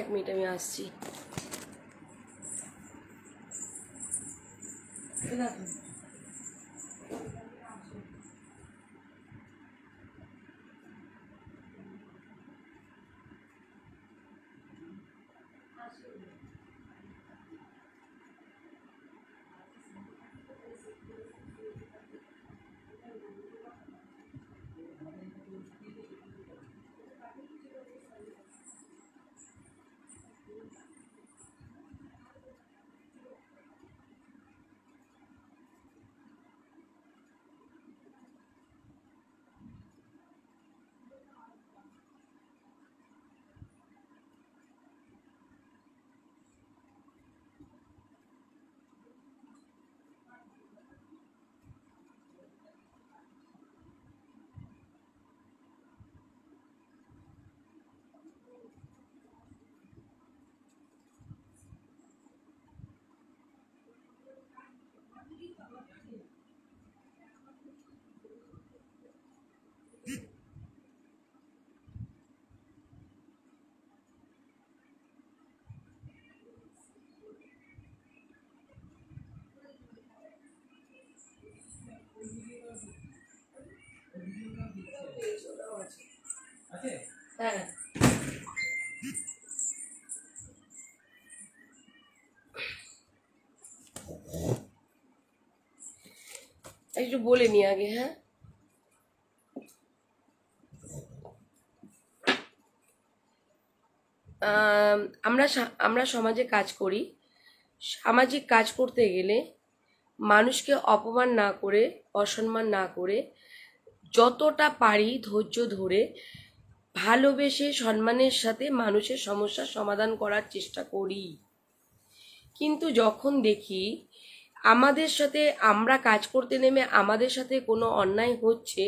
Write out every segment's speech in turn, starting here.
এক মিনিট আমি আসছি হ্যাঁ। একটু বলে নি আগে হ্যাঁ আমরা আমরা সমাজে কাজ করি সামাজিক কাজ করতে গেলে মানুষকে অপমান না করে অসম্মান না করে যতটা পারি ধৈর্য ধরে ভালোবেসে সম্মানের সাথে মানুষের সমস্যার সমাধান করার চেষ্টা করি কিন্তু যখন দেখি আমাদের সাথে আমরা কাজ করতে নেমে আমাদের সাথে কোনো অন্যায় হচ্ছে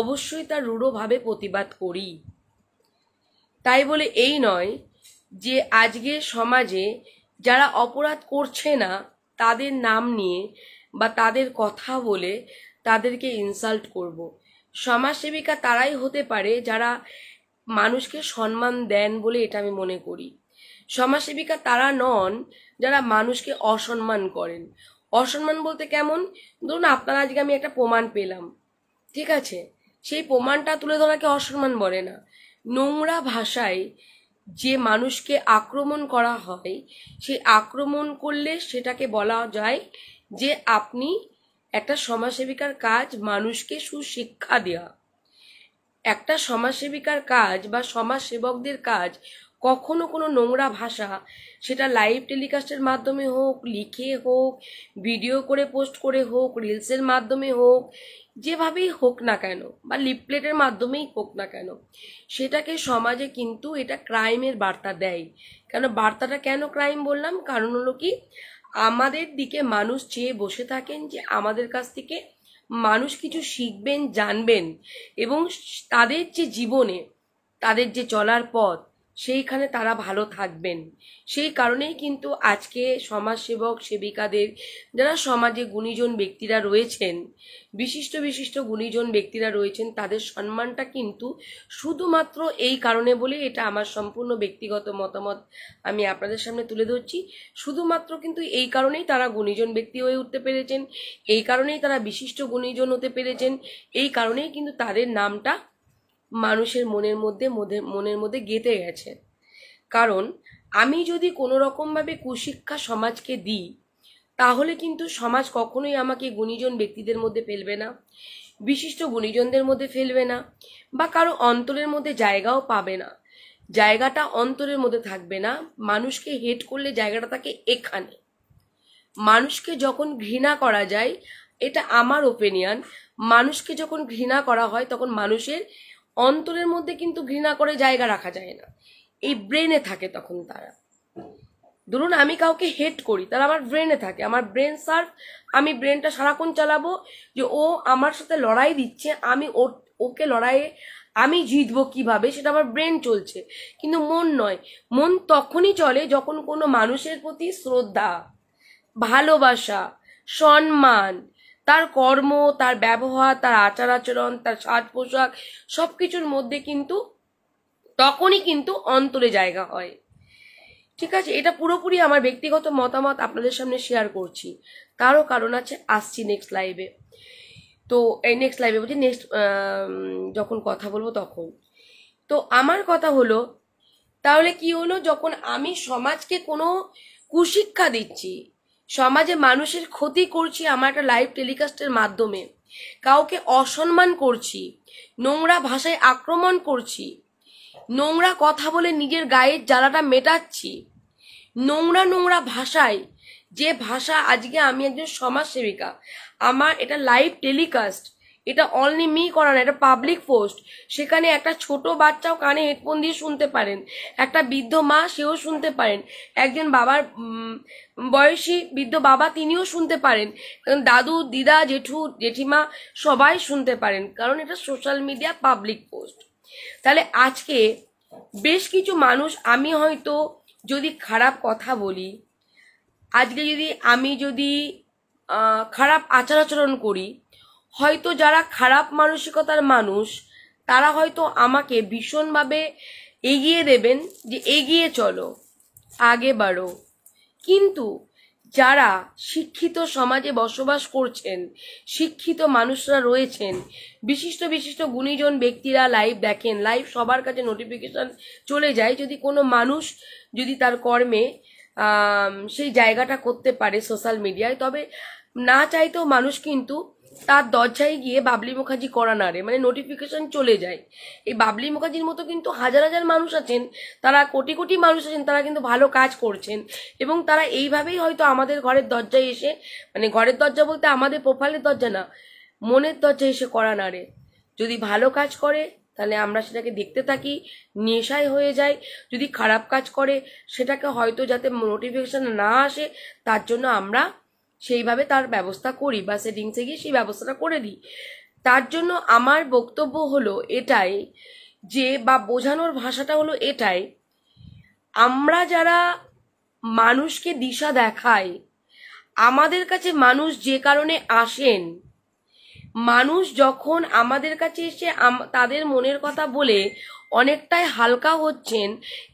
অবশ্যই তার রূঢ়ভাবে প্রতিবাদ করি তাই বলে এই নয় যে আজকে সমাজে যারা অপরাধ করছে না তাদের নাম নিয়ে বা তাদের কথা বলে তাদেরকে ইনসাল্ট করব সমাজসেবিকা তারাই হতে পারে যারা মানুষকে সম্মান দেন বলে এটা আমি মনে করি সমাজসেবিকা তারা নন যারা মানুষকে অসম্মান করেন অসম্মান বলতে কেমন ধরুন আপনার আজকে আমি একটা প্রমাণ পেলাম ঠিক আছে সেই প্রমাণটা তুলে ধরাকে অসম্মান বলে না নোংরা ভাষায় যে মানুষকে আক্রমণ করা হয় সেই আক্রমণ করলে সেটাকে বলা যায় যে আপনি একটা সমাজসেবিকার কাজ মানুষকে সুশিক্ষা দেওয়া একটা সমাজসেবিকার কাজ বা সমাজসেবকদের কাজ কখনো কোনো নোংরা ভাষা সেটা লাইভ টেলিকাস্টের মাধ্যমে হোক লিখে হোক ভিডিও করে পোস্ট করে হোক রিলসের মাধ্যমে হোক যেভাবেই হোক না কেন বা লিপলেটের মাধ্যমেই হোক না কেন সেটাকে সমাজে কিন্তু এটা ক্রাইমের বার্তা দেয় কেন বার্তাটা কেন ক্রাইম বললাম কারণ হলো কি আমাদের দিকে মানুষ চেয়ে বসে থাকেন যে আমাদের কাছ থেকে মানুষ কিছু শিখবেন জানবেন এবং তাদের যে জীবনে তাদের যে চলার পথ সেইখানে তারা ভালো থাকবেন সেই কারণেই কিন্তু আজকে সমাজসেবক সেবিকাদের যারা সমাজে গুণীজন ব্যক্তিরা রয়েছেন বিশিষ্ট বিশিষ্ট গুণীজন ব্যক্তিরা রয়েছেন তাদের সম্মানটা কিন্তু শুধুমাত্র এই কারণে বলে এটা আমার সম্পূর্ণ ব্যক্তিগত মতামত আমি আপনাদের সামনে তুলে ধরছি শুধুমাত্র কিন্তু এই কারণেই তারা গুণীজন ব্যক্তি হয়ে উঠতে পেরেছেন এই কারণেই তারা বিশিষ্ট গুণীজন হতে পেরেছেন এই কারণেই কিন্তু তাদের নামটা মানুষের মনের মধ্যে মনের মধ্যে গেঁথে গেছে কারণ আমি যদি কোনো রকমভাবে কুশিক্ষা সমাজকে দিই তাহলে কিন্তু সমাজ কখনোই আমাকে গুণীজন ব্যক্তিদের মধ্যে ফেলবে না বিশিষ্ট গুণীজনদের মধ্যে ফেলবে না বা কারো অন্তরের মধ্যে জায়গাও পাবে না জায়গাটা অন্তরের মধ্যে থাকবে না মানুষকে হেট করলে জায়গাটা থাকে এখানে মানুষকে যখন ঘৃণা করা যায় এটা আমার ওপিনিয়ন মানুষকে যখন ঘৃণা করা হয় তখন মানুষের অন্তরের মধ্যে কিন্তু ঘৃণা করে জায়গা রাখা যায় না এই ব্রেনে থাকে তখন তারা ধরুন আমি কাউকে হেট করি তারা আমার ব্রেনে থাকে আমার ব্রেন সার্ফ আমি ব্রেনটা সারাক্ষণ চালাবো যে ও আমার সাথে লড়াই দিচ্ছে আমি ওকে লড়াইয়ে আমি জিতবো কিভাবে সেটা আমার ব্রেন চলছে কিন্তু মন নয় মন তখনই চলে যখন কোনো মানুষের প্রতি শ্রদ্ধা ভালোবাসা সম্মান তার কর্ম তার ব্যবহার তার আচার আচরণ তার সাজ পোশাক সব কিছুর মধ্যে কিন্তু তখনই কিন্তু অন্তরে জায়গা হয় ঠিক আছে এটা পুরোপুরি আমার ব্যক্তিগত মতামত আপনাদের সামনে শেয়ার করছি তারও কারণ আছে আসছি নেক্সট লাইভে তো এই নেক্সট লাইভে বলছি নেক্সট যখন কথা বলবো তখন তো আমার কথা হলো তাহলে কি হলো যখন আমি সমাজকে কোনো কুশিক্ষা দিচ্ছি সমাজে মানুষের ক্ষতি করছি আমার একটা লাইভ টেলিকাস্টের মাধ্যমে কাউকে অসম্মান করছি নোংরা ভাষায় আক্রমণ করছি নোংরা কথা বলে নিজের গায়ের জ্বালাটা মেটাচ্ছি নোংরা নোংরা ভাষায় যে ভাষা আজকে আমি একজন সমাজসেবিকা আমার এটা লাইভ টেলিকাস্ট এটা অনলি মি করা না এটা পাবলিক পোস্ট সেখানে একটা ছোট বাচ্চাও কানে হেডফোন দিয়ে শুনতে পারেন একটা বৃদ্ধ মা সেও শুনতে পারেন একজন বাবার বয়সী বৃদ্ধ বাবা তিনিও শুনতে পারেন দাদু দিদা জেঠু জেঠিমা সবাই শুনতে পারেন কারণ এটা সোশ্যাল মিডিয়া পাবলিক পোস্ট তাহলে আজকে বেশ কিছু মানুষ আমি হয়তো যদি খারাপ কথা বলি আজকে যদি আমি যদি খারাপ আচার আচরণ করি হয়তো যারা খারাপ মানসিকতার মানুষ তারা হয়তো আমাকে ভীষণভাবে এগিয়ে দেবেন যে এগিয়ে চলো আগে বাড়ো কিন্তু যারা শিক্ষিত সমাজে বসবাস করছেন শিক্ষিত মানুষরা রয়েছেন বিশিষ্ট বিশিষ্ট গুণীজন ব্যক্তিরা লাইভ দেখেন লাইভ সবার কাছে নোটিফিকেশন চলে যায় যদি কোনো মানুষ যদি তার কর্মে সেই জায়গাটা করতে পারে সোশ্যাল মিডিয়ায় তবে না চাইতেও মানুষ কিন্তু তার দরজায় গিয়ে বাবলি মুখার্জি করা নাড়ে মানে নোটিফিকেশন চলে যায় এই বাবলি মুখার্জির মতো কিন্তু হাজার হাজার মানুষ আছেন তারা কোটি কোটি মানুষ আছেন তারা কিন্তু ভালো কাজ করছেন এবং তারা এইভাবেই হয়তো আমাদের ঘরের দরজায় এসে মানে ঘরের দরজা বলতে আমাদের প্রোফাইলের দরজা না মনের দরজা এসে করা নাড়ে যদি ভালো কাজ করে তাহলে আমরা সেটাকে দেখতে থাকি নেশায় হয়ে যায় যদি খারাপ কাজ করে সেটাকে হয়তো যাতে নোটিফিকেশান না আসে তার জন্য আমরা সেইভাবে তার ব্যবস্থা করি বা সেটিংসে গিয়ে সেই ব্যবস্থাটা করে দিই তার জন্য আমার বক্তব্য হলো এটাই যে বা বোঝানোর ভাষাটা হলো এটাই আমরা যারা মানুষকে দিশা দেখায় আমাদের কাছে মানুষ যে কারণে আসেন মানুষ যখন আমাদের কাছে এসে তাদের মনের কথা বলে অনেকটাই হালকা হচ্ছেন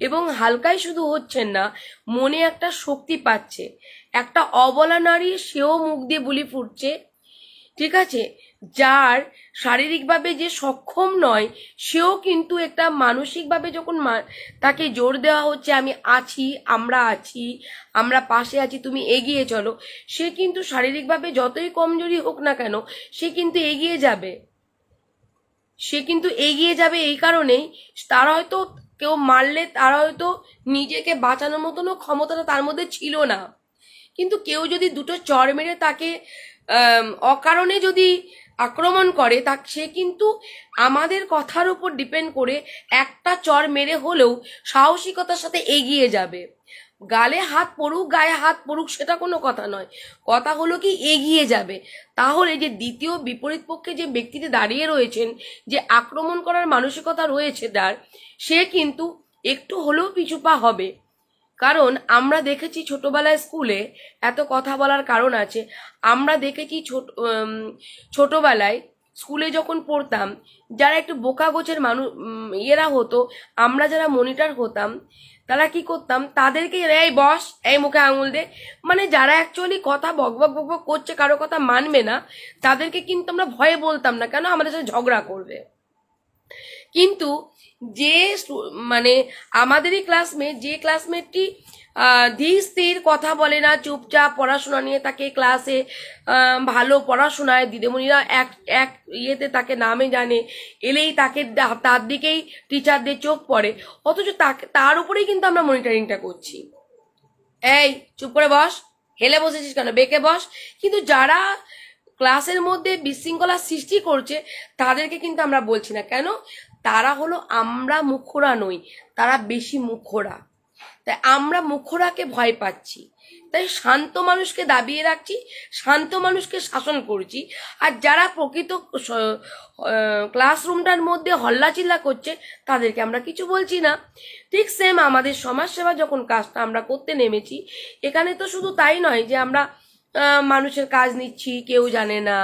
এবং হালকাই শুধু হচ্ছেন না মনে একটা শক্তি পাচ্ছে একটা অবলা নারী সেও মুখ দিয়ে বুলি ফুটছে ঠিক আছে যার শারীরিকভাবে যে সক্ষম নয় সেও কিন্তু একটা মানসিকভাবে যখন তাকে জোর দেওয়া হচ্ছে আমি আছি আমরা আছি আমরা পাশে আছি তুমি এগিয়ে চলো সে কিন্তু শারীরিকভাবে যতই কমজোরি হোক না কেন সে কিন্তু এগিয়ে যাবে সে কিন্তু এগিয়ে যাবে এই কারণেই তার হয়তো কেউ মারলে তার হয়তো নিজেকে বাঁচানোর মতনও ক্ষমতাটা তার মধ্যে ছিল না কিন্তু কেউ যদি দুটো চর মেরে তাকে অকারণে যদি আক্রমণ করে তা সে কিন্তু আমাদের কথার উপর ডিপেন্ড করে একটা চর মেরে হলেও সাহসিকতার সাথে এগিয়ে যাবে গালে হাত পড়ুক গায়ে হাত পড়ুক সেটা কোনো কথা নয় কথা হলো কি এগিয়ে যাবে তাহলে যে দ্বিতীয় বিপরীত পক্ষে যে ব্যক্তিটি দাঁড়িয়ে রয়েছেন যে আক্রমণ করার মানসিকতা রয়েছে তার সে কিন্তু একটু হলেও পিছুপা হবে কারণ আমরা দেখেছি ছোটোবেলায় স্কুলে এত কথা বলার কারণ আছে আমরা দেখেছি ছোট ছোটোবেলায় স্কুলে যখন পড়তাম যারা একটু বোকা গোছের মানুষ ইয়েরা হতো আমরা যারা মনিটর হতাম তারা কি করতাম তাদেরকে এই বস এই মুখে আঙুল দে মানে যারা অ্যাকচুয়ালি কথা বকবক বকবক করছে কারো কথা মানবে না তাদেরকে কিন্তু আমরা ভয়ে বলতাম না কেন আমাদের সাথে ঝগড়া করবে কিন্তু যে মানে আমাদেরই ক্লাসমেট যে ক্লাসমেটটি ধীর কথা বলে না চুপচাপ পড়াশোনা নিয়ে তাকে ক্লাসে ভালো পড়াশোনায় দিদিমণিরা এক এক ইয়েতে তাকে নামে জানে এলেই তাকে তার দিকেই টিচারদের চোখ পড়ে অথচ তাকে তার উপরেই কিন্তু আমরা মনিটরিংটা করছি এই চুপ করে বস হেলে বসেছিস কেন বেঁকে বস কিন্তু যারা ক্লাসের মধ্যে বিশৃঙ্খলা সৃষ্টি করছে তাদেরকে কিন্তু আমরা বলছি না কেন তারা হলো আমরা মুখরা নই তারা বেশি মুখরা তাই আমরা মুখরাকে ভয় পাচ্ছি তাই শান্ত মানুষকে দাবিয়ে রাখছি শান্ত মানুষকে শাসন করছি আর যারা প্রকৃত ক্লাসরুমটার মধ্যে হল্লাচিল্লা করছে তাদেরকে আমরা কিছু বলছি না ঠিক সেম আমাদের সমাজসেবা যখন কাজটা আমরা করতে নেমেছি এখানে তো শুধু তাই নয় যে আমরা মানুষের কাজ নিচ্ছি কেউ জানে না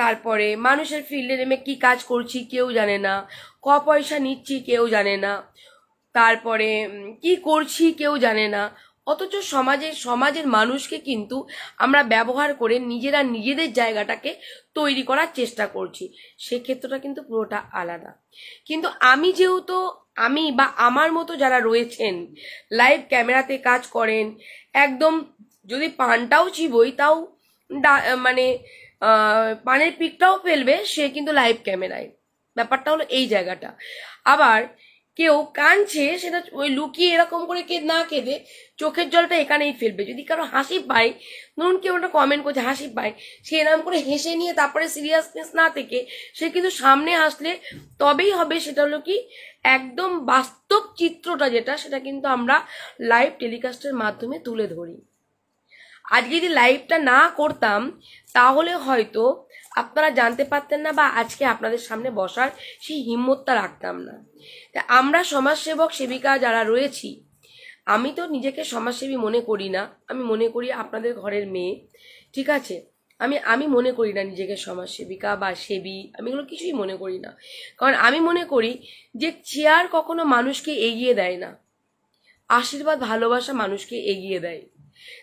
তারপরে মানুষের ফিল্ডে নেমে কি কাজ করছি কেউ জানে না ক পয়সা নিচ্ছি কেউ জানে না তারপরে কি করছি কেউ জানে না অথচ সমাজের সমাজের মানুষকে কিন্তু আমরা ব্যবহার করে নিজেরা নিজেদের জায়গাটাকে তৈরি করার চেষ্টা করছি সেক্ষেত্রটা কিন্তু পুরোটা আলাদা কিন্তু আমি যেহেতু আমি বা আমার মতো যারা রয়েছেন লাইভ ক্যামেরাতে কাজ করেন একদম যদি পানটাও চিবই তাও মানে পানের পিকটাও ফেলবে সে কিন্তু লাইভ ক্যামেরায় ব্যাপারটা হলো এই জায়গাটা আবার কেউ কাঁদছে সেটা ওই লুকিয়ে এরকম করে কে না কেঁদে চোখের জলটা এখানেই ফেলবে যদি কারো হাসি পায় ধরুন কেউ একটা কমেন্ট করছে হাসি পায় সে এরকম করে হেসে নিয়ে তারপরে সিরিয়াসনেস না থেকে সে কিন্তু সামনে আসলে তবেই হবে সেটা হলো কি একদম বাস্তব চিত্রটা যেটা সেটা কিন্তু আমরা লাইভ টেলিকাস্টের মাধ্যমে তুলে ধরি আজকে যদি লাইভটা না করতাম তাহলে হয়তো আপনারা জানতে পারতেন না বা আজকে আপনাদের সামনে বসার সেই হিম্মতটা রাখতাম না তা আমরা সমাজসেবক সেবিকা যারা রয়েছি আমি তো নিজেকে সমাজসেবী মনে করি না আমি মনে করি আপনাদের ঘরের মেয়ে ঠিক আছে আমি আমি মনে করি না নিজেকে সমাজসেবিকা বা সেবী আমি এগুলো কিছুই মনে করি না কারণ আমি মনে করি যে চেয়ার কখনো মানুষকে এগিয়ে দেয় না আশীর্বাদ ভালোবাসা মানুষকে এগিয়ে দেয়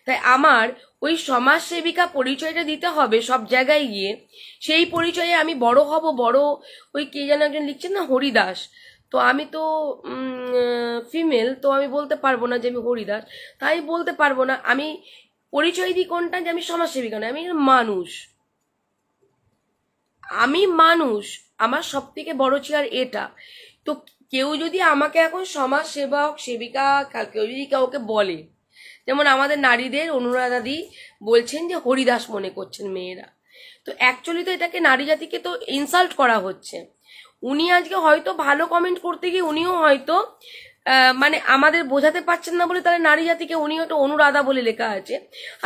তাই আমার ওই সমাজসেবিকা পরিচয়টা দিতে হবে সব জায়গায় গিয়ে সেই পরিচয়ে আমি বড় হব বড় ওই কে যেন একজন লিখছেন না হরিদাস তো আমি তো ফিমেল তো আমি বলতে পারবো না যে আমি হরিদাস তাই বলতে পারবো না আমি পরিচয় দিই কোনটা যে আমি সমাজসেবিকা নয় আমি মানুষ আমি মানুষ আমার সব থেকে বড় চেয়ার এটা তো কেউ যদি আমাকে এখন সমাজ সেবক সেবিকা কেউ যদি কাউকে বলে যেমন আমাদের নারীদের অনুরাধাদি বলছেন যে হরিদাস মনে করছেন মেয়েরা তো অ্যাকচুয়ালি তো এটাকে নারী জাতিকে তো ইনসাল্ট করা হচ্ছে উনি আজকে হয়তো ভালো কমেন্ট করতে গিয়ে উনিও হয়তো মানে আমাদের বোঝাতে পারছেন না বলে তাহলে নারী জাতিকে উনি একটা অনুরাধা বলে লেখা আছে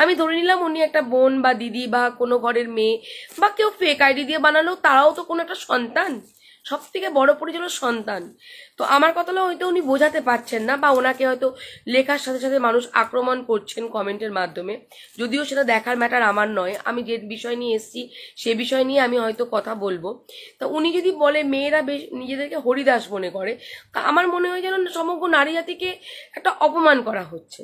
আমি ধরে নিলাম উনি একটা বোন বা দিদি বা কোনো ঘরের মেয়ে বা কেউ ফেক আইডি দিয়ে বানালো তারাও তো কোনো একটা সন্তান সব থেকে বড় পরিচালক সন্তান তো আমার কথাটা হয়তো উনি বোঝাতে পারছেন না বা ওনাকে হয়তো লেখার সাথে সাথে মানুষ আক্রমণ করছেন কমেন্টের মাধ্যমে যদিও সেটা দেখার ম্যাটার আমার নয় আমি যে বিষয় নিয়ে এসছি সে বিষয় নিয়ে আমি হয়তো কথা বলবো তা উনি যদি বলে মেয়েরা বেশ নিজেদেরকে হরিদাস মনে করে তা আমার মনে হয় যেন সমগ্র নারী জাতিকে একটা অপমান করা হচ্ছে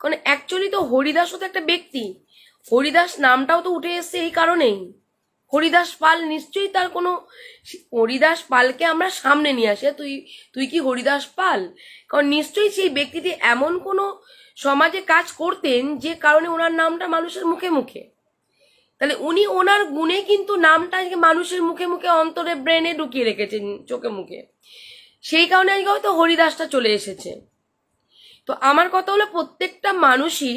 কারণ অ্যাকচুয়ালি তো হরিদাসও তো একটা ব্যক্তি হরিদাস নামটাও তো উঠে এসছে এই কারণেই হরিদাস পাল নিশ্চয়ই তার কোনো হরিদাস পালকে আমরা সামনে নিয়ে আসে তুই তুই কি হরিদাস পাল কারণ নিশ্চয়ই সেই ব্যক্তিটি এমন কোনো সমাজে কাজ করতেন যে কারণে ওনার নামটা মানুষের মুখে মুখে তাহলে উনি ওনার গুণে কিন্তু নামটা আজকে মানুষের মুখে মুখে অন্তরে ব্রেনে ঢুকিয়ে রেখেছেন চোখে মুখে সেই কারণে আজকে হয়তো হরিদাসটা চলে এসেছে তো আমার কথা হলো প্রত্যেকটা মানুষই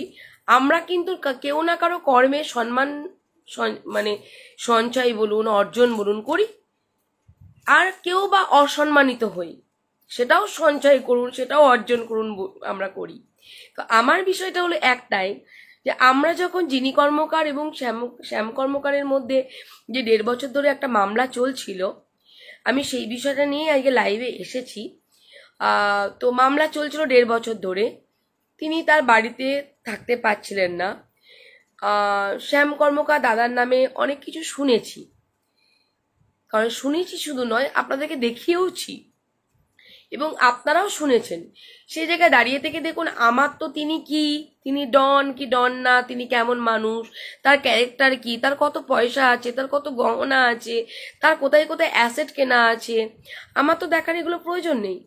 আমরা কিন্তু কেউ না কারো কর্মে সম্মান মানে সঞ্চয় বলুন অর্জন বলুন করি আর কেউ বা অসম্মানিত হই সেটাও সঞ্চয় করুন সেটাও অর্জন করুন আমরা করি তো আমার বিষয়টা হলো একটাই যে আমরা যখন যিনি কর্মকার এবং শ্যাম শ্যাম কর্মকারের মধ্যে যে দেড় বছর ধরে একটা মামলা চলছিল আমি সেই বিষয়টা নিয়ে আজকে লাইভে এসেছি তো মামলা চলছিল দেড় বছর ধরে তিনি তার বাড়িতে থাকতে পারছিলেন না শ্যাম কর্মকার দাদার নামে অনেক কিছু শুনেছি কারণ শুনেছি শুধু নয় আপনাদেরকে দেখিয়েওছি এবং আপনারাও শুনেছেন সেই জায়গায় দাঁড়িয়ে থেকে দেখুন আমার তো তিনি কি তিনি ডন কি ডন না তিনি কেমন মানুষ তার ক্যারেক্টার কি তার কত পয়সা আছে তার কত গহনা আছে তার কোথায় কোথায় অ্যাসেট কেনা আছে আমার তো দেখার এগুলো প্রয়োজন নেই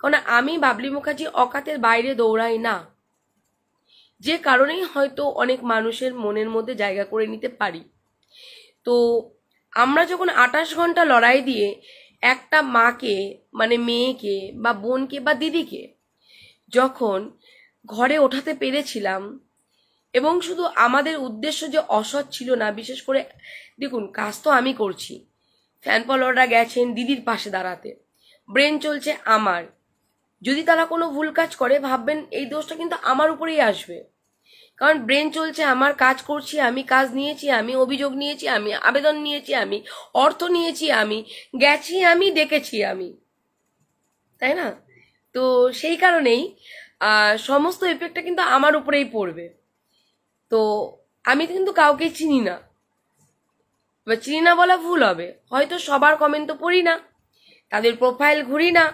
কারণ আমি বাবলি মুখার্জি অকাতের বাইরে দৌড়াই না যে কারণেই হয়তো অনেক মানুষের মনের মধ্যে জায়গা করে নিতে পারি তো আমরা যখন আটাশ ঘন্টা লড়াই দিয়ে একটা মাকে মানে মেয়েকে বা বোনকে বা দিদিকে যখন ঘরে ওঠাতে পেরেছিলাম এবং শুধু আমাদের উদ্দেশ্য যে অসৎ ছিল না বিশেষ করে দেখুন কাজ তো আমি করছি ফ্যান ফলোয়াররা গেছেন দিদির পাশে দাঁড়াতে ব্রেন চলছে আমার যদি তারা কোনো ভুল কাজ করে ভাববেন এই দোষটা কিন্তু আমার উপরেই আসবে কারণ ব্রেন চলছে আমার কাজ করছি আমি কাজ নিয়েছি আমি অভিযোগ নিয়েছি আমি আবেদন নিয়েছি আমি অর্থ নিয়েছি আমি গেছি আমি দেখেছি আমি তাই না তো সেই কারণেই সমস্ত এফেক্টটা কিন্তু আমার উপরেই পড়বে তো আমি কিন্তু কাউকে চিনি না বা চিনি না বলা ভুল হবে হয়তো সবার কমেন্ট তো পড়ি না তাদের প্রোফাইল ঘুরি না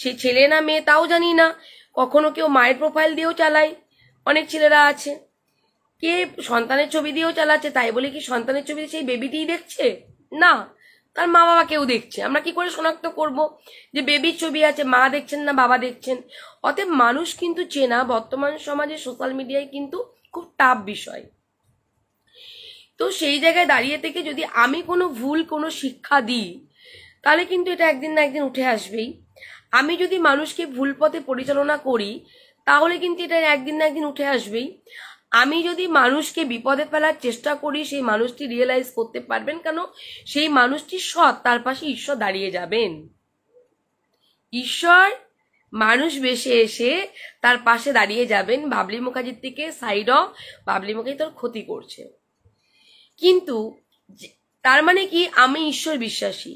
সে ছেলে না মেয়ে তাও জানি না কখনো কেউ মায়ের প্রোফাইল দিয়েও চালায় অনেক ছেলেরা আছে কে সন্তানের ছবি দিয়েও চালাচ্ছে তাই বলে কি সন্তানের ছবি সেই বেবিটিই দেখছে না তার মা বাবা কেউ দেখছে আমরা কি করে শনাক্ত করব যে বেবির ছবি আছে মা দেখছেন না বাবা দেখছেন অতএব মানুষ কিন্তু চেনা বর্তমান সমাজে সোশ্যাল মিডিয়ায় কিন্তু খুব টাপ বিষয় তো সেই জায়গায় দাঁড়িয়ে থেকে যদি আমি কোনো ভুল কোনো শিক্ষা দিই তাহলে কিন্তু এটা একদিন না একদিন উঠে আসবেই আমি যদি মানুষকে ভুল পথে পরিচালনা করি তাহলে কিন্তু এটা একদিন না একদিন উঠে আসবেই আমি যদি মানুষকে বিপদে ফেলার চেষ্টা করি সেই মানুষটি রিয়েলাইজ করতে পারবেন কেন সেই মানুষটি সৎ তার পাশে ঈশ্বর দাঁড়িয়ে যাবেন ঈশ্বর মানুষ বেশে এসে তার পাশে দাঁড়িয়ে যাবেন বাবলি মুখার্জির থেকে সাইড অফ বাবলি মুখাজি তোর ক্ষতি করছে কিন্তু তার মানে কি আমি ঈশ্বর বিশ্বাসী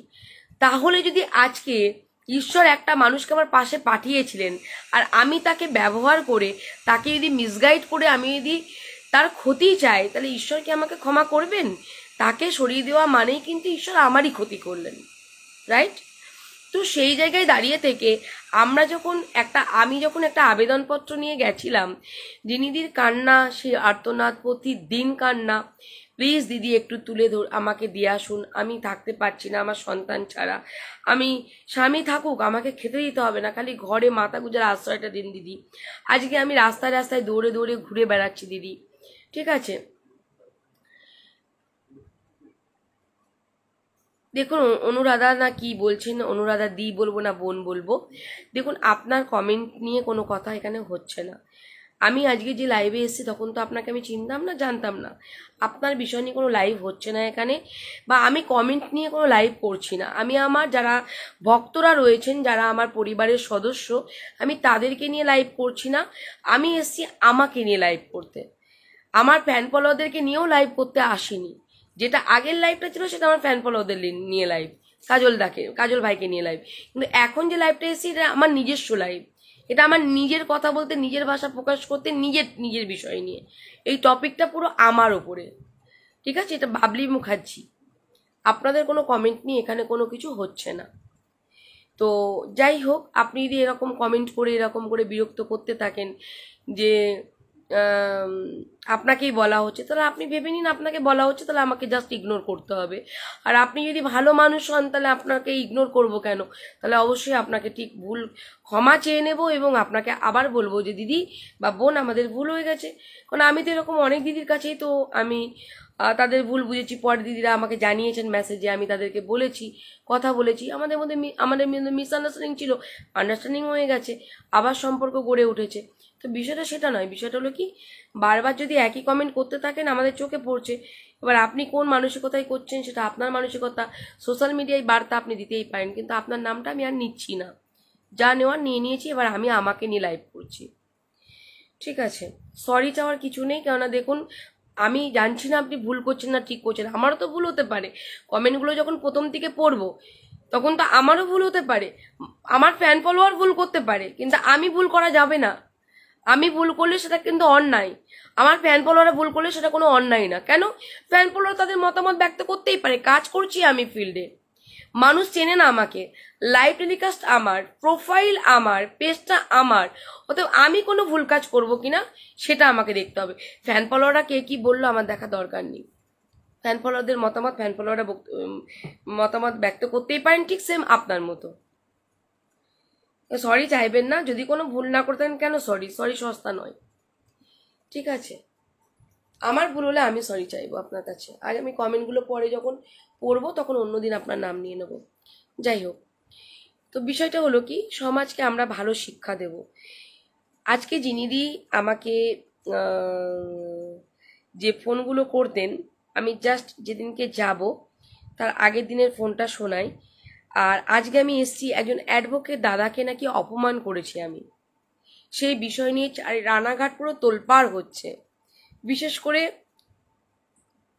তাহলে যদি আজকে ঈশ্বর একটা মানুষকে আমার পাশে পাঠিয়েছিলেন আর আমি তাকে ব্যবহার করে তাকে যদি মিসগাইড করে আমি যদি তার ক্ষতি চাই তাহলে ঈশ্বর কি আমাকে ক্ষমা করবেন তাকে সরিয়ে দেওয়া মানেই কিন্তু ঈশ্বর আমারই ক্ষতি করলেন রাইট তো সেই জায়গায় দাঁড়িয়ে থেকে আমরা যখন একটা আমি যখন একটা আবেদনপত্র নিয়ে গেছিলাম দিন কান্না সে আর্তনাদ প্রতিদিন কান্না প্লিজ দিদি একটু তুলে ধর আমাকে দিয়ে আসুন আমি থাকতে পারছি না আমার সন্তান ছাড়া আমি স্বামী থাকুক আমাকে খেতে দিতে হবে না খালি ঘরে মাথা গুজার আশ্রয়টা দিন দিদি আজকে আমি রাস্তায় রাস্তায় দৌড়ে দৌড়ে ঘুরে বেড়াচ্ছি দিদি ঠিক আছে দেখুন অনুরাধা না কি বলছেন অনুরাধা দি বলবো না বোন বলবো দেখুন আপনার কমেন্ট নিয়ে কোনো কথা এখানে হচ্ছে না আমি আজকে যে লাইভে এসেছি তখন তো আপনাকে আমি চিনতাম না জানতাম না আপনার বিষয় নিয়ে কোনো লাইভ হচ্ছে না এখানে বা আমি কমেন্ট নিয়ে কোনো লাইভ করছি না আমি আমার যারা ভক্তরা রয়েছেন যারা আমার পরিবারের সদস্য আমি তাদেরকে নিয়ে লাইভ করছি না আমি এসছি আমাকে নিয়ে লাইভ করতে আমার ফ্যান ফলোয়ারদেরকে নিয়েও লাইভ করতে আসিনি যেটা আগের লাইভটা ছিল সেটা আমার ফ্যান ফলোয়ারদের নিয়ে লাইভ কাজল দাকে কাজল ভাইকে নিয়ে লাইভ কিন্তু এখন যে লাইভটা এসেছি এটা আমার নিজস্ব লাইভ এটা আমার নিজের কথা বলতে নিজের ভাষা প্রকাশ করতে নিজের নিজের বিষয় নিয়ে এই টপিকটা পুরো আমার ওপরে ঠিক আছে এটা বাবলি মুখার্জি আপনাদের কোনো কমেন্ট নিয়ে এখানে কোনো কিছু হচ্ছে না তো যাই হোক আপনি যদি এরকম কমেন্ট করে এরকম করে বিরক্ত করতে থাকেন যে আপনাকেই বলা হচ্ছে তাহলে আপনি ভেবে নিন আপনাকে বলা হচ্ছে তাহলে আমাকে জাস্ট ইগনোর করতে হবে আর আপনি যদি ভালো মানুষ হন তাহলে আপনাকে ইগনোর করব কেন তাহলে অবশ্যই আপনাকে ঠিক ভুল ক্ষমা চেয়ে নেব এবং আপনাকে আবার বলবো যে দিদি বা বোন আমাদের ভুল হয়ে গেছে কারণ আমি তো এরকম অনেক দিদির কাছেই তো আমি তাদের ভুল বুঝেছি পরে দিদিরা আমাকে জানিয়েছেন মেসেজে আমি তাদেরকে বলেছি কথা বলেছি আমাদের মধ্যে আমাদের মিসআন্ডারস্ট্যান্ডিং ছিল আন্ডারস্ট্যান্ডিং হয়ে গেছে আবার সম্পর্ক গড়ে উঠেছে তো বিষয়টা সেটা নয় বিষয়টা হলো কি বারবার যদি একই কমেন্ট করতে থাকেন আমাদের চোখে পড়ছে এবার আপনি কোন মানসিকতায় করছেন সেটা আপনার মানসিকতা সোশ্যাল মিডিয়ায় বার্তা আপনি দিতেই পারেন কিন্তু আপনার নামটা আমি আর নিচ্ছি না যা নেওয়ার নিয়ে নিয়েছি এবার আমি আমাকে নিয়ে লাইভ করছি ঠিক আছে সরি চাওয়ার কিছু নেই কেননা দেখুন আমি জানছি না আপনি ভুল করছেন না ঠিক করছেন আমারও তো ভুল হতে পারে কমেন্টগুলো যখন প্রথম থেকে পড়বো তখন তো আমারও ভুল হতে পারে আমার ফ্যান ফলোয়ার ভুল করতে পারে কিন্তু আমি ভুল করা যাবে না আমি ভুল করলে সেটা কিন্তু অন্যায় আমার ফ্যান ফলোয়াররা ভুল করলে সেটা কোনো অন্যায় না কেন ফ্যান ফলোয়ার তাদের মতামত ব্যক্ত করতেই পারে কাজ করছি আমি ফিল্ডে মানুষ চেনে না আমাকে লাইভ টেলিকাস্ট আমার প্রোফাইল আমার পেজটা আমার অতএব আমি কোনো ভুল কাজ করব কিনা সেটা আমাকে দেখতে হবে ফ্যান ফলোয়াররা কে কী বললো আমার দেখা দরকার নেই ফ্যান ফলোয়ারদের মতামত ফ্যান ফলোয়াররা মতামত ব্যক্ত করতেই পারেন ঠিক সেম আপনার মতো সরি চাইবেন না যদি কোনো ভুল না করতেন কেন সরি সরি সস্তা নয় ঠিক আছে আমার ভুল হলে আমি সরি চাইবো আপনার কাছে আর আমি কমেন্টগুলো পরে যখন পড়বো তখন অন্যদিন আপনার নাম নিয়ে নেব যাই হোক তো বিষয়টা হলো কি সমাজকে আমরা ভালো শিক্ষা দেব আজকে যিনি দি আমাকে যে ফোনগুলো করতেন আমি জাস্ট যেদিনকে যাব তার আগের দিনের ফোনটা শোনাই আর আজকে আমি এসছি একজন অ্যাডভোকেট দাদাকে নাকি অপমান করেছি আমি সেই বিষয় নিয়ে রানাঘাট পুরো তোলপাড় হচ্ছে বিশেষ করে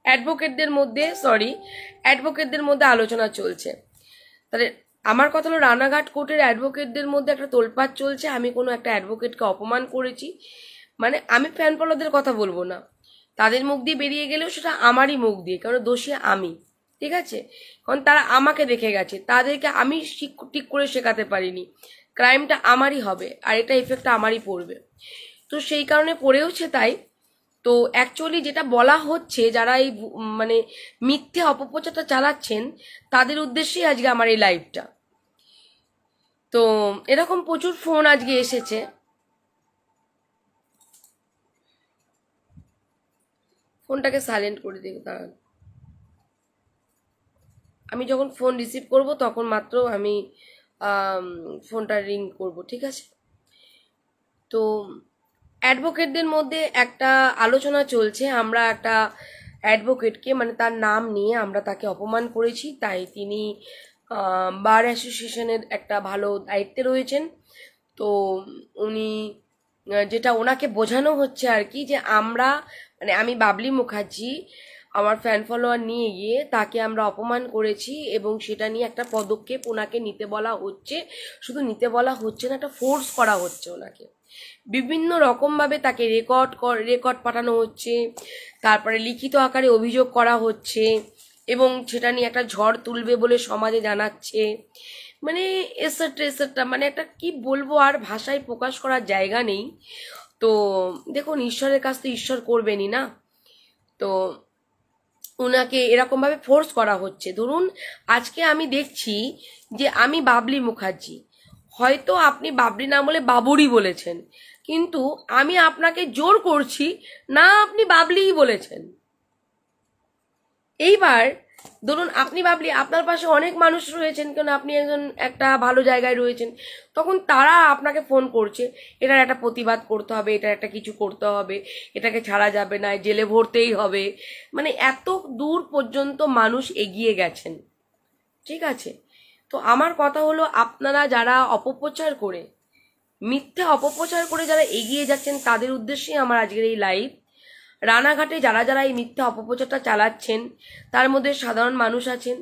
অ্যাডভোকেটদের মধ্যে সরি অ্যাডভোকেটদের মধ্যে আলোচনা চলছে তাহলে আমার কথা হলো রানাঘাট কোর্টের অ্যাডভোকেটদের মধ্যে একটা তোলপাট চলছে আমি কোনো একটা অ্যাডভোকেটকে অপমান করেছি মানে আমি ফ্যান ফলোদের কথা বলবো না তাদের মুখ দিয়ে বেরিয়ে গেলেও সেটা আমারই মুখ দিয়ে কারণ দোষী আমি ঠিক আছে কারণ তারা আমাকে দেখে গেছে তাদেরকে আমি ঠিক করে শেখাতে পারিনি ক্রাইমটা আমারই হবে আর এটা এফেক্টটা আমারই পড়বে তো সেই কারণে পড়েওছে তাই তো অ্যাকচুয়ালি যেটা বলা হচ্ছে যারা এই মানে মিথ্যে অপপ্রচারটা চালাচ্ছেন তাদের উদ্দেশ্যেই আজকে আমার এই লাইভটা তো এরকম প্রচুর ফোন আজকে এসেছে ফোনটাকে সাইলেন্ট করে দিই দাঁড়ান আমি যখন ফোন রিসিভ করব তখন মাত্র আমি ফোনটা রিং করব ঠিক আছে তো অ্যাডভোকেটদের মধ্যে একটা আলোচনা চলছে আমরা একটা অ্যাডভোকেটকে মানে তার নাম নিয়ে আমরা তাকে অপমান করেছি তাই তিনি বার অ্যাসোসিয়েশনের একটা ভালো দায়িত্বে রয়েছেন তো উনি যেটা ওনাকে বোঝানো হচ্ছে আর কি যে আমরা মানে আমি বাবলি মুখার্জি আমার ফ্যান ফলোয়ার নিয়ে গিয়ে তাকে আমরা অপমান করেছি এবং সেটা নিয়ে একটা পদক্ষেপ ওনাকে নিতে বলা হচ্ছে শুধু নিতে বলা হচ্ছে না একটা ফোর্স করা হচ্ছে ওনাকে বিভিন্ন রকমভাবে তাকে রেকর্ড রেকর্ড পাঠানো হচ্ছে তারপরে লিখিত আকারে অভিযোগ করা হচ্ছে এবং সেটা নিয়ে একটা ঝড় তুলবে বলে সমাজে জানাচ্ছে মানে এসেট্রা এসেট্রা মানে একটা কি বলবো আর ভাষায় প্রকাশ করার জায়গা নেই তো দেখুন ঈশ্বরের কাছ তো ঈশ্বর করবেনই না তো ওনাকে এরকমভাবে ফোর্স করা হচ্ছে ধরুন আজকে আমি দেখছি যে আমি বাবলি মুখার্জি হয়তো আপনি বাবরি নাম বলে বাবরি বলেছেন কিন্তু আমি আপনাকে জোর করছি না আপনি বাবলিই বলেছেন এইবার ধরুন আপনি ভাবলি আপনার পাশে অনেক মানুষ রয়েছেন কেন আপনি একজন একটা ভালো জায়গায় রয়েছেন তখন তারা আপনাকে ফোন করছে এটার একটা প্রতিবাদ করতে হবে এটার একটা কিছু করতে হবে এটাকে ছাড়া যাবে না জেলে ভরতেই হবে মানে এত দূর পর্যন্ত মানুষ এগিয়ে গেছেন ঠিক আছে তো আমার কথা হলো আপনারা যারা অপপ্রচার করে মিথ্যা অপপ্রচার করে যারা এগিয়ে যাচ্ছেন তাদের উদ্দেশ্যেই আমার আজকের এই লাইভ রানাঘাটে যারা যারা এই মিথ্যা অপপ্রচারটা চালাচ্ছেন তার মধ্যে সাধারণ মানুষ আছেন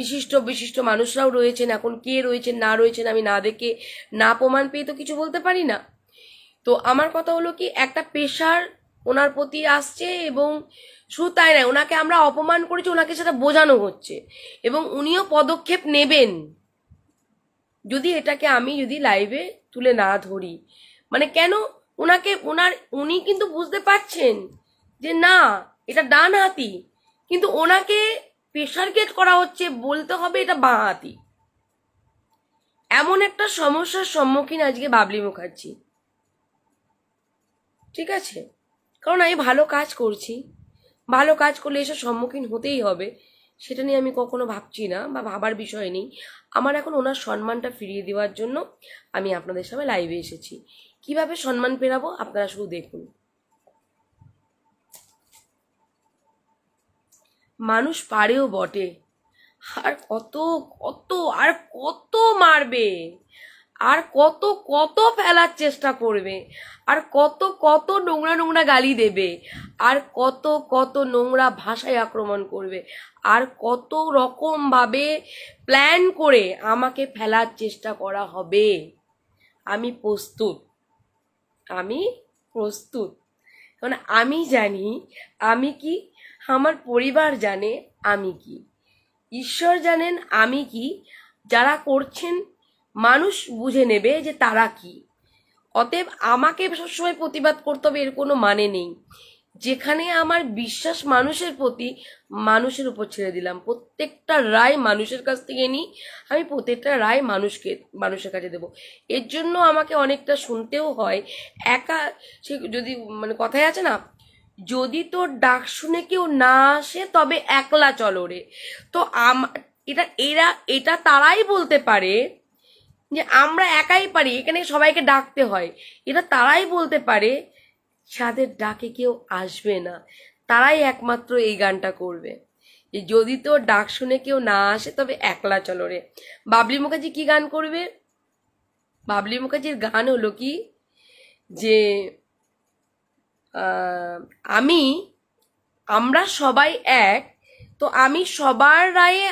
বিশিষ্ট বিশিষ্ট মানুষরাও রয়েছেন এখন কে রয়েছেন না রয়েছেন আমি না দেখে না প্রমাণ পেয়ে তো কিছু বলতে পারি না তো আমার কথা হলো কি একটা পেশার ওনার প্রতি আসছে এবং শুধু তাই নয় ওনাকে আমরা অপমান করেছি ওনাকে সেটা বোঝানো হচ্ছে এবং উনিও পদক্ষেপ নেবেন যদি এটাকে আমি যদি লাইভে তুলে না ধরি মানে কেন ওনাকে ওনার উনি কিন্তু বুঝতে পারছেন যে না এটা ডান হাতি কিন্তু ওনাকে প্রেশার গেট করা হচ্ছে বলতে হবে এটা বাঁ হাতি এমন একটা সমস্যার সম্মুখীন আজকে বাবলি মুখার্জি ঠিক আছে কারণ আমি ভালো কাজ করছি ভালো কাজ করলে এসব সম্মুখীন হতেই হবে সেটা নিয়ে আমি কখনো ভাবছি না বা ভাবার বিষয় নেই আমার এখন ওনার সম্মানটা ফিরিয়ে দেওয়ার জন্য আমি আপনাদের সামনে লাইভে এসেছি কিভাবে সম্মান পেরাবো আপনারা শুধু দেখুন মানুষ পারেও বটে আর কত কত আর কত মারবে আর কত কত ফেলার চেষ্টা করবে আর কত কত নোংরা নোংরা গালি দেবে আর কত কত নোংরা ভাষায় আক্রমণ করবে আর কত রকমভাবে প্ল্যান করে আমাকে ফেলার চেষ্টা করা হবে আমি প্রস্তুত আমি প্রস্তুত কারণ আমি জানি আমি কি আমার পরিবার জানে আমি কি ঈশ্বর জানেন আমি কি যারা করছেন মানুষ বুঝে নেবে যে তারা কি অতএব আমাকে সবসময় প্রতিবাদ করতে হবে এর কোনো মানে নেই যেখানে আমার বিশ্বাস মানুষের প্রতি মানুষের উপর ছেড়ে দিলাম প্রত্যেকটা রায় মানুষের কাছ থেকে নিই আমি প্রত্যেকটা রায় মানুষকে মানুষের কাছে দেবো এর জন্য আমাকে অনেকটা শুনতেও হয় একা সে যদি মানে কথায় আছে না যদি তোর ডাক শুনে কেউ না আসে তবে একলা চলো রে তো আম এটা এরা এটা তারাই বলতে পারে যে আমরা একাই পারি এখানে সবাইকে ডাকতে হয় এটা তারাই বলতে পারে সাদের ডাকে কেউ আসবে না তারাই একমাত্র এই গানটা করবে যদি তো ডাক শুনে কেউ না আসে তবে একলা চলো রে বাবলি মুখার্জি কি গান করবে বাবলি মুখার্জির গান হলো কি যে আমি আমরা সবাই এক তো আমি সবার রায়ে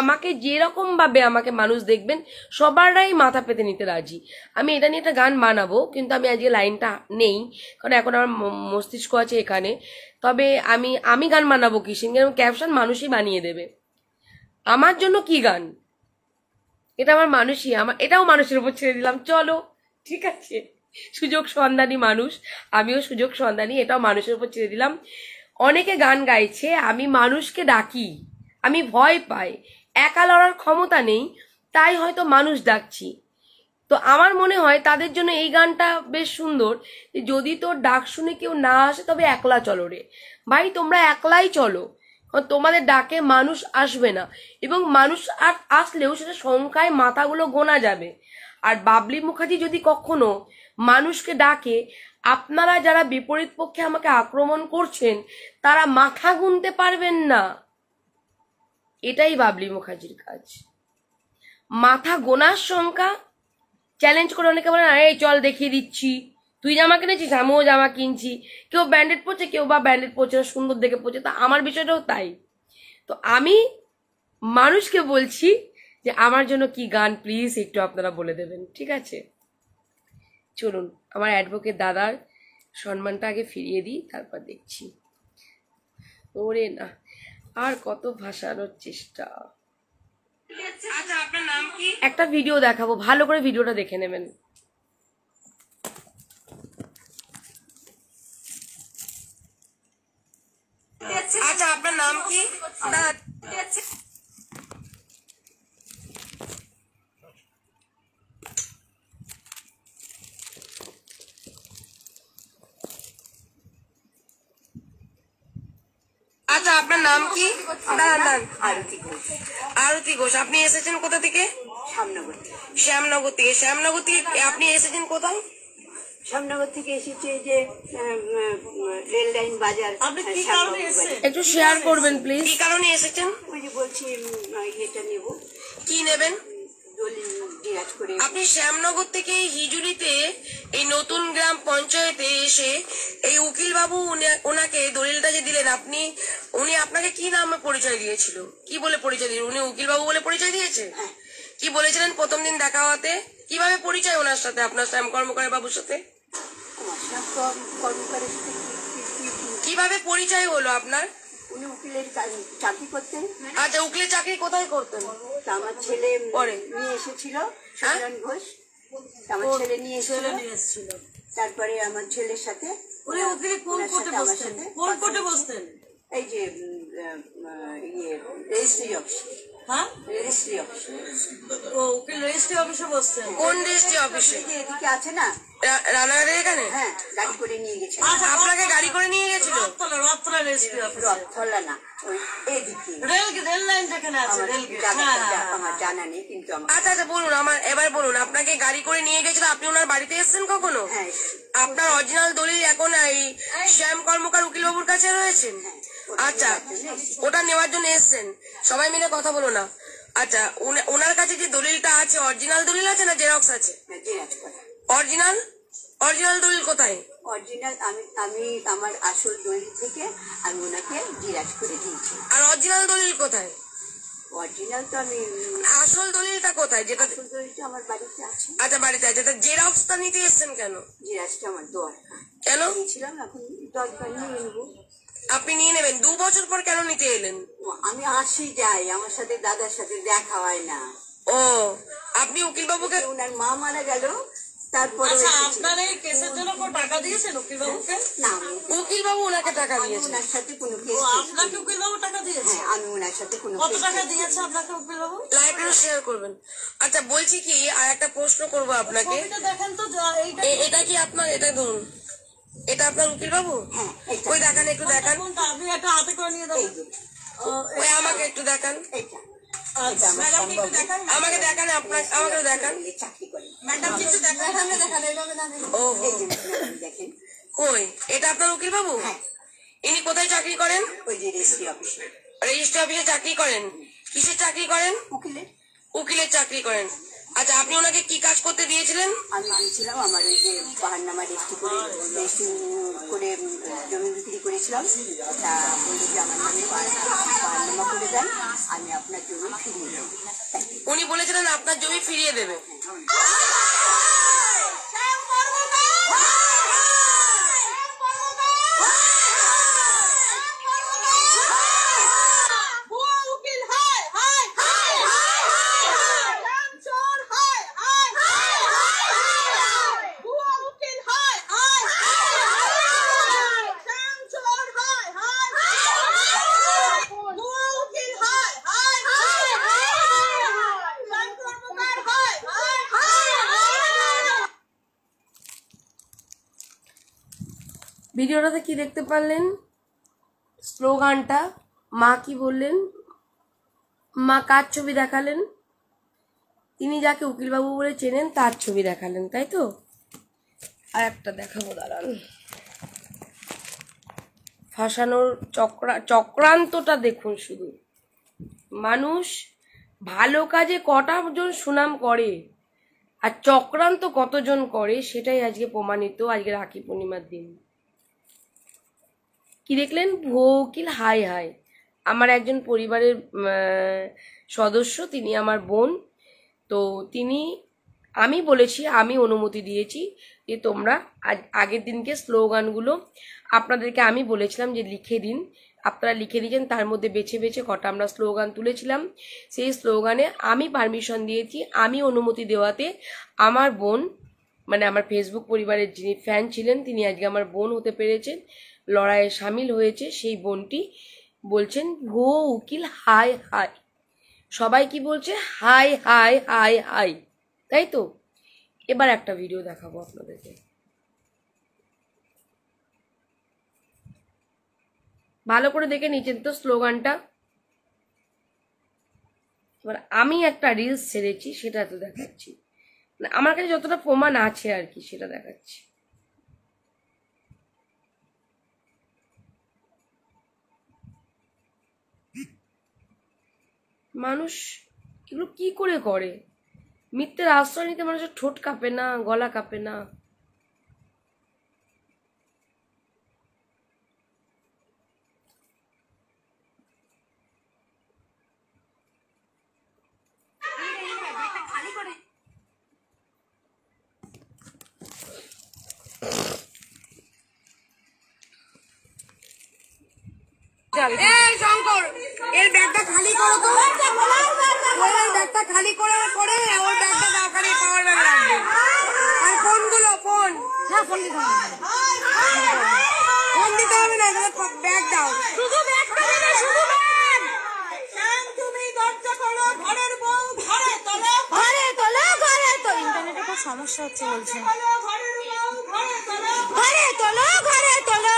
আমাকে যেরকমভাবে আমাকে মানুষ দেখবেন সবার রায়ে মাথা পেতে নিতে রাজি আমি এটা নিয়ে একটা গান বানাবো কিন্তু আমি আজকে লাইনটা নেই কারণ এখন আমার মস্তিষ্ক আছে এখানে তবে আমি আমি গান বানাবো কি সিং ক্যাপশন মানুষই বানিয়ে দেবে আমার জন্য কি গান এটা আমার মানুষই আমার এটাও মানুষের উপর ছেড়ে দিলাম চলো ঠিক আছে সুযোগ সন্ধানী মানুষ আমিও সুযোগ সন্ধানী এটাও মানুষের উপর ছেড়ে দিলাম অনেকে গান গাইছে আমি মানুষকে ডাকি আমি ভয় পাই একা লড়ার ক্ষমতা নেই তাই হয়তো মানুষ ডাকছি তো আমার মনে হয় তাদের জন্য এই গানটা বেশ সুন্দর যদি তোর ডাক শুনে কেউ না আসে তবে একলা চলো রে ভাই তোমরা একলাই চলো তোমাদের ডাকে মানুষ আসবে না এবং মানুষ আর আসলেও সেটা সংখ্যায় মাথাগুলো গোনা যাবে আর বাবলি মুখার্জি যদি কখনো মানুষকে ডাকে আপনারা যারা বিপরীত পক্ষে আমাকে আক্রমণ করছেন তারা মাথা গুনতে পারবেন না এটাই বাবলি মুখার্জির কাজ মাথা গোনার সংখ্যা চ্যালেঞ্জ করে অনেকে বলেন আরে চল দেখিয়ে দিচ্ছি তুই জামা কিনেছিস আমিও জামা কিনছি কেউ ব্যান্ডেড পড়ছে কেউ বা ব্যান্ডেড পড়ছে না সুন্দর দেখে পড়ছে তা আমার বিষয়টাও তাই তো আমি মানুষকে বলছি যে আমার জন্য কি গান প্লিজ একটু আপনারা বলে দেবেন ঠিক আছে চলুন আমার অ্যাডভোকেট দাদার সম্মানটা আগে ফিরিয়ে দিই তারপর দেখছি ওরে না আর কত ভাসানোর চেষ্টা আচ্ছা, একটা ভিডিও দেখাবো ভালো করে ভিডিওটা দেখে নেবেন আচ্ছা আপনার নাম কি আপনার নাম কি দাঁড়ান আরতি ঘোষ আরতি ঘোষ আপনি এসেছেন কোথা থেকে শ্যামনগর শ্যামনগর থেকে শ্যামনগর থেকে আপনি এসেছেন কোথায় শ্যামনগর থেকে এসেছি এই যে রেল লাইন বাজার আপনি কি কারণে এসেছেন একটু শেয়ার করবেন প্লিজ কি কারণে এসেছেন ওই যে বলছি এটা নেব কি নেবেন আপনি শ্যামনগর থেকে হিজুরিতে এই নতুন গ্রাম পঞ্চায়েতে এসে এই উকিল বাবু ওনাকে দলিলটা যে দিলেন আপনি উনি আপনাকে কি নামে পরিচয় দিয়েছিল কি বলে পরিচয় দিয়ে উনি উকিল বাবু বলে পরিচয় দিয়েছে হ্যাঁ। কি বলেছিলেন প্রথম দিন দেখা হওয়াতে কিভাবে পরিচয় ওনার সাথে আপনার শ্যাম কর্মকারী বাবুর সাথে কিভাবে পরিচয় হলো আপনার উনি উকিলের চাকরি করতেন আচ্ছা উকিলের চাকরি কোথায় করতেন আমার ছেলে পরে নিয়ে এসেছিল হ্যাঁ? সঞ্জন ঘোষ আমার ছেলে নিয়ে ছেলে নিয়ে এসেছিল তারপরে আমার ছেলের সাথে উনি উকিলে কোন কোর্টে বসতেন কোন কোর্টে বসতেন এই যে ইয়ে রেজিস্ট্রি অফিস বলুন আমার এবার বলুন আপনাকে গাড়ি করে নিয়ে গেছিল আপনি ওনার বাড়িতে এসেছেন কখনো হ্যাঁ, আপনার অরিজিনাল দলিল এখন এই শ্যাম কর্মকার উকিলবাবুর কাছে রয়েছেন হ্যাঁ। আচ্ছা ওটা নেওয়ার জন্য এসছেন সবাই মিলে কথা বলো না আচ্ছা ওনার কাছে যে দলিলটা আছে অরিজিনাল দলিল আছে না জেরক্স আছে অরিজিনাল অরিজিনাল দলিল কোথায় অরিজিনাল আমি আমি আমার আসল দলিল থেকে আমি ওনাকে জিরাজ করে দিয়েছি আর অরিজিনাল দলিল কোথায় অরিজিনাল তো আমি আসল দলিলটা কোথায় যেটা দলিলটা আমার বাড়িতে আছে আচ্ছা বাড়িতে আছে তা জেরক্সটা নিতে এসেছেন কেন জিরাজটা আমার দরকার কেন ছিলাম এখন দরকার নিয়ে নেবো আপনি নিয়ে নেবেন দু বছর পর কেন নিতে এলেন আমি আসি যাই আমার সাথে দাদার সাথে দেখা হয় না ও আপনি উকিল বাবুকে উনার মা মারা গেল তারপরে আচ্ছা, না ওনাকে টাকা দিয়েছেন টাকা কত টাকা দিয়েছে হ্যাঁ, আপনাকে শেয়ার করবেন আচ্ছা বলছি কি আর একটা প্রশ্ন করবো আপনাকে দেখেন তো এটা কি আপনার এটা ধরুন এটা আপনার উকিল বাবু হ্যাঁ, ওই দেখান একটু আচ্ছা, দেখান আপনি একটা করে নিয়ে দেবেন ওই আমাকে একটু দেখান আচ্ছা, আমাকে দেখান আপনার আমাকে ও এটা আপনার হ্যাঁ। ইনি কোথায় চাকরি করেন ওই রেজিস্ট্রি অফিসে চাকরি করেন কিসের চাকরি করেন উকিলের উকিলের চাকরি করেন আচ্ছা আপনি ওনাকে কি কাজ করতে দিয়েছিলেন আমি আনছিলাম আমার ওই যে বাহান্নামা রেস্টি করে রেস্টি করে জমি বিক্রি করেছিলাম তা বললো যে আমার নামে বাহান্নামা করে দেন আমি আপনার জমি ফিরিয়ে দেবো উনি বলেছিলেন আপনার জমি ফিরিয়ে দেবে হ্যাঁ। ভিডিওটাতে কি দেখতে পারলেন স্লোগানটা মা কি বললেন মা কার ছবি দেখালেন তিনি যাকে উকিলবাবু বলে চেনেন তার ছবি দেখালেন তাই তো আর একটা দেখাবো দাঁড়ান ফাঁসানোর চক্রা চক্রান্তটা দেখুন শুধু মানুষ ভালো কাজে কটা জন সুনাম করে আর চক্রান্ত কতজন করে সেটাই আজকে প্রমাণিত আজকে রাখি পূর্ণিমার দিন কি দেখলেন ভৌকিল হাই হাই আমার একজন পরিবারের সদস্য তিনি আমার বোন তো তিনি আমি বলেছি আমি অনুমতি দিয়েছি যে তোমরা আগের দিনকে স্লোগানগুলো আপনাদেরকে আমি বলেছিলাম যে লিখে দিন আপনারা লিখে দিয়েছেন তার মধ্যে বেছে বেছে কটা আমরা স্লোগান তুলেছিলাম সেই স্লোগানে আমি পারমিশন দিয়েছি আমি অনুমতি দেওয়াতে আমার বোন মানে আমার ফেসবুক পরিবারের যিনি ফ্যান ছিলেন তিনি আজকে আমার বোন হতে পেরেছেন লড়াইয়ে সামিল হয়েছে সেই বোনটি বলছেন গো উকিল হাই হাই সবাই কি বলছে হাই হাই হাই হাই তাই তো এবার একটা ভিডিও দেখাবো আপনাদেরকে ভালো করে দেখে নিচ্ছেন তো স্লোগানটা এবার আমি একটা রিলস ছেড়েছি সেটা তো দেখাচ্ছি মানে আমার কাছে যতটা প্রমাণ আছে আর কি সেটা দেখাচ্ছি মানুষ এগুলো কি করে করে মিথ্যের আশ্রয় নিতে মানুষের ঠোঁট কাঁপে না গলা কাঁপে না Ugh. করতে হবে এই শঙ্কর এর ব্যাগটা খালি করো তো ব্যাগটা খালি করে ওর ব্যাগটা দরকারি পাওয়ার ব্যাগ লাগবে আর ফোন হ্যাঁ, ফোন দিতে হবে ফোন দিতে হবে না তাহলে ব্যাগ দাও শুধু শুধু ঘরে তোলো সমস্যা হচ্ছে বলছে ঘরে তোলো ঘরে তোলো ঘরে তোলো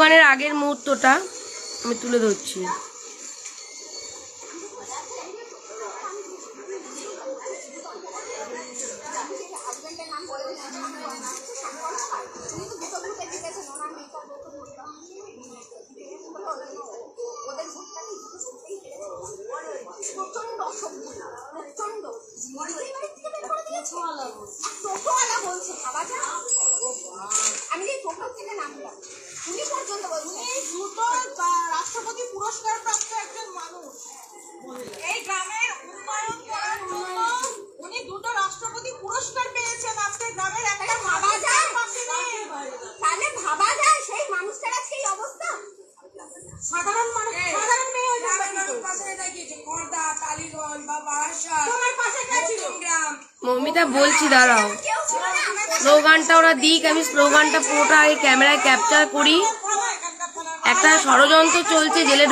দোকানের আগের মুহূর্তটা আমি তুলে ধরছি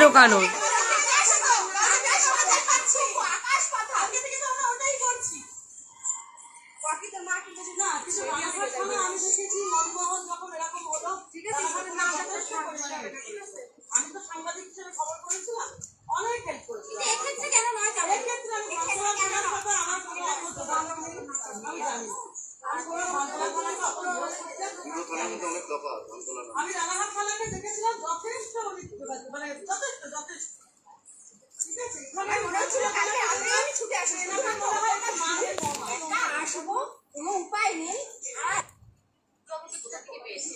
ঢোকানোর আমি রানাঘাট থানাকে দেখেছিলাম যথেষ্ট মানে যথেষ্ট মনে হচ্ছিল কালকে আমি ছুটে আসবো না না আসবো কোনো উপায় নেই আর থেকে পেয়েছি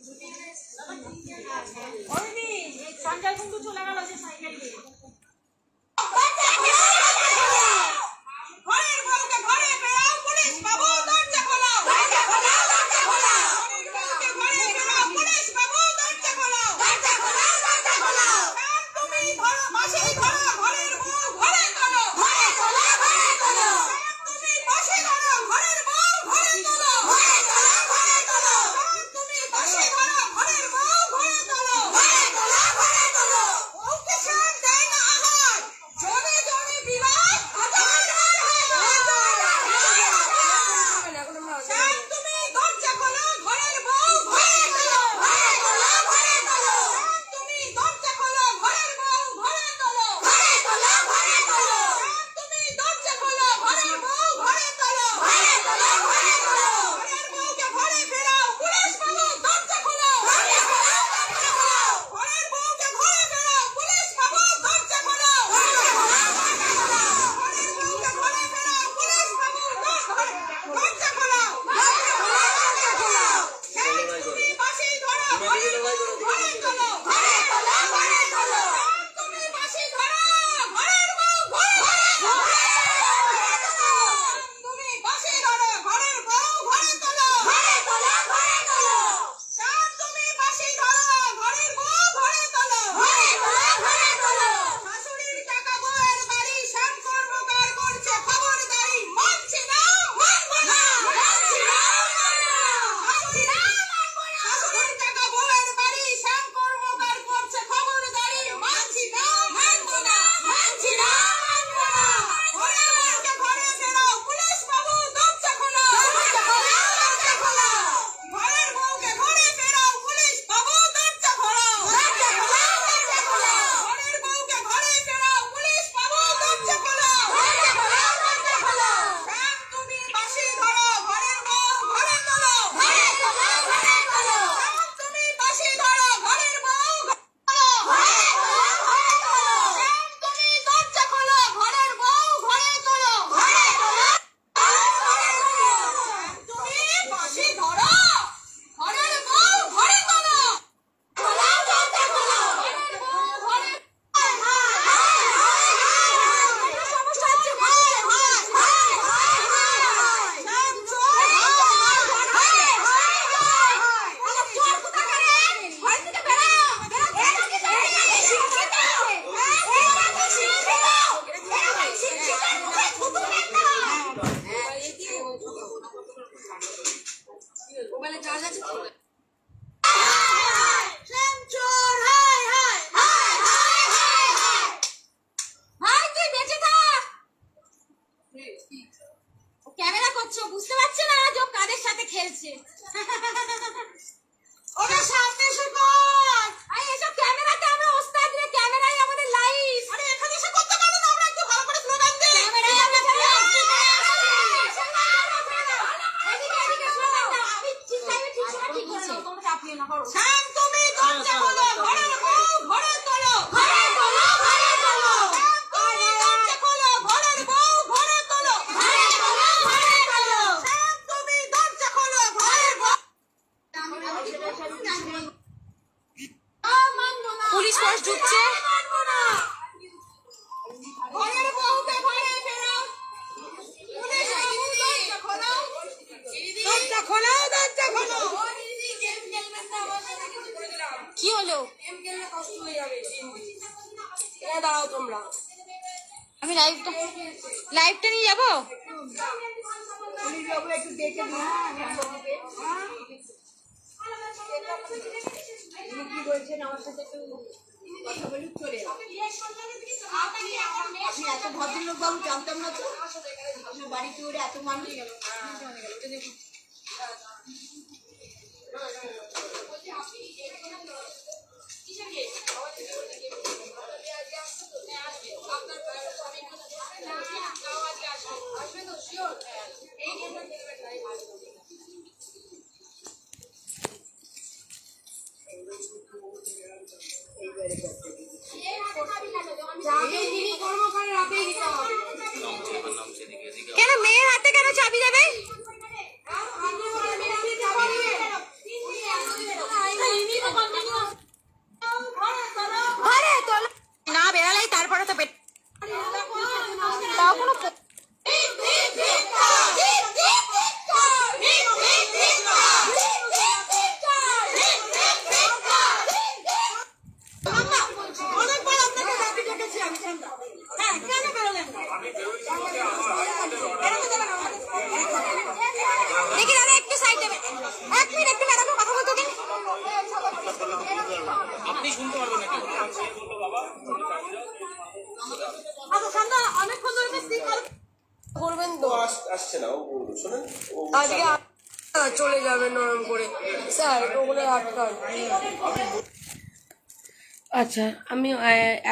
সঞ্জয় কিন্তু চলে গেল যে ঘরে বাবু দরজা খোলা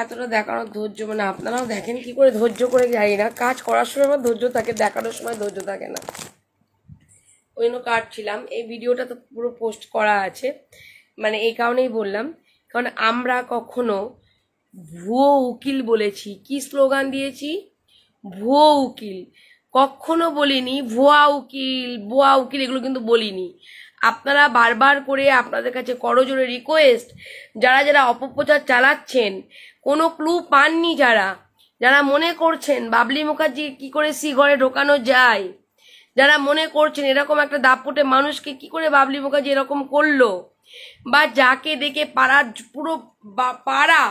এতটা দেখানোর ধৈর্য মানে আপনারাও দেখেন কি করে ধৈর্য করে যাই না কাজ করার সময় আমার ধৈর্য থাকে দেখানোর সময় ধৈর্য থাকে না ওই জন্য কাটছিলাম এই ভিডিওটা তো পুরো পোস্ট করা আছে মানে এই কারণেই বললাম কারণ আমরা কখনো ভুয়ো উকিল বলেছি কি স্লোগান দিয়েছি ভুয়ো উকিল কখনো বলিনি ভুয়া উকিল ভুয়া উকিল এগুলো কিন্তু বলিনি আপনারা বারবার করে আপনাদের কাছে করজোরে রিকোয়েস্ট যারা যারা অপপ্রচার চালাচ্ছেন কোনো ক্লু পাননি যারা যারা মনে করছেন বাবলি মুখার্জি কি করে সি ঘরে ঢোকানো যায় যারা মনে করছেন এরকম একটা দাপটে মানুষকে কি করে বাবলি মুখার্জি এরকম করলো বা যাকে দেখে পাড়া পুরো পাড়া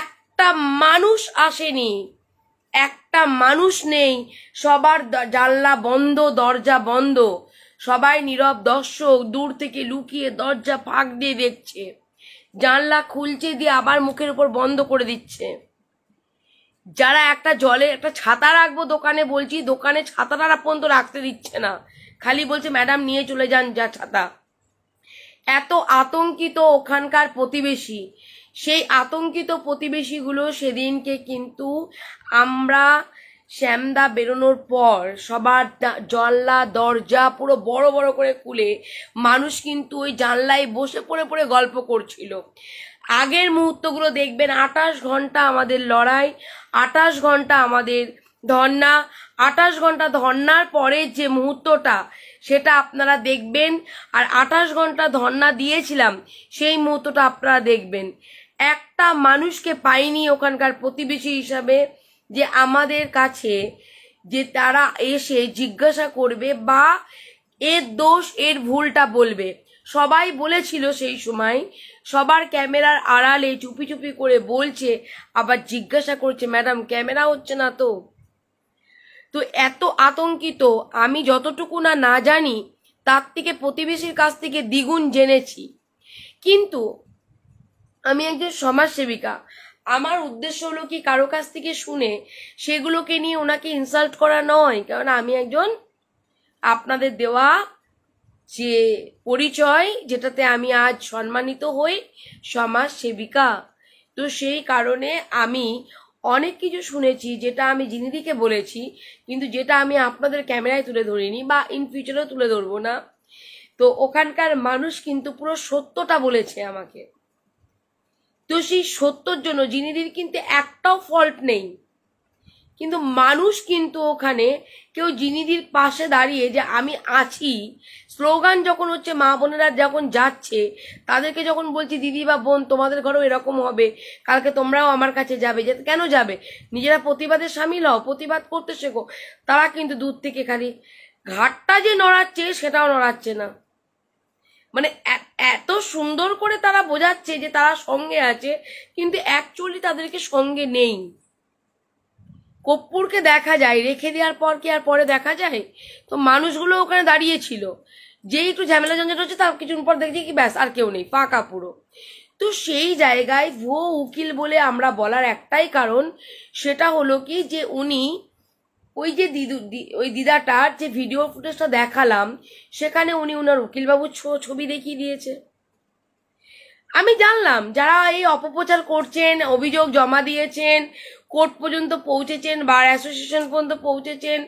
একটা মানুষ আসেনি একটা মানুষ নেই সবার জানলা বন্ধ দরজা বন্ধ সবাই নীরব দর্শক দূর থেকে লুকিয়ে দরজা ফাঁক দিয়ে দেখছে জানলা খুলছে দিয়ে আবার মুখের উপর বন্ধ করে দিচ্ছে যারা একটা জলে একটা ছাতা রাখবো দোকানে বলছি দোকানে ছাতাটা পর্যন্ত রাখতে দিচ্ছে না খালি বলছে ম্যাডাম নিয়ে চলে যান যা ছাতা এত আতঙ্কিত ওখানকার প্রতিবেশী সেই আতঙ্কিত প্রতিবেশীগুলো সেদিনকে কিন্তু আমরা শ্যামদা বেরোনোর পর সবার জানলা দরজা পুরো বড় বড় করে খুলে মানুষ কিন্তু ওই জানলায় বসে পড়ে পড়ে গল্প করছিল আগের মুহূর্তগুলো দেখবেন আটাশ ঘন্টা আমাদের লড়াই আটাশ ঘন্টা আমাদের ধর্না আটাশ ঘন্টা ধর্নার পরে যে মুহূর্তটা সেটা আপনারা দেখবেন আর আটাশ ঘন্টা ধর্না দিয়েছিলাম সেই মুহূর্তটা আপনারা দেখবেন একটা মানুষকে পাইনি ওখানকার প্রতিবেশী হিসাবে যে আমাদের কাছে যে তারা এসে জিজ্ঞাসা করবে বা এর দোষ এর ভুলটা বলবে সবাই বলেছিল সেই সময় সবার ক্যামেরার আড়ালে চুপি চুপি করে বলছে আবার জিজ্ঞাসা করছে ম্যাডাম ক্যামেরা হচ্ছে না তো তো এত আতঙ্কিত আমি যতটুকু না না জানি তার থেকে প্রতিবেশীর কাছ থেকে দ্বিগুণ জেনেছি কিন্তু আমি একজন সমাজসেবিকা আমার উদ্দেশ্য হলো কি কারো কাছ থেকে শুনে সেগুলোকে নিয়ে ওনাকে ইনসাল্ট করা নয় কারণ আমি একজন আপনাদের দেওয়া যে পরিচয় যেটাতে আমি আজ সম্মানিত হই সমাজ সেবিকা তো সেই কারণে আমি অনেক কিছু শুনেছি যেটা আমি জিনিদিকে বলেছি কিন্তু যেটা আমি আপনাদের ক্যামেরায় তুলে ধরিনি বা ইন ফিউচারেও তুলে ধরবো না তো ওখানকার মানুষ কিন্তু পুরো সত্যটা বলেছে আমাকে তো সেই সত্যর জন্য জিনিদির কিন্তু একটাও ফল্ট নেই কিন্তু মানুষ কিন্তু ওখানে কেউ জিনিদির পাশে দাঁড়িয়ে যে আমি আছি স্লোগান যখন হচ্ছে মা বোনেরা যখন যাচ্ছে তাদেরকে যখন বলছি দিদি বা বোন তোমাদের ঘরেও এরকম হবে কালকে তোমরাও আমার কাছে যাবে যে কেন যাবে নিজেরা প্রতিবাদে সামিল হও প্রতিবাদ করতে শেখো তারা কিন্তু দূর থেকে খালি ঘাটটা যে নড়াচ্ছে সেটাও নড়াচ্ছে না মানে এত সুন্দর করে তারা বোঝাচ্ছে যে তারা সঙ্গে আছে কিন্তু অ্যাকচুয়ালি তাদেরকে সঙ্গে নেই কপ্পুরকে দেখা যায় রেখে দেওয়ার পর কি আর পরে দেখা যায় তো মানুষগুলো ওখানে দাঁড়িয়েছিল যেই একটু ঝামেলা ঝঞ্ঝট হচ্ছে তার কিছুদিন পর দেখছি কি ব্যাস আর কেউ নেই পাকা পুরো তো সেই জায়গায় ভুয়ো উকিল বলে আমরা বলার একটাই কারণ সেটা হলো কি যে উনি ওই যে দিদু ওই দিদাটার যে ভিডিও ফুটেজটা দেখালাম সেখানে উনি ওনার উকিলবাবুর ছবি দেখিয়ে দিয়েছে আমি জানলাম যারা এই অপপ্রচার করছেন অভিযোগ জমা দিয়েছেন কোর্ট পর্যন্ত পৌঁছেছেন বার অ্যাসোসিয়েশন পর্যন্ত পৌঁছেছেন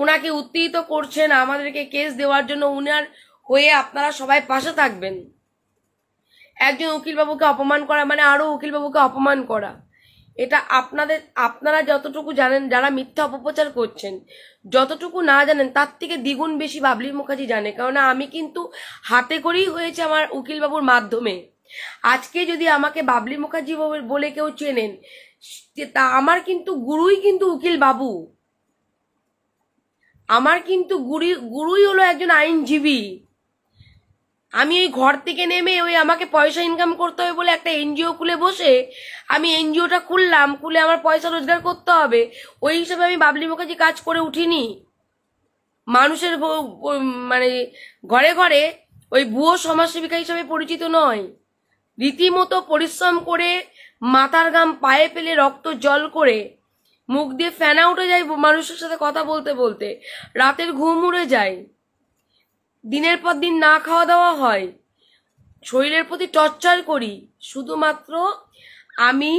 ওনাকে উত্তেজিত করছেন আমাদেরকে কেস দেওয়ার জন্য উনার হয়ে আপনারা সবাই পাশে থাকবেন একজন উকিলবাবুকে অপমান করা মানে আরও উকিলবাবুকে অপমান করা এটা আপনাদের আপনারা যতটুকু জানেন যারা মিথ্যা অপপ্রচার করছেন যতটুকু না জানেন তার থেকে দ্বিগুণ বেশি বাবলি মুখার্জি জানে কেননা আমি কিন্তু হাতে করেই হয়েছে আমার উকিলবাবুর মাধ্যমে আজকে যদি আমাকে বাবলি মুখার্জি বলে কেউ চেনেন তা আমার কিন্তু গুরুই কিন্তু উকিল বাবু আমার কিন্তু গুরু গুরুই হলো একজন আইনজীবী আমি ওই ঘর থেকে নেমে ওই আমাকে পয়সা ইনকাম করতে হবে বলে একটা এনজিও খুলে বসে আমি এনজিওটা খুললাম খুলে আমার পয়সা রোজগার করতে হবে ওই হিসাবে আমি বাবলি মুখার্জি কাজ করে উঠিনি মানুষের মানে ঘরে ঘরে ওই ভুয়ো সমাজসেবিকা হিসাবে পরিচিত নয় রীতিমতো পরিশ্রম করে মাথার গাম পায়ে ফেলে রক্ত জল করে মুখ দিয়ে ফ্যানা উঠে যায় মানুষের সাথে কথা বলতে বলতে রাতের ঘুম উড়ে যায় দিনের পর দিন না খাওয়া দাওয়া হয় শরীরের প্রতি টর্চার করি শুধুমাত্র আমি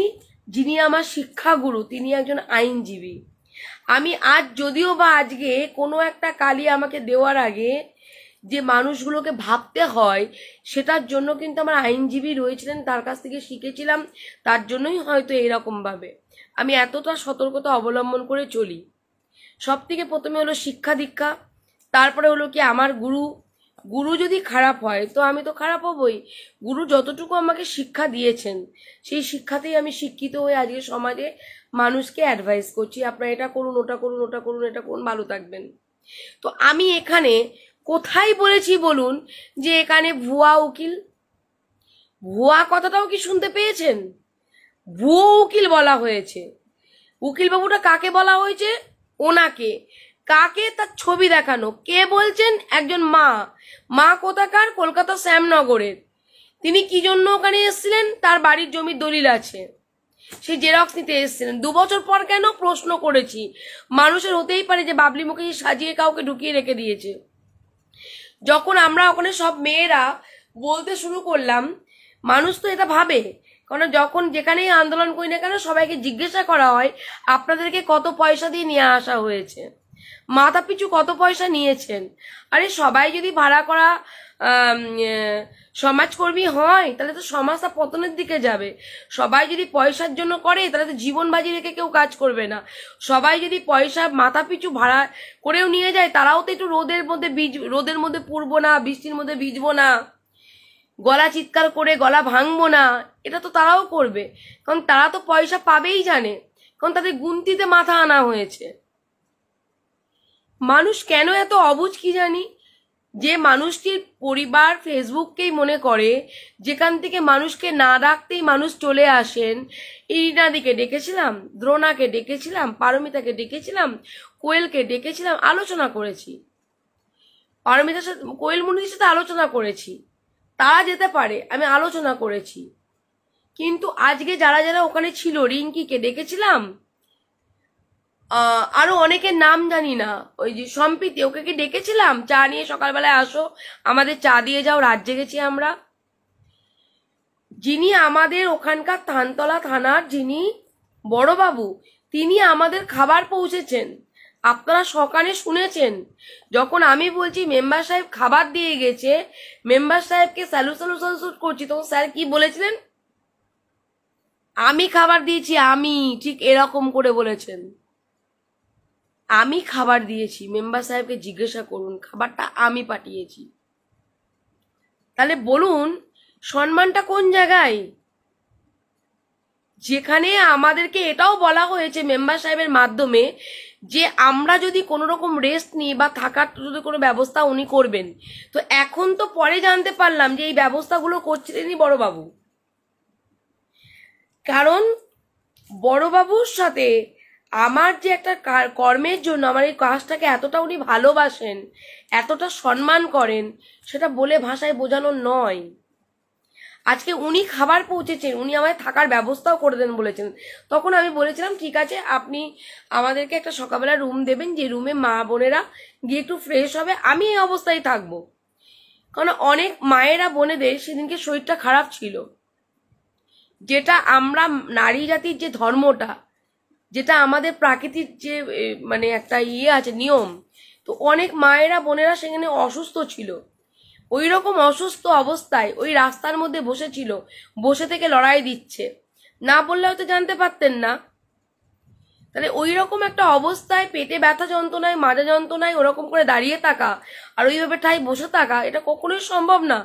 যিনি আমার শিক্ষাগুরু তিনি একজন আইনজীবী আমি আজ যদিও বা আজকে কোনো একটা কালি আমাকে দেওয়ার আগে যে মানুষগুলোকে ভাবতে হয় সেটার জন্য কিন্তু আমার আইনজীবী রয়েছিলেন তার কাছ থেকে শিখেছিলাম তার জন্যই হয়তো এরকমভাবে আমি এতটা সতর্কতা অবলম্বন করে চলি সব থেকে প্রথমে হলো শিক্ষা দীক্ষা তারপরে হলো কি আমার গুরু গুরু যদি খারাপ হয় তো আমি তো খারাপ হবই গুরু যতটুকু আমাকে শিক্ষা দিয়েছেন সেই শিক্ষাতেই আমি শিক্ষিত হয়ে আজকে সমাজে মানুষকে অ্যাডভাইস করছি আপনারা এটা করুন ওটা করুন ওটা করুন এটা করুন ভালো থাকবেন তো আমি এখানে কোথায় বলেছি বলুন যে এখানে ভুয়া উকিল ভুয়া কথাটাও কি শুনতে পেয়েছেন ভুয়ো উকিল বলা হয়েছে উকিলবাবুটা কাকে বলা হয়েছে ওনাকে কাকে তার ছবি দেখানো কে বলছেন একজন মা মা কোথাকার কলকাতা শ্যামনগরের তিনি কি জন্য ওখানে এসেছিলেন তার বাড়ির জমির দলিল আছে সে জেরক্স নিতে এসেছিলেন দু বছর পর কেন প্রশ্ন করেছি মানুষের হতেই পারে যে বাবলি মুখে সাজিয়ে কাউকে ঢুকিয়ে রেখে দিয়েছে যখন আমরা ওখানে সব মেয়েরা বলতে শুরু করলাম মানুষ তো এটা ভাবে কারণ যখন যেখানেই আন্দোলন করি না কেন সবাইকে জিজ্ঞাসা করা হয় আপনাদেরকে কত পয়সা দিয়ে নিয়ে আসা হয়েছে মাথা পিছু কত পয়সা নিয়েছেন আরে সবাই যদি ভাড়া করা সমাজকর্মী হয় তাহলে তো সমাজটা পতনের দিকে যাবে সবাই যদি পয়সার জন্য করে তাহলে তো জীবন বাজি রেখে কেউ কাজ করবে না সবাই যদি পয়সা মাথা পিছু ভাড়া করেও নিয়ে যায় তারাও তো একটু রোদের মধ্যে বীজ রোদের মধ্যে পুড়বো না বৃষ্টির মধ্যে ভিজবো না গলা চিৎকার করে গলা ভাঙবো না এটা তো তারাও করবে কারণ তারা তো পয়সা পাবেই জানে কারণ তাদের গুনতিতে মাথা আনা হয়েছে মানুষ কেন এত অবুজ কি জানি যে মানুষটির পরিবার ফেসবুককেই মনে করে যেখান থেকে মানুষকে না ডাকতেই মানুষ চলে আসেন ইরিনাদিকে ডেকেছিলাম দ্রোণাকে ডেকেছিলাম পারমিতাকে ডেকেছিলাম কোয়েলকে ডেকেছিলাম আলোচনা করেছি পারমিতার সাথে কোয়েল মুন্ডির সাথে আলোচনা করেছি তারা যেতে পারে আমি আলোচনা করেছি কিন্তু আজকে যারা যারা ওখানে ছিল রিঙ্কিকে ডেকেছিলাম আরো অনেকের নাম জানি না ওই যে সম্প্রীতি ওকে কি ডেকেছিলাম চা নিয়ে সকালবেলায় আসো আমাদের চা দিয়ে যাও রাজ্যে গেছি আমরা যিনি আমাদের ওখানকার থানতলা থানার যিনি বড়বাবু তিনি আমাদের খাবার পৌঁছেছেন আপনারা সকালে শুনেছেন যখন আমি বলছি মেম্বার সাহেব খাবার দিয়ে গেছে মেম্বার সাহেবকে স্যালু স্যালু স্যালুট করছি তখন স্যার কি বলেছিলেন আমি খাবার দিয়েছি আমি ঠিক এরকম করে বলেছেন আমি খাবার দিয়েছি মেম্বার সাহেবকে জিজ্ঞাসা করুন খাবারটা আমি পাঠিয়েছি তাহলে বলুন সম্মানটা কোন জায়গায় যেখানে আমাদেরকে এটাও বলা হয়েছে মেম্বার সাহেবের মাধ্যমে যে আমরা যদি কোনো রকম রেস্ট নিই বা থাকার যদি কোনো ব্যবস্থা উনি করবেন তো এখন তো পরে জানতে পারলাম যে এই ব্যবস্থাগুলো করছিলেনই বড়বাবু কারণ বড়বাবুর সাথে আমার যে একটা কর্মের জন্য আমার এই কাজটাকে এতটা উনি ভালোবাসেন এতটা সম্মান করেন সেটা বলে ভাষায় বোঝানো নয় আজকে উনি খাবার পৌঁছেছেন উনি আমায় থাকার ব্যবস্থাও করে দেন বলেছেন তখন আমি বলেছিলাম ঠিক আছে আপনি আমাদেরকে একটা সকালবেলা রুম দেবেন যে রুমে মা বোনেরা গিয়ে একটু ফ্রেশ হবে আমি এই অবস্থায় থাকবো কারণ অনেক মায়েরা বোনেদের সেদিনকে শরীরটা খারাপ ছিল যেটা আমরা নারী জাতির যে ধর্মটা যেটা আমাদের প্রাকৃতিক যে মানে একটা ইয়ে আছে নিয়ম তো অনেক মায়েরা বোনেরা সেখানে অসুস্থ ছিল ওই রকম অসুস্থ অবস্থায় ওই রাস্তার মধ্যে বসেছিল বসে থেকে লড়াই দিচ্ছে না বললে হয়তো জানতে পারতেন না তাহলে ওই রকম একটা অবস্থায় পেটে ব্যথা যন্ত্রণায় মাজা যন্ত্রণায় ওরকম করে দাঁড়িয়ে থাকা আর ওইভাবে ঠাই বসে থাকা এটা কখনোই সম্ভব না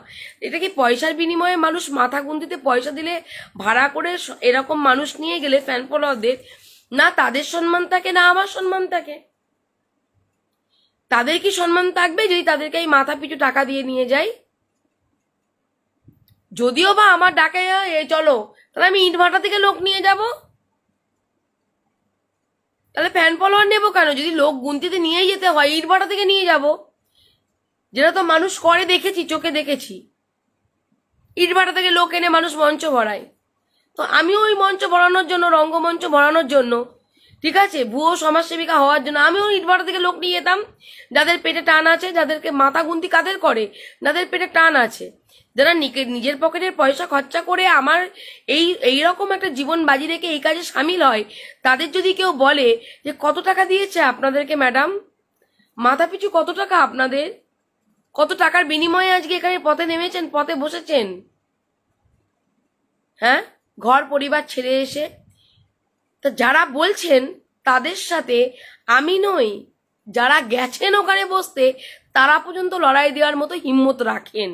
এটা কি পয়সার বিনিময়ে মানুষ মাথা গুন্তিতে পয়সা দিলে ভাড়া করে এরকম মানুষ নিয়ে গেলে ফ্যান ফলোয়ারদের না তাদের সম্মান থাকে না আমার সম্মান থাকে তাদের কি সম্মান থাকবে যদি তাদেরকে এই মাথা পিছু টাকা দিয়ে নিয়ে যাই যদিও বা আমার ডাকে এ চলো তাহলে আমি ইটভাটা থেকে লোক নিয়ে যাব তাহলে ফ্যান ফলোয়ার নেবো কেন যদি লোক গুনতিতে নিয়েই যেতে হয় ইটভাটা থেকে নিয়ে যাব যেটা তো মানুষ করে দেখেছি চোখে দেখেছি ইটভাটা থেকে লোক এনে মানুষ মঞ্চ ভরায় তো আমিও ওই মঞ্চ বড়ানোর জন্য রঙ্গমঞ্চ বড়ানোর জন্য ঠিক আছে ভুয়ো সমাজসেবিকা হওয়ার জন্য আমিও ইটভাটা থেকে লোক নিয়ে যেতাম যাদের পেটে টান আছে যাদেরকে মাথা গুন্তি কাদের করে যাদের পেটে টান আছে যারা নিজের পকেটের পয়সা খরচা করে আমার এই এই রকম একটা জীবন বাজি রেখে এই কাজে সামিল হয় তাদের যদি কেউ বলে যে কত টাকা দিয়েছে আপনাদেরকে ম্যাডাম মাথা পিছু কত টাকা আপনাদের কত টাকার বিনিময়ে আজকে এখানে পথে নেমেছেন পথে বসেছেন হ্যাঁ ঘর পরিবার ছেড়ে এসে তা যারা বলছেন তাদের সাথে আমি নই যারা গেছেন ওখানে বসতে তারা পর্যন্ত লড়াই দেওয়ার মতো হিম্মত রাখেন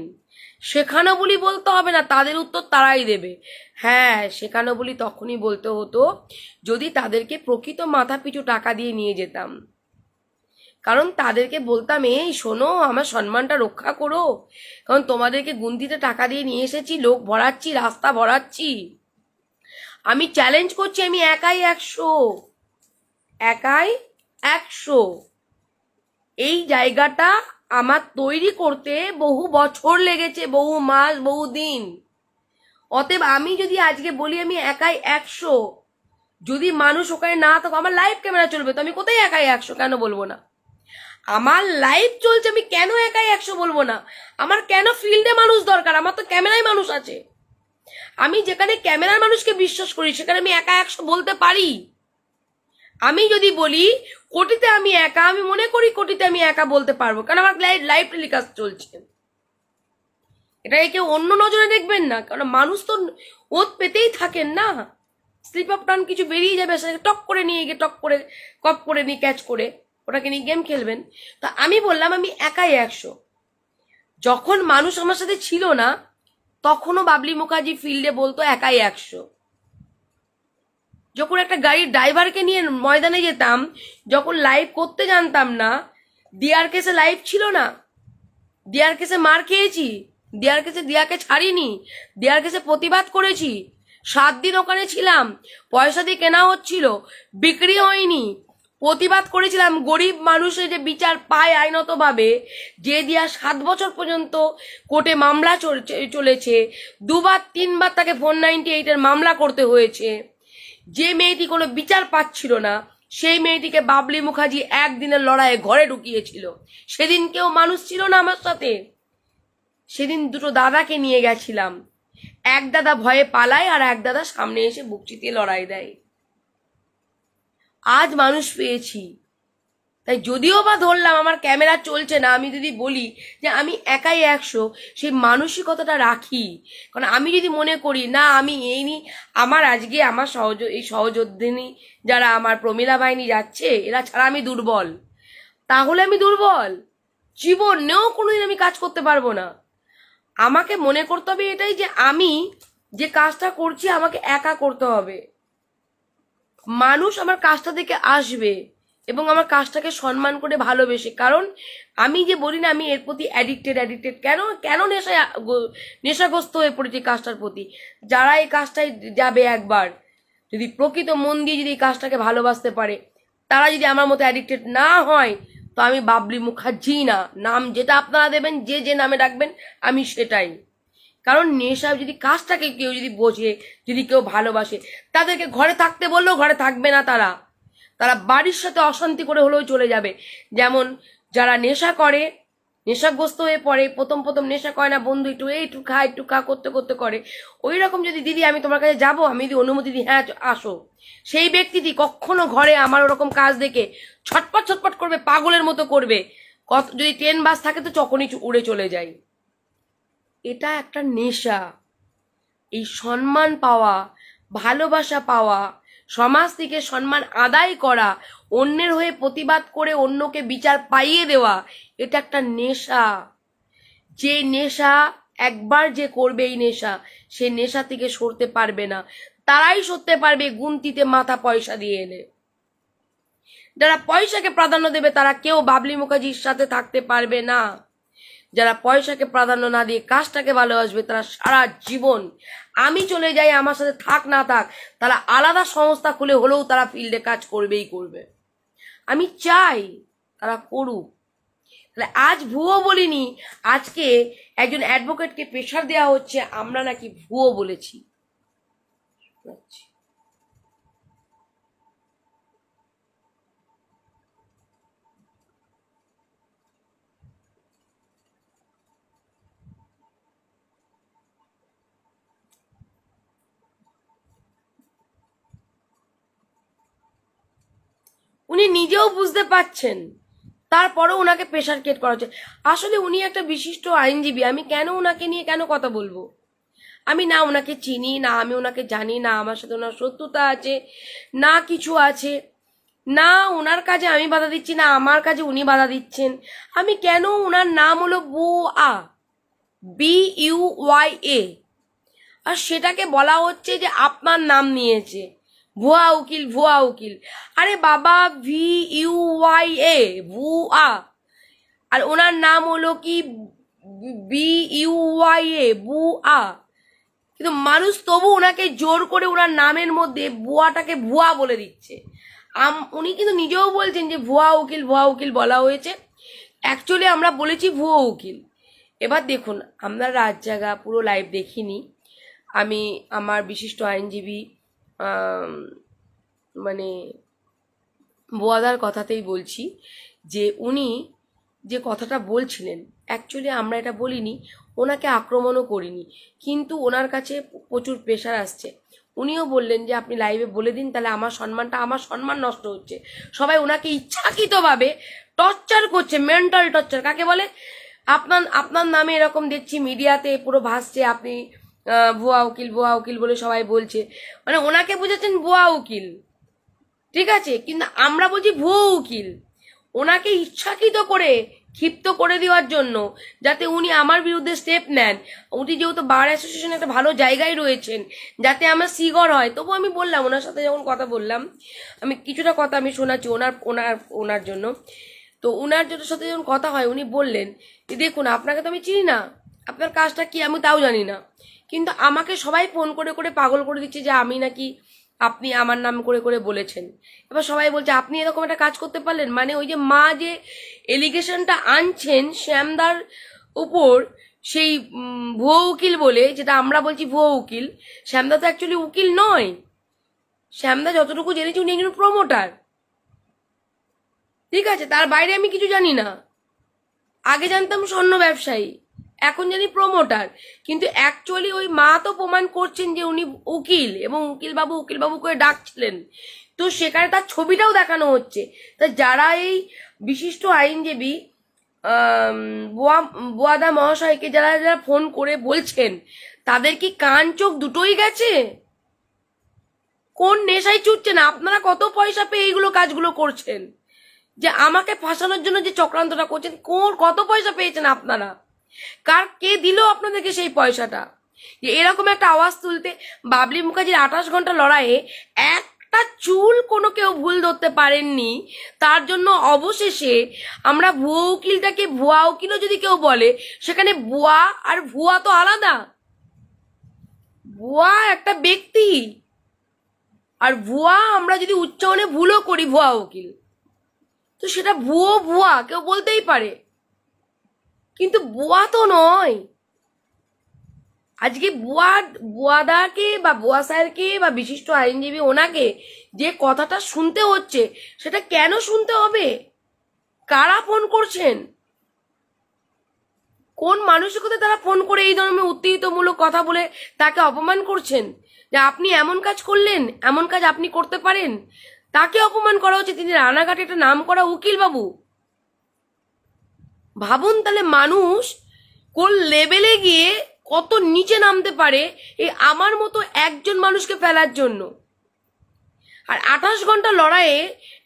শেখানো বলি বলতে হবে না তাদের উত্তর তারাই দেবে হ্যাঁ শেখানো বলি তখনই বলতে হতো যদি তাদেরকে প্রকৃত মাথা পিছু টাকা দিয়ে নিয়ে যেতাম কারণ তাদেরকে বলতাম এই শোনো আমার সম্মানটা রক্ষা করো কারণ তোমাদেরকে গুন্দিতে টাকা দিয়ে নিয়ে এসেছি লোক ভরাচ্ছি রাস্তা ভরাচ্ছি আমি চ্যালেঞ্জ করছি আমি একাই একশো একাই একশো এই জায়গাটা আমার তৈরি করতে বহু বছর লেগেছে বহু মাস বহু দিন অতএব আমি যদি আজকে বলি আমি একাই একশো যদি মানুষ ওখানে না থাকো আমার লাইভ ক্যামেরা চলবে তো আমি কোথায় একাই একশো কেন বলবো না আমার লাইভ চলছে আমি কেন একাই একশো বলবো না আমার কেন ফিল্ডে মানুষ দরকার আমার তো ক্যামেরায় মানুষ আছে আমি যেখানে ক্যামেরার মানুষকে বিশ্বাস করি সেখানে আমি একা একশো বলতে পারি আমি যদি বলি কোটিতে আমি একা আমি মনে করি কোটিতে আমি একা বলতে পারবো কারণ আমার লাইভ টেলিকাস্ট চলছে এটা একে অন্য নজরে দেখবেন না কারণ মানুষ তো ওত পেতেই থাকেন না স্লিপ আপ টান কিছু বেরিয়ে যাবে সেটাকে টক করে নিয়ে গিয়ে টক করে কপ করে নিয়ে ক্যাচ করে ওটাকে নিয়ে গেম খেলবেন তা আমি বললাম আমি একাই একশো যখন মানুষ আমার সাথে ছিল না তখনও বাবলি মুখার্জি ফিল্ডে বলতো একাই একশো যখন একটা গাড়ির ড্রাইভারকে নিয়ে ময়দানে যেতাম যখন লাইভ করতে জানতাম না দিয়ার কেসে লাইভ ছিল না দিয়ার কেসে মার খেয়েছি দিয়ার কেসে দিয়াকে ছাড়িনি দিয়ার কেসে প্রতিবাদ করেছি সাত দিন ওখানে ছিলাম পয়সা দিয়ে কেনা হচ্ছিল বিক্রি হয়নি প্রতিবাদ করেছিলাম গরিব মানুষের যে বিচার পায় আইনতভাবে যে দিয়া সাত বছর পর্যন্ত কোর্টে মামলা চলেছে দুবার তিনবার তাকে ফোর নাইনটি এইটের মামলা করতে হয়েছে যে মেয়েটি কোনো বিচার পাচ্ছিল না সেই মেয়েটিকে বাবলি মুখার্জি একদিনের লড়াইয়ে ঘরে ঢুকিয়েছিল সেদিন কেউ মানুষ ছিল না আমার সাথে সেদিন দুটো দাদাকে নিয়ে গেছিলাম এক দাদা ভয়ে পালায় আর এক দাদা সামনে এসে বুকচিতে লড়াই দেয় আজ মানুষ পেয়েছি তাই যদিও বা ধরলাম আমার ক্যামেরা চলছে না আমি যদি বলি যে আমি একাই একশো সেই মানসিকতাটা রাখি কারণ আমি যদি মনে করি না আমি এই নি আমার আজকে আমার সহজ এই সহযোদ্ধিনী যারা আমার প্রমীলা বাহিনী যাচ্ছে এরা ছাড়া আমি দুর্বল তাহলে আমি দুর্বল জীবনেও কোনোদিন আমি কাজ করতে পারবো না আমাকে মনে করতে হবে এটাই যে আমি যে কাজটা করছি আমাকে একা করতে হবে মানুষ আমার কাজটা থেকে আসবে এবং আমার কাজটাকে সম্মান করে ভালোবেসে কারণ আমি যে বলি না আমি এর প্রতি অ্যাডিক্টেড অ্যাডিক্টেড কেন কেন নেশায় নেশাগ্রস্ত হয়ে পড়েছি কাজটার প্রতি যারা এই কাজটায় যাবে একবার যদি প্রকৃত মন দিয়ে যদি এই কাজটাকে ভালোবাসতে পারে তারা যদি আমার মতো অ্যাডিক্টেড না হয় তো আমি বাবলি মুখার্জি না নাম যেটা আপনারা দেবেন যে যে নামে ডাকবেন আমি সেটাই কারণ নেশা যদি কাজটাকে কেউ যদি বোঝে যদি কেউ ভালোবাসে তাদেরকে ঘরে থাকতে বললেও ঘরে থাকবে না তারা তারা বাড়ির সাথে অশান্তি করে হলেও চলে যাবে যেমন যারা নেশা করে নেশাগ্রস্ত হয়ে পড়ে প্রথম প্রথম নেশা করে না বন্ধু একটু এই একটু খা একটু খা করতে করতে করে ওই রকম যদি দিদি আমি তোমার কাছে যাব আমি যদি অনুমতি দিই হ্যাঁ আসো সেই ব্যক্তিটি কখনো ঘরে আমার ওরকম কাজ দেখে ছটপট ছটপট করবে পাগলের মতো করবে কত যদি ট্রেন বাস থাকে তো চকনিচ উড়ে চলে যায় এটা একটা নেশা এই সম্মান পাওয়া ভালোবাসা পাওয়া সমাজ থেকে সম্মান আদায় করা অন্যের হয়ে প্রতিবাদ করে অন্যকে বিচার পাইয়ে দেওয়া এটা একটা নেশা যে নেশা একবার যে করবে এই নেশা সে নেশা থেকে সরতে পারবে না তারাই সরতে পারবে গুনতিতে মাথা পয়সা দিয়ে এলে যারা পয়সাকে প্রাধান্য দেবে তারা কেউ বাবলি মুখার্জির সাথে থাকতে পারবে না যারা পয়সাকে প্রাধান্য না দিয়ে কাজটাকে ভালোবাসবে তারা সারা জীবন আমি চলে যাই আমার সাথে থাক না থাক তারা আলাদা সংস্থা খুলে হলেও তারা ফিল্ডে কাজ করবেই করবে আমি চাই তারা করুক তাহলে আজ ভুয়ো বলিনি আজকে একজন অ্যাডভোকেটকে প্রেশার দেওয়া হচ্ছে আমরা নাকি ভুয়ো বলেছি আচ্ছা উনি নিজেও বুঝতে পাচ্ছেন তারপরেও ওনাকে প্রেশার ক্রিয়েট করা হচ্ছে আসলে উনি একটা বিশিষ্ট আইনজীবী আমি কেন ওনাকে নিয়ে কেন কথা বলবো আমি না ওনাকে চিনি না আমি ওনাকে জানি না আমার সাথে ওনার শত্রুতা আছে না কিছু আছে না ওনার কাজে আমি বাধা দিচ্ছি না আমার কাজে উনি বাধা দিচ্ছেন আমি কেন ওনার নাম হলো বু আ বি ইউ ওয়াই এ আর সেটাকে বলা হচ্ছে যে আপনার নাম নিয়েছে ভুয়া উকিল ভুয়া উকিল আরে বাবা ভি ইউ ওয়াই এ ভুয়া আর ওনার নাম হলো কি বি ইউ ওয়াই এ বুয়া কিন্তু মানুষ তবু ওনাকে জোর করে ওনার নামের মধ্যে বুয়াটাকে ভুয়া বলে দিচ্ছে আম উনি কিন্তু নিজেও বলছেন যে ভুয়া উকিল ভুয়া উকিল বলা হয়েছে অ্যাকচুয়ালি আমরা বলেছি ভুয়ো উকিল এবার দেখুন আমরা রাত জাগা পুরো লাইভ দেখিনি আমি আমার বিশিষ্ট আইনজীবী মানে বোয়াদার কথাতেই বলছি যে উনি যে কথাটা বলছিলেন অ্যাকচুয়ালি আমরা এটা বলিনি ওনাকে আক্রমণও করিনি কিন্তু ওনার কাছে প্রচুর প্রেশার আসছে উনিও বললেন যে আপনি লাইভে বলে দিন তাহলে আমার সম্মানটা আমার সম্মান নষ্ট হচ্ছে সবাই ওনাকে ইচ্ছাকৃতভাবে টর্চার করছে মেন্টাল টর্চার কাকে বলে আপনার আপনার নামে এরকম দেখছি মিডিয়াতে পুরো ভাসছে আপনি ভুয়া উকিল ভুয়া উকিল বলে সবাই বলছে মানে ওনাকে বুঝাচ্ছেন ভুয়া উকিল ঠিক আছে কিন্তু আমরা বলছি ভুয়ো উকিল ওনাকে ইচ্ছাকৃত করে ক্ষিপ্ত করে দেওয়ার জন্য যাতে উনি আমার বিরুদ্ধে স্টেপ নেন উনি যেহেতু বার অ্যাসোসিয়েশন একটা ভালো জায়গায় রয়েছেন যাতে আমার সিগর হয় তবু আমি বললাম ওনার সাথে যখন কথা বললাম আমি কিছুটা কথা আমি শোনাচ্ছি ওনার ওনার ওনার জন্য তো ওনার জন্য সাথে যখন কথা হয় উনি বললেন যে দেখুন আপনাকে তো আমি চিনি না আপনার কাজটা কি আমি তাও জানি না কিন্তু আমাকে সবাই ফোন করে করে পাগল করে দিচ্ছে যে আমি নাকি আপনি আমার নাম করে করে বলেছেন এবার সবাই বলছে আপনি এরকম একটা কাজ করতে পারলেন মানে ওই যে মা যে এলিগেশনটা আনছেন শ্যামদার উপর সেই ভুয়ো উকিল বলে যেটা আমরা বলছি ভুয়ো উকিল শ্যামদা তো অ্যাকচুয়ালি উকিল নয় শ্যামদা যতটুকু জেনেছি উনি একজন প্রমোটার ঠিক আছে তার বাইরে আমি কিছু জানি না আগে জানতাম স্বর্ণ ব্যবসায়ী এখন জানি প্রমোটার কিন্তু অ্যাকচুয়ালি ওই মা তো প্রমাণ করছেন যে উনি উকিল এবং উকিলবাবু উকিলবাবু করে ডাকছিলেন তো সেখানে তার ছবিটাও দেখানো হচ্ছে তা যারা এই বিশিষ্ট আইনজীবী বোয়াদা মহাশয়কে যারা যারা ফোন করে বলছেন তাদের কি কান চোখ দুটোই গেছে কোন নেশায় চুটছেন আপনারা কত পয়সা পেয়ে এইগুলো কাজগুলো করছেন যে আমাকে ফাঁসানোর জন্য যে চক্রান্তটা করছেন কোন কত পয়সা পেয়েছেন আপনারা কার কে দিল আপনাদেরকে সেই পয়সাটা যে এরকম একটা আওয়াজ তুলতে বাবলি মুখার্জির আঠাশ ঘন্টা লড়াইয়ে এক একটা চুল কোনো কেউ ভুল ধরতে পারেননি তার জন্য অবশেষে আমরা ভুয়া উকিলটাকে ভুয়া উকিলও যদি কেউ বলে সেখানে ভুয়া আর ভুয়া তো আলাদা ভুয়া একটা ব্যক্তি আর ভুয়া আমরা যদি উচ্চারণে ভুলও করি ভুয়া উকিল তো সেটা ভুয়ো ভুয়া কেউ বলতেই পারে কিন্তু বোয়া তো নয় আজকে বোয়া বোয়াদাকে বা বোয়া স্যারকে বা বিশিষ্ট আইনজীবী ওনাকে যে কথাটা শুনতে হচ্ছে সেটা কেন শুনতে হবে কারা ফোন করছেন কোন কথা তারা ফোন করে এই ধরনের উত্তেজিতমূলক কথা বলে তাকে অপমান করছেন যে আপনি এমন কাজ করলেন এমন কাজ আপনি করতে পারেন তাকে অপমান করা হচ্ছে তিনি রানাঘাটে একটা নাম করা উকিল বাবু ভাবুন তাহলে মানুষ কোন লেভেলে গিয়ে কত নিচে নামতে পারে এই আমার মতো একজন মানুষকে ফেলার জন্য আর আঠাশ ঘন্টা লড়াইয়ে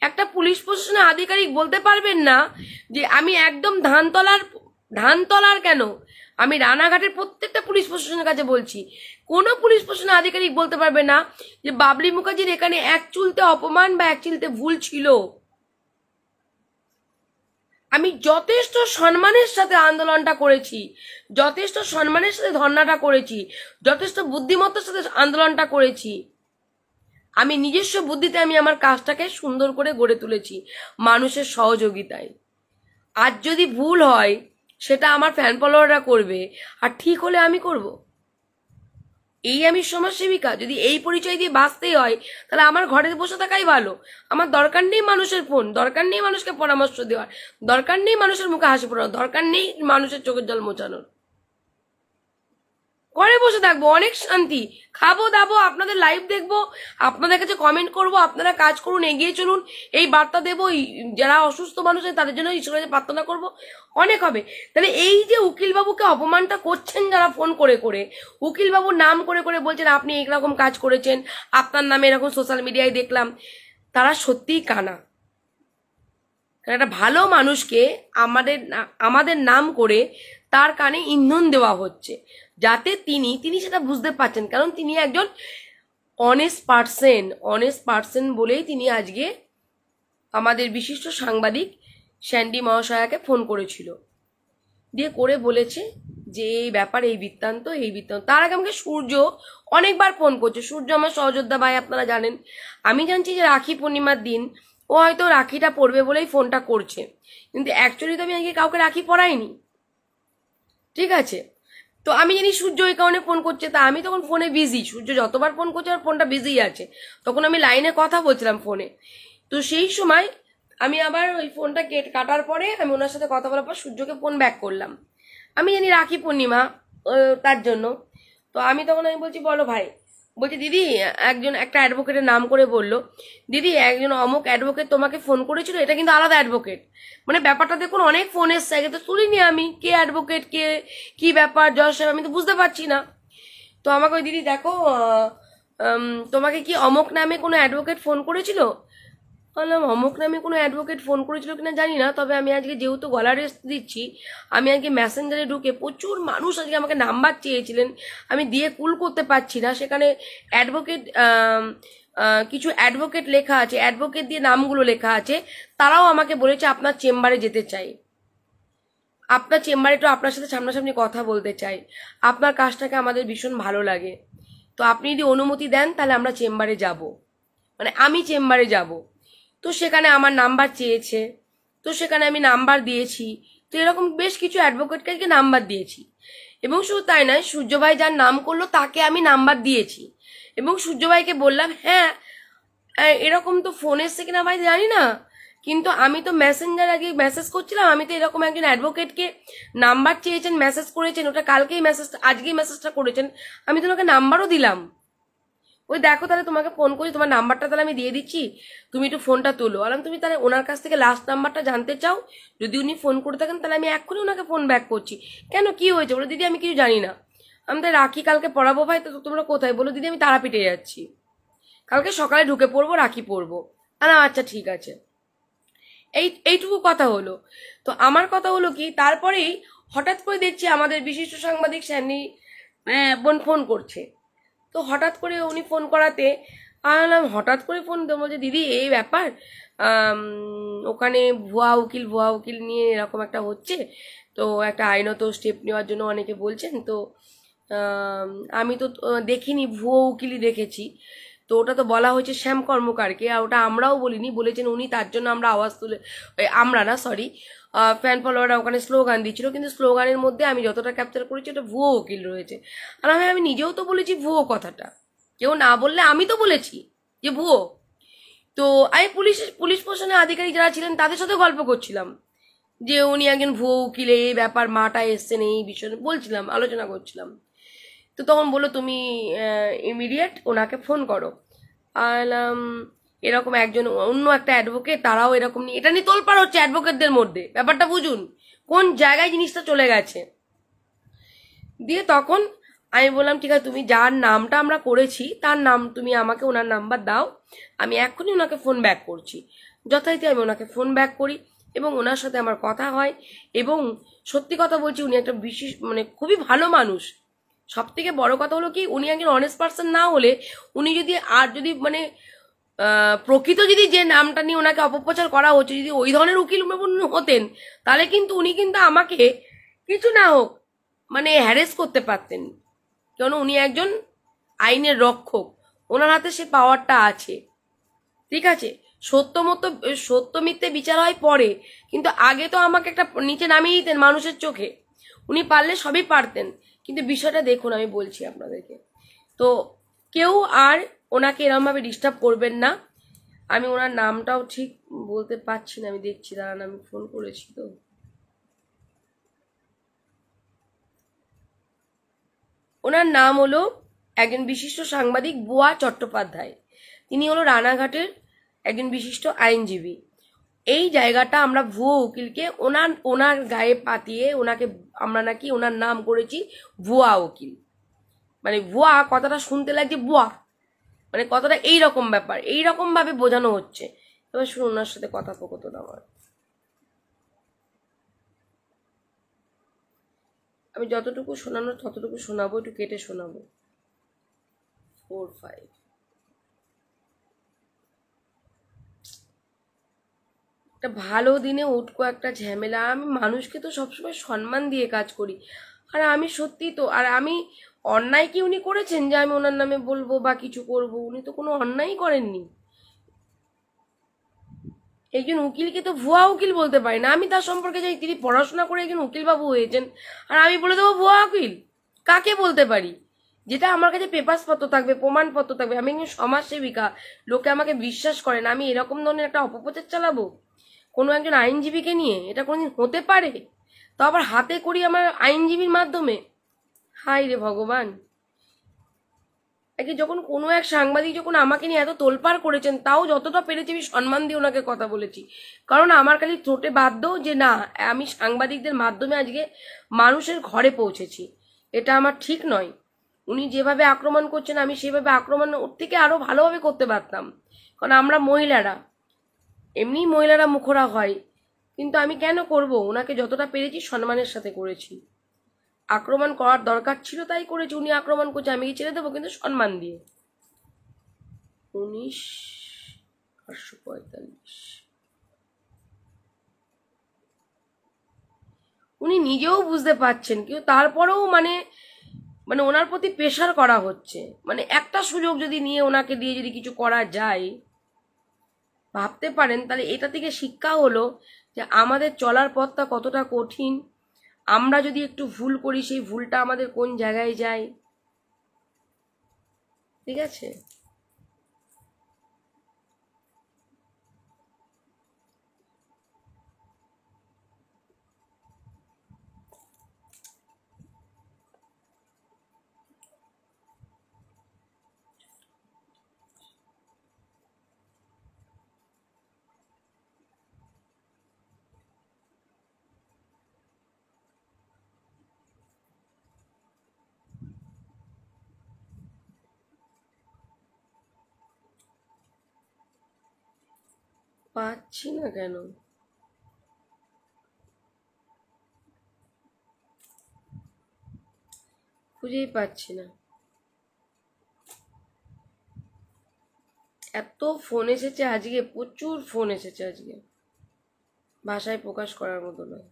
একটা পুলিশ প্রশাসনের আধিকারিক বলতে পারবেন না যে আমি একদম ধানতলার ধানতলার কেন আমি রানাঘাটের প্রত্যেকটা পুলিশ প্রশাসনের কাছে বলছি কোনো পুলিশ প্রশাসনের আধিকারিক বলতে পারবে না যে বাবলি মুখার্জির এখানে এক চুলতে অপমান বা এক চুলতে ভুল ছিল আমি যথেষ্ট সম্মানের সাথে আন্দোলনটা করেছি যথেষ্ট সম্মানের সাথে ধর্নাটা করেছি যথেষ্ট বুদ্ধিমত্তার সাথে আন্দোলনটা করেছি আমি নিজস্ব বুদ্ধিতে আমি আমার কাজটাকে সুন্দর করে গড়ে তুলেছি মানুষের সহযোগিতায় আর যদি ভুল হয় সেটা আমার ফ্যান ফলোয়াররা করবে আর ঠিক হলে আমি করবো এই আমি সমাজসেবিকা যদি এই পরিচয় দিয়ে বাঁচতেই হয় তাহলে আমার ঘরে বসে থাকাই ভালো আমার দরকার নেই মানুষের ফোন দরকার নেই মানুষকে পরামর্শ দেওয়ার দরকার নেই মানুষের মুখে হাসি পড়ানোর দরকার নেই মানুষের চোখের জল মোচানোর ঘরে বসে থাকবো অনেক শান্তি খাবো দাবো আপনাদের লাইভ দেখবো আপনাদের কাছে কমেন্ট করব আপনারা কাজ করুন এগিয়ে চলুন এই বার্তা দেবো যারা অসুস্থ মানুষ তাদের জন্য ঈশ্বরের কাছে প্রার্থনা করবো অনেক হবে তাহলে এই যে উকিলবাবুকে অপমানটা করছেন যারা ফোন করে করে উকিলবাবুর নাম করে করে বলছেন আপনি এইরকম কাজ করেছেন আপনার নামে এরকম সোশ্যাল মিডিয়ায় দেখলাম তারা সত্যিই কানা কারণ একটা ভালো মানুষকে আমাদের আমাদের নাম করে তার কানে ইন্ধন দেওয়া হচ্ছে যাতে তিনি তিনি সেটা বুঝতে পারছেন কারণ তিনি একজন অনেস্ট পার্সেন অনেস্ট পার্সেন বলেই তিনি আজকে আমাদের বিশিষ্ট সাংবাদিক স্যান্ডি মহাশয়াকে ফোন করেছিল দিয়ে করে বলেছে যে এই ব্যাপার এই বৃত্তান্ত এই বৃত্তান্ত তার আগে আমাকে সূর্য অনেকবার ফোন করছে সূর্য আমার সহযোদ্ধা ভাই আপনারা জানেন আমি জানছি যে রাখি পূর্ণিমার দিন ও হয়তো রাখিটা পড়বে বলেই ফোনটা করছে কিন্তু অ্যাকচুয়ালি তো আমি আজকে কাউকে রাখি পরাইনি ঠিক আছে তো আমি জানি সূর্য ওই কারণে ফোন করছে তা আমি তখন ফোনে বিজি সূর্য যতবার ফোন করছে আর ফোনটা বিজি আছে তখন আমি লাইনে কথা বলছিলাম ফোনে তো সেই সময় আমি আবার ওই ফোনটা কেট কাটার পরে আমি ওনার সাথে কথা বলার পর সূর্যকে ফোন ব্যাক করলাম আমি জানি রাখি পূর্ণিমা তার জন্য তো আমি তখন আমি বলছি বলো ভাই বলছি দিদি একজন একটা অ্যাডভোকেটের নাম করে বলল দিদি একজন অমুক অ্যাডভোকেট তোমাকে ফোন করেছিল এটা কিন্তু আলাদা অ্যাডভোকেট মানে ব্যাপারটা দেখুন অনেক ফোন এসছে আগে তো শুনিনি আমি কে অ্যাডভোকেট কে কি ব্যাপার জজ সাহেব আমি তো বুঝতে পারছি না তো আমাকে ওই দিদি দেখো তোমাকে কি অমুক নামে কোনো অ্যাডভোকেট ফোন করেছিল বললাম অমুক নামে কোনো অ্যাডভোকেট ফোন করেছিল কিনা জানি না তবে আমি আজকে যেহেতু গলা রেস্ট দিচ্ছি আমি আজকে ম্যাসেঞ্জারে ঢুকে প্রচুর মানুষ আজকে আমাকে নাম্বার চেয়েছিলেন আমি দিয়ে কুল করতে পারছি না সেখানে অ্যাডভোকেট কিছু অ্যাডভোকেট লেখা আছে অ্যাডভোকেট দিয়ে নামগুলো লেখা আছে তারাও আমাকে বলেছে আপনার চেম্বারে যেতে চাই আপনার চেম্বারে তো আপনার সাথে সামনাসামনি কথা বলতে চাই আপনার কাজটাকে আমাদের ভীষণ ভালো লাগে তো আপনি যদি অনুমতি দেন তাহলে আমরা চেম্বারে যাব মানে আমি চেম্বারে যাবো তো সেখানে আমার নাম্বার চেয়েছে তো সেখানে আমি নাম্বার দিয়েছি তো এরকম বেশ কিছু অ্যাডভোকেটকে নাম্বার দিয়েছি এবং শুধু তাই নয় সূর্যভাই যার নাম করলো তাকে আমি নাম্বার দিয়েছি এবং সূর্যভাইকে বললাম হ্যাঁ এরকম তো ফোন এসছে কিনা ভাই জানি না কিন্তু আমি তো মেসেঞ্জার আগে মেসেজ করছিলাম আমি তো এরকম একজন অ্যাডভোকেটকে নাম্বার চেয়েছেন মেসেজ করেছেন ওটা কালকেই মেসেজ আজকেই মেসেজটা করেছেন আমি তো ওনাকে নাম্বারও দিলাম ওই দেখো তাহলে তোমাকে ফোন করি তোমার নাম্বারটা তাহলে আমি দিয়ে দিচ্ছি তুমি একটু ফোনটা তোলো বললাম তুমি তাহলে ওনার কাছ থেকে লাস্ট নাম্বারটা জানতে চাও যদি উনি ফোন করে থাকেন তাহলে আমি এক্ষুনি ওনাকে ফোন ব্যাক করছি কেন কি হয়েছে বলো দিদি আমি কিছু জানি না আমি তাহলে রাখি কালকে পড়াবো ভাই তো তোমরা কোথায় বলো দিদি আমি তারাপীঠে যাচ্ছি কালকে সকালে ঢুকে পড়বো রাখি পড়বো না আচ্ছা ঠিক আছে এই এইটুকু কথা হলো তো আমার কথা হলো কি তারপরেই হঠাৎ করে দেখছি আমাদের বিশিষ্ট সাংবাদিক স্যানি হ্যাঁ, বোন ফোন করছে তো হঠাৎ করে উনি ফোন করাতে আমি হঠাৎ করে ফোন দেবো যে দিদি এই ব্যাপার ওখানে ভুয়া উকিল ভুয়া উকিল নিয়ে এরকম একটা হচ্ছে তো একটা আইনত স্টেপ নেওয়ার জন্য অনেকে বলছেন তো আমি তো দেখিনি ভুয়ো উকিলই দেখেছি তো ওটা তো বলা হয়েছে শ্যাম কর্মকারকে আর ওটা আমরাও বলিনি বলেছেন উনি তার জন্য আমরা আওয়াজ তুলে আমরা না সরি ফ্যান ফলোয়াররা ওখানে স্লোগান দিচ্ছিল কিন্তু স্লোগানের মধ্যে আমি যতটা ক্যাপচার করেছি ওটা ভুয়ো উকিল রয়েছে আর আমি আমি নিজেও তো বলেছি ভুয়ো কথাটা কেউ না বললে আমি তো বলেছি যে ভুয়ো তো আমি পুলিশ পুলিশ প্রশাসনের আধিকারিক যারা ছিলেন তাদের সাথে গল্প করছিলাম যে উনি একজন ভুয়ো উকিল এই ব্যাপার মাটা এসছেন এই বিষয়ে বলছিলাম আলোচনা করছিলাম তো তখন বললো তুমি ইমিডিয়েট ওনাকে ফোন করো আলাম এরকম একজন অন্য একটা অ্যাডভোকেট তারাও এরকম নিয়ে এটা নিয়ে তোলপাড় হচ্ছে অ্যাডভোকেটদের মধ্যে ব্যাপারটা বুঝুন কোন জায়গায় জিনিসটা চলে গেছে দিয়ে তখন আমি বললাম ঠিক আছে তুমি যার নামটা আমরা করেছি তার নাম তুমি আমাকে ওনার নাম্বার দাও আমি এখনই ওনাকে ফোন ব্যাক করছি যথারীতি আমি ওনাকে ফোন ব্যাক করি এবং ওনার সাথে আমার কথা হয় এবং সত্যি কথা বলছি উনি একটা বিশেষ মানে খুবই ভালো মানুষ সব থেকে বড় কথা হলো কি উনি একজন অনেস্ট পার্সন না হলে উনি যদি আর যদি মানে প্রকৃত যদি যে নামটা নিয়ে ওনাকে অপপ্রচার করা হচ্ছে যদি ওই ধরনের উকিল হতেন তাহলে কিন্তু উনি কিন্তু আমাকে কিছু না হোক মানে হ্যারেস করতে পারতেন কেন উনি একজন আইনের রক্ষক ওনার হাতে সে পাওয়ারটা আছে ঠিক আছে সত্য মতো সত্য মিথ্যে বিচার হয় পরে কিন্তু আগে তো আমাকে একটা নিচে নামিয়ে দিতেন মানুষের চোখে উনি পারলে সবই পারতেন কিন্তু বিষয়টা দেখুন আমি বলছি আপনাদেরকে তো কেউ আর ওনাকে এরমভাবে ডিস্টার্ব করবেন না আমি ওনার নামটাও ঠিক বলতে পারছি না আমি দেখছি দাঁড়ান আমি ফোন করেছি তো ওনার নাম হলো একজন বিশিষ্ট সাংবাদিক বোয়া চট্টোপাধ্যায় তিনি হলো রানাঘাটের একজন বিশিষ্ট আইনজীবী এই জায়গাটা আমরা ভুয়ো উকিলকে ওনার ওনার গায়ে পাতিয়ে ওনাকে আমরা নাকি ওনার নাম করেছি ভুয়া উকিল মানে ভুয়া কথাটা শুনতে লাগছে বুয়া মানে কথাটা এইরকম ব্যাপার এইরকম ভাবে বোঝানো হচ্ছে এবার শুনুন ওনার সাথে কথাপকথন আমার আমি যতটুকু শোনানোর ততটুকু শোনাবো একটু কেটে শোনাবো ফোর ফাইভ একটা ভালো দিনে উঠকো একটা ঝামেলা আমি মানুষকে তো সবসময় সম্মান দিয়ে কাজ করি আর আমি সত্যি তো আর আমি অন্যায় কি উনি করেছেন যে আমি ওনার নামে বলবো বা কিছু করব উনি তো কোনো অন্যায় করেননি একজন উকিলকে তো ভুয়া উকিল বলতে পারি না আমি তার সম্পর্কে জানি তিনি পড়াশোনা করে একজন উকিলবাবু হয়েছেন আর আমি বলে দেবো ভুয়া উকিল কাকে বলতে পারি যেটা আমার কাছে পেপারসপত্র পত্র থাকবে প্রমাণপত্র থাকবে আমি একজন সমাজসেবিকা লোকে আমাকে বিশ্বাস করেন আমি এরকম ধরনের একটা অপপ্রচার চালাবো কোনো একজন আইনজীবীকে নিয়ে এটা কোনোদিন হতে পারে তো আবার হাতে করি আমার আইনজীবীর মাধ্যমে হাই রে ভগবান আগে যখন কোনো এক সাংবাদিক যখন আমাকে নিয়ে এত তোলপাড় করেছেন তাও যতটা পেরেছি আমি সম্মান দিয়ে ওনাকে কথা বলেছি কারণ আমার খালি ঠোঁটে বাধ্য যে না আমি সাংবাদিকদের মাধ্যমে আজকে মানুষের ঘরে পৌঁছেছি এটা আমার ঠিক নয় উনি যেভাবে আক্রমণ করছেন আমি সেভাবে আক্রমণ ওর থেকে আরও ভালোভাবে করতে পারতাম কারণ আমরা মহিলারা এমনি মহিলারা মুখরা হয় কিন্তু আমি কেন করব ওনাকে যতটা পেরেছি সম্মানের সাথে করেছি আক্রমণ করার দরকার ছিল তাই করেছে উনি আক্রমণ করছে আমি কি ছেড়ে দেবো কিন্তু সম্মান দিয়ে উনিশ আটশো পঁয়তাল্লিশ উনি নিজেও বুঝতে পারছেন কিন্তু তারপরেও মানে মানে ওনার প্রতি প্রেশার করা হচ্ছে মানে একটা সুযোগ যদি নিয়ে ওনাকে দিয়ে যদি কিছু করা যায় ভাবতে পারেন তাহলে এটা থেকে শিক্ষা হলো যে আমাদের চলার পথটা কতটা কঠিন আমরা যদি একটু ভুল করি সেই ভুলটা আমাদের কোন জায়গায় যায় ঠিক আছে পাচ্ছি না কেন খুঁজেই পাচ্ছি না এত ফোন এসেছে আজকে প্রচুর ফোন এসেছে আজকে ভাষায় প্রকাশ করার মতো নয়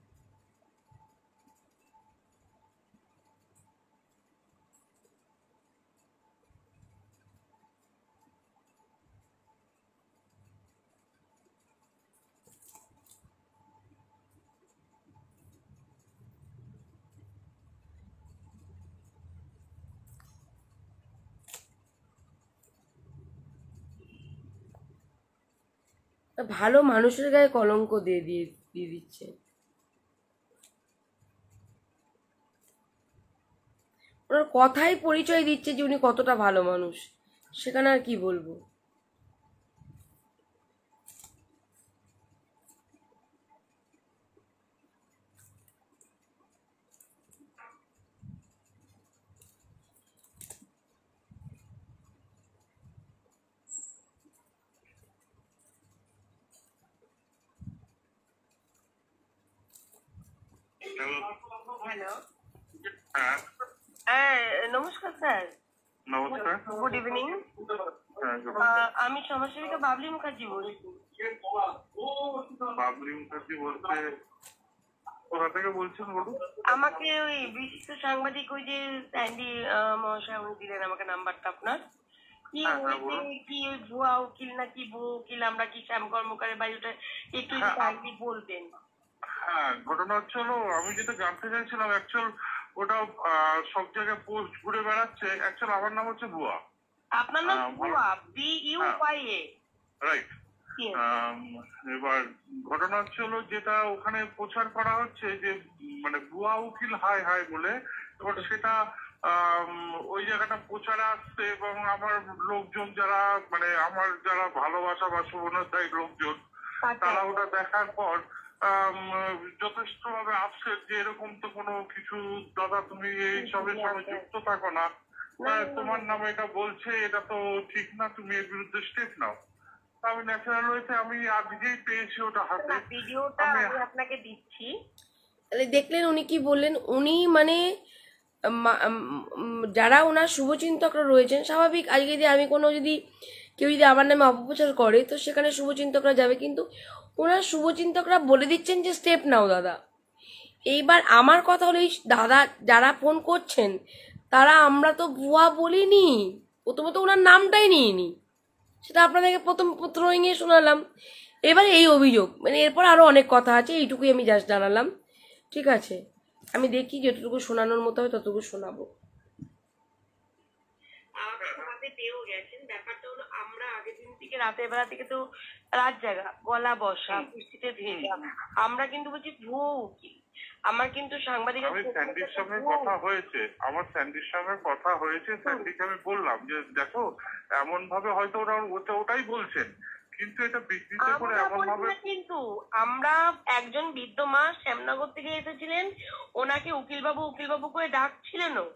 ভালো মানুষের গায়ে কলঙ্ক দিয়ে দিয়ে দিয়ে দিচ্ছে ওনার কথাই পরিচয় দিচ্ছে যে উনি কতটা ভালো মানুষ সেখানে আর কি বলবো আমার সমাজসেবিকা বাবলি মুখার্জি বলি বাবলি মুখার্জি বলতে কোথা থেকে বলছেন বলুন আমাকে ওই বিশিষ্ট সাংবাদিক ওই যে স্যান্ডি মহাশয় উনি দিলেন আমাকে নাম্বারটা আপনার কি হ্যাঁ, হ্যাঁ, ওই ভুয়া উকিল না কি ভুয়ো উকিল আমরা কি শ্যাম কর্মকারের বাড়ি ওটা একটু হ্যাঁ, আপনি বলবেন হ্যাঁ ঘটনা হচ্ছে আমি যেটা জানতে চাইছিলাম অ্যাকচুয়াল ওটা সব জায়গায় পোস্ট ঘুরে বেড়াচ্ছে অ্যাকচুয়াল আমার নাম হচ্ছে ভুয়া আপনার নাম ভুয়া B U Y A right এবার ঘটনা যেটা ওখানে প্রচার করা হচ্ছে যে মানে ভুয়া উকিল বলে এবার আচ্ছা। সেটা ওই জায়গাটা প্রচারে আসছে এবং আমার লোকজন যারা মানে আমার যারা ভালোবাসা বা শুভনোদ্ধায়ী লোকজন আচ্ছা। তারা ওটা দেখার পর যথেষ্ট ভাবে আপসেট যে এরকম তো কোনো কিছু দাদা তুমি এই সবের সঙ্গে যুক্ত থাকো না তোমার নামে এটা বলছে এটা তো ঠিক না তুমি এর বিরুদ্ধে স্টেপ নাও আমি ন্যাচারাল হয়েছে আমি আজকেই পেয়েছি ওটা হাতে ভিডিওটা আমি আপনাকে দিচ্ছি তাহলে দেখলেন উনি কি বললেন উনি মানে যারা ওনার শুভচিন্তকরা রয়েছেন স্বাভাবিক আজকে যদি আমি কোনো যদি কেউ যদি আমার নামে অপপ্রচার করে তো সেখানে শুভচিন্তকরা যাবে কিন্তু ওনার শুভচিন্তকরা বলে দিচ্ছেন যে স্টেপ নাও দাদা এইবার আমার কথা হলো এই দাদা যারা ফোন করছেন তারা আমরা তো ভুয়া বলিনি প্রথমে তো ওনার নামটাই নিইনি সেটা আপনাদেরকে প্রথম প্রথমে শোনালাম এবার এই অভিযোগ মানে এরপর আরও অনেক কথা আছে এইটুকুই আমি জাস্ট জানালাম ঠিক আছে আমি দেখি যতটুকু শোনানোর মতো হয় ততটুকু শোনাবো রাতের বেলা থেকে তো রাত জায়গা গলা বসা আমরা কিন্তু বলছি ভুয়ো উকিল আমার কিন্তু সাংবাদিক আমি স্যান্ডির সঙ্গে কথা হয়েছে আমার স্যান্ডির সঙ্গে কথা হয়েছে স্যান্ডিকে আমি বললাম যে দেখো এমন ভাবে হয়তো ওরা ওটাই বলছেন কিন্তু এটা করে এমন ভাবে কিন্তু আমরা একজন বিদ্যমা শ্যামনগর থেকে এসেছিলেন ওনাকে উকিলবাবু উকিলবাবু করে ডাকছিলেনও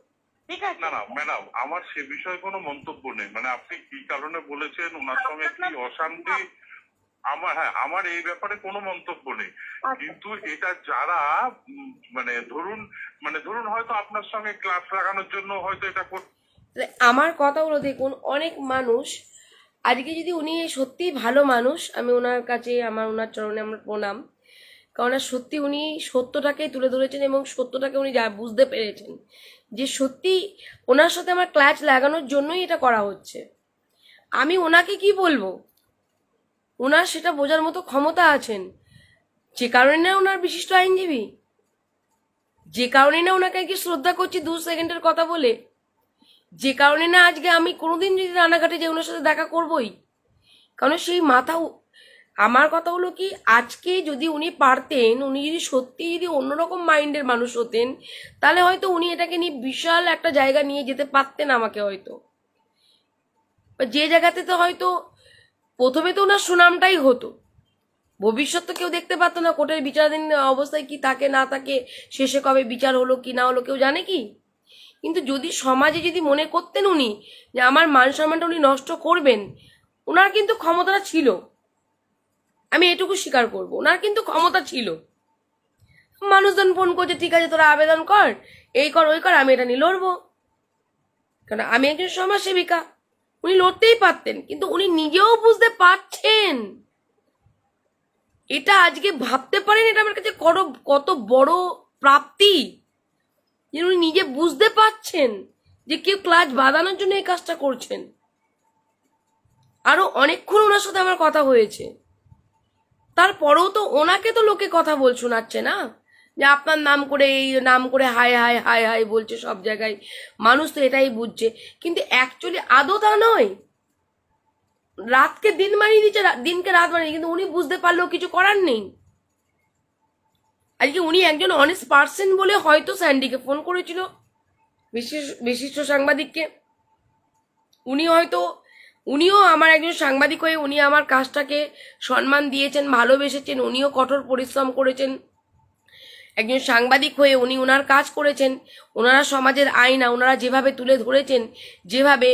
ঠিক আছে না না ম্যাডাম আমার সে বিষয়ে কোনো মন্তব্য নেই মানে আপনি কি কারণে বলেছেন ওনার সঙ্গে কি অশান্তি আমার হ্যাঁ আমার এই ব্যাপারে কোনো মন্তব্য নেই আচ্ছা। কিন্তু এটা যারা মানে ধরুন মানে ধরুন হয়তো আপনার সঙ্গে ক্লাস লাগানোর জন্য হয়তো এটা আমার কথাগুলো দেখুন অনেক মানুষ আজকে যদি উনি সত্যিই ভালো মানুষ আমি ওনার কাছে আমার ওনার চরণে আমার প্রণাম কারণ সত্যি উনি সত্যটাকেই তুলে ধরেছেন এবং সত্যটাকে উনি যা বুঝতে পেরেছেন যে সত্যি ওনার সাথে আমার ক্লাচ লাগানোর জন্যই এটা করা হচ্ছে আমি ওনাকে কি বলবো ওনার সেটা বোঝার মতো ক্ষমতা আছেন যে কারণে না ওনার বিশিষ্ট আইনজীবী যে কারণে না ওনাকে আজকে শ্রদ্ধা করছি দু সেকেন্ডের কথা বলে যে কারণে না আজকে আমি কোনোদিন যদি রানাঘাটে যে ওনার সাথে দেখা করবই কারণ সেই মাথা আমার কথা হলো কি আজকে যদি উনি পারতেন উনি যদি সত্যি যদি অন্যরকম মাইন্ডের মানুষ হতেন তাহলে হয়তো উনি এটাকে নিয়ে বিশাল একটা জায়গা নিয়ে যেতে পারতেন আমাকে হয়তো যে জায়গাতে তো হয়তো প্রথমে তো ওনার সুনামটাই হতো ভবিষ্যৎ তো কেউ দেখতে পারতো না কোর্টের বিচারাধীন অবস্থায় কি তাকে না তাকে শেষে কবে বিচার হলো কি না হলো কেউ জানে কি কিন্তু যদি সমাজে যদি মনে করতেন উনি যে আমার মান সম্মানটা উনি নষ্ট করবেন ওনার কিন্তু ক্ষমতাটা ছিল আমি এটুকু স্বীকার করব ওনার কিন্তু ক্ষমতা ছিল মানুষজন ফোন করছে ঠিক আছে তোরা আবেদন কর এই কর ওই কর আমি এটা নিয়ে লড়বো কারণ আমি একজন সমাজসেবিকা উনি লড়তেই পারতেন কিন্তু উনি নিজেও বুঝতে পারছেন এটা আজকে ভাবতে পারেন এটা আমার কাছে কত কত বড় প্রাপ্তি যে উনি নিজে বুঝতে পারছেন যে কেউ ক্লাস বাঁধানোর জন্য এই কাজটা করছেন আরো অনেকক্ষণ ওনার সাথে আমার কথা হয়েছে তারপরেও তো ওনাকে তো লোকে কথা বল শোনাচ্ছে না যে আপনার নাম করে এই নাম করে হাই হাই হাই হাই বলছে সব জায়গায় মানুষ তো এটাই বুঝছে কিন্তু অ্যাকচুয়ালি আদৌ তা নয় রাতকে দিন মানিয়ে দিচ্ছে দিনকে রাত মানিয়ে কিন্তু উনি বুঝতে পারলেও কিছু করার নেই আজকে উনি একজন অনেস্ট পার্সন বলে হয়তো স্যান্ডিকে ফোন করেছিল বিশিষ্ট বিশিষ্ট সাংবাদিককে উনি হয়তো উনিও আমার একজন সাংবাদিক হয়ে উনি আমার কাজটাকে সম্মান দিয়েছেন ভালোবেসেছেন উনিও কঠোর পরিশ্রম করেছেন একজন সাংবাদিক হয়ে উনি ওনার কাজ করেছেন ওনারা সমাজের আয়না ওনারা যেভাবে তুলে ধরেছেন যেভাবে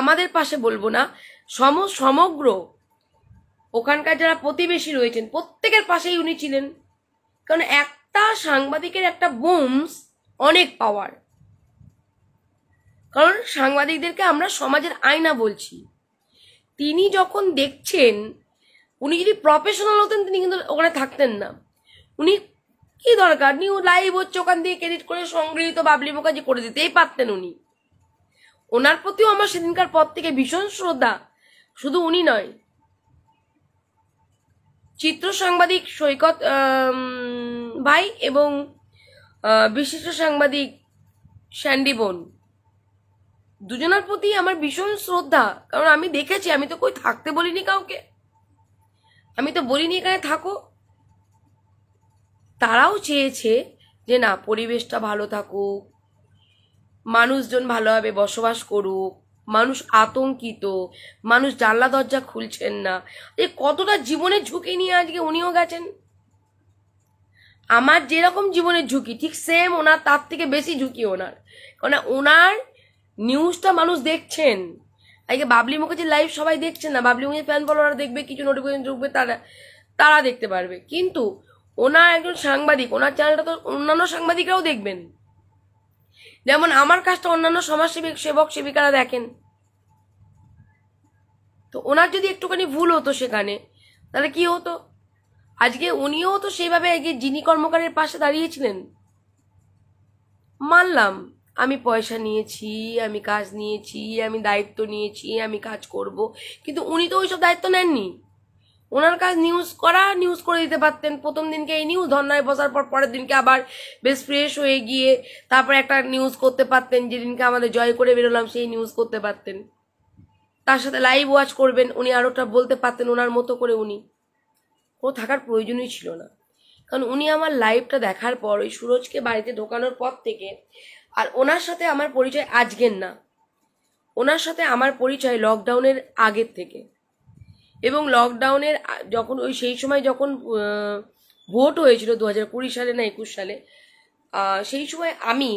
আমাদের পাশে বলবো না সম সমগ্র ওখানকার যারা প্রতিবেশী রয়েছেন প্রত্যেকের পাশেই উনি ছিলেন কারণ একটা সাংবাদিকের একটা বোমস অনেক পাওয়ার কারণ সাংবাদিকদেরকে আমরা সমাজের আয়না বলছি তিনি যখন দেখছেন উনি যদি প্রফেশনাল হতেন তিনি কিন্তু ওখানে থাকতেন না উনি কি দরকার নিউ লাইভ হচ্ছে ওখান দিয়ে ক্রেডিট করে সংগৃহীত বাবলি মুখার্জি করে দিতেই পারতেন উনি ওনার প্রতিও আমার সেদিনকার পর থেকে ভীষণ শ্রদ্ধা শুধু উনি নয় চিত্র সাংবাদিক সৈকত ভাই এবং বিশিষ্ট সাংবাদিক স্যান্ডি বোন দুজনার প্রতি আমার ভীষণ শ্রদ্ধা কারণ আমি দেখেছি আমি তো কই থাকতে বলিনি কাউকে আমি তো বলিনি এখানে থাকো তারাও চেয়েছে যে না পরিবেশটা ভালো থাকুক মানুষজন ভালোভাবে বসবাস করুক মানুষ আতঙ্কিত মানুষ জানলা দরজা খুলছেন না যে কতটা জীবনের ঝুঁকি নিয়ে আজকে উনিও গেছেন আমার যেরকম জীবনের ঝুঁকি ঠিক সেম ওনার তার থেকে বেশি ঝুঁকি ওনার কারণ ওনার নিউজটা মানুষ দেখছেন আজকে বাবলি মুখার্জি লাইভ সবাই দেখছেন না বাবলি মুখের ফ্যান ফলোয়ার দেখবে কিছু নোটিফিকেশন ঢুকবে তারা তারা দেখতে পারবে কিন্তু ওনার একজন সাংবাদিক ওনার চ্যানেলটা তো অন্যান্য সাংবাদিকরাও দেখবেন যেমন আমার কাজটা অন্যান্য সমাজসেবী সেবক সেবিকারা দেখেন তো ওনার যদি একটুখানি ভুল হতো সেখানে তাহলে কি হতো আজকে উনিও তো সেইভাবে আগে যিনি কর্মকারের পাশে দাঁড়িয়েছিলেন মানলাম আমি পয়সা নিয়েছি আমি কাজ নিয়েছি আমি দায়িত্ব নিয়েছি আমি কাজ করব কিন্তু উনি তো ওইসব দায়িত্ব নেননি ওনার কাজ নিউজ করা নিউজ করে দিতে পারতেন প্রথম দিনকে এই নিউজ ধর্নায় বসার পর পরের দিনকে আবার বেশ ফ্রেশ হয়ে গিয়ে তারপর একটা নিউজ করতে পারতেন যেদিনকে আমাদের জয় করে বেরোলাম সেই নিউজ করতে পারতেন তার সাথে লাইভ ওয়াচ করবেন উনি আরোটা বলতে পারতেন ওনার মতো করে উনি ও থাকার প্রয়োজনই ছিল না কারণ উনি আমার লাইভটা দেখার পর ওই সুরজকে বাড়িতে ঢোকানোর পর থেকে আর ওনার সাথে আমার পরিচয় আজকের না ওনার সাথে আমার পরিচয় লকডাউনের আগের থেকে এবং লকডাউনের যখন ওই সেই সময় যখন ভোট হয়েছিল দু হাজার কুড়ি সালে না একুশ সালে সেই সময় আমি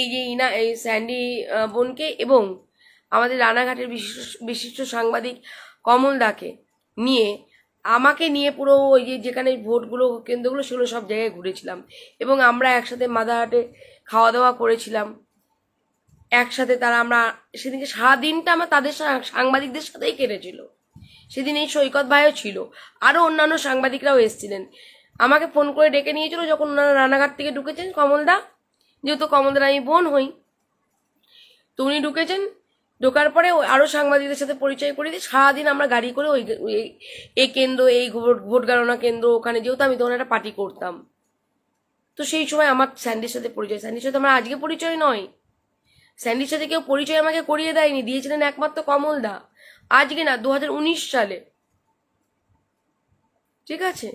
এই যে ইনা এই স্যান্ডি বোনকে এবং আমাদের রানাঘাটের বিশিষ্ট বিশিষ্ট সাংবাদিক কমল দাকে নিয়ে আমাকে নিয়ে পুরো ওই যে যেখানে ভোটগুলো কেন্দ্রগুলো সেগুলো সব জায়গায় ঘুরেছিলাম এবং আমরা একসাথে মাদাহাটে খাওয়া দাওয়া করেছিলাম একসাথে তারা আমরা সেদিনকে সারাদিনটা আমরা তাদের সাংবাদিকদের সাথেই কেটেছিল সেদিন এই সৈকত ভাইও ছিল আরও অন্যান্য সাংবাদিকরাও এসেছিলেন আমাকে ফোন করে ডেকে নিয়েছিল যখন ওনারা রানাঘাট থেকে ঢুকেছেন কমলদা যেহেতু কমলদার আমি বোন হই তো উনি ঢুকেছেন ঢোকার পরে আরও সাংবাদিকদের সাথে পরিচয় করে দিয়ে সারাদিন আমরা গাড়ি করে ওই এই কেন্দ্র এই ভোট গণনা কেন্দ্র ওখানে যেহেতু আমি তখন একটা পার্টি করতাম তো সেই সময় আমার স্যান্ডির সাথে পরিচয় স্যান্ডির সাথে আমার আজকে পরিচয় নয় স্যান্ডির সাথে কেউ পরিচয় আমাকে করিয়ে দেয়নি দিয়েছিলেন একমাত্র কমল দা আজকে না দু সালে ঠিক আছে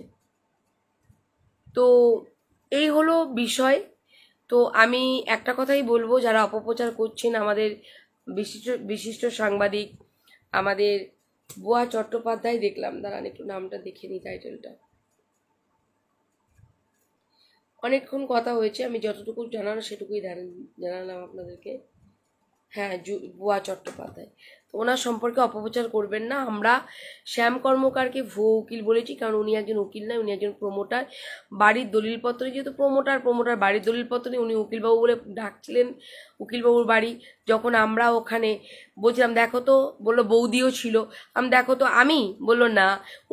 তো এই হলো বিষয় তো আমি একটা কথাই বলবো যারা অপপ্রচার করছেন আমাদের বিশিষ্ট বিশিষ্ট সাংবাদিক আমাদের বুয়া চট্টোপাধ্যায় দেখলাম দাঁড়ান একটু নামটা দেখে নিই টাইটেলটা অনেকক্ষণ কথা হয়েছে আমি যতটুকু জানানো সেটুকুই জানালাম আপনাদেরকে হ্যাঁ বুয়া চট্টোপাধ্যায় তো ওনার সম্পর্কে অপপ্রচার করবেন না আমরা শ্যাম কর্মকারকে ভুয়ো উকিল বলেছি কারণ উনি একজন উকিল নয় উনি একজন প্রমোটার বাড়ির দলিলপত্রে যেহেতু প্রমোটার প্রমোটার বাড়ির দলিলপত্র নিয়ে উনি উকিলবাবু বলে ডাকছিলেন উকিলবাবুর বাড়ি যখন আমরা ওখানে বলছিলাম দেখো তো বললো বৌদিও ছিল আমি দেখো তো আমি বললো না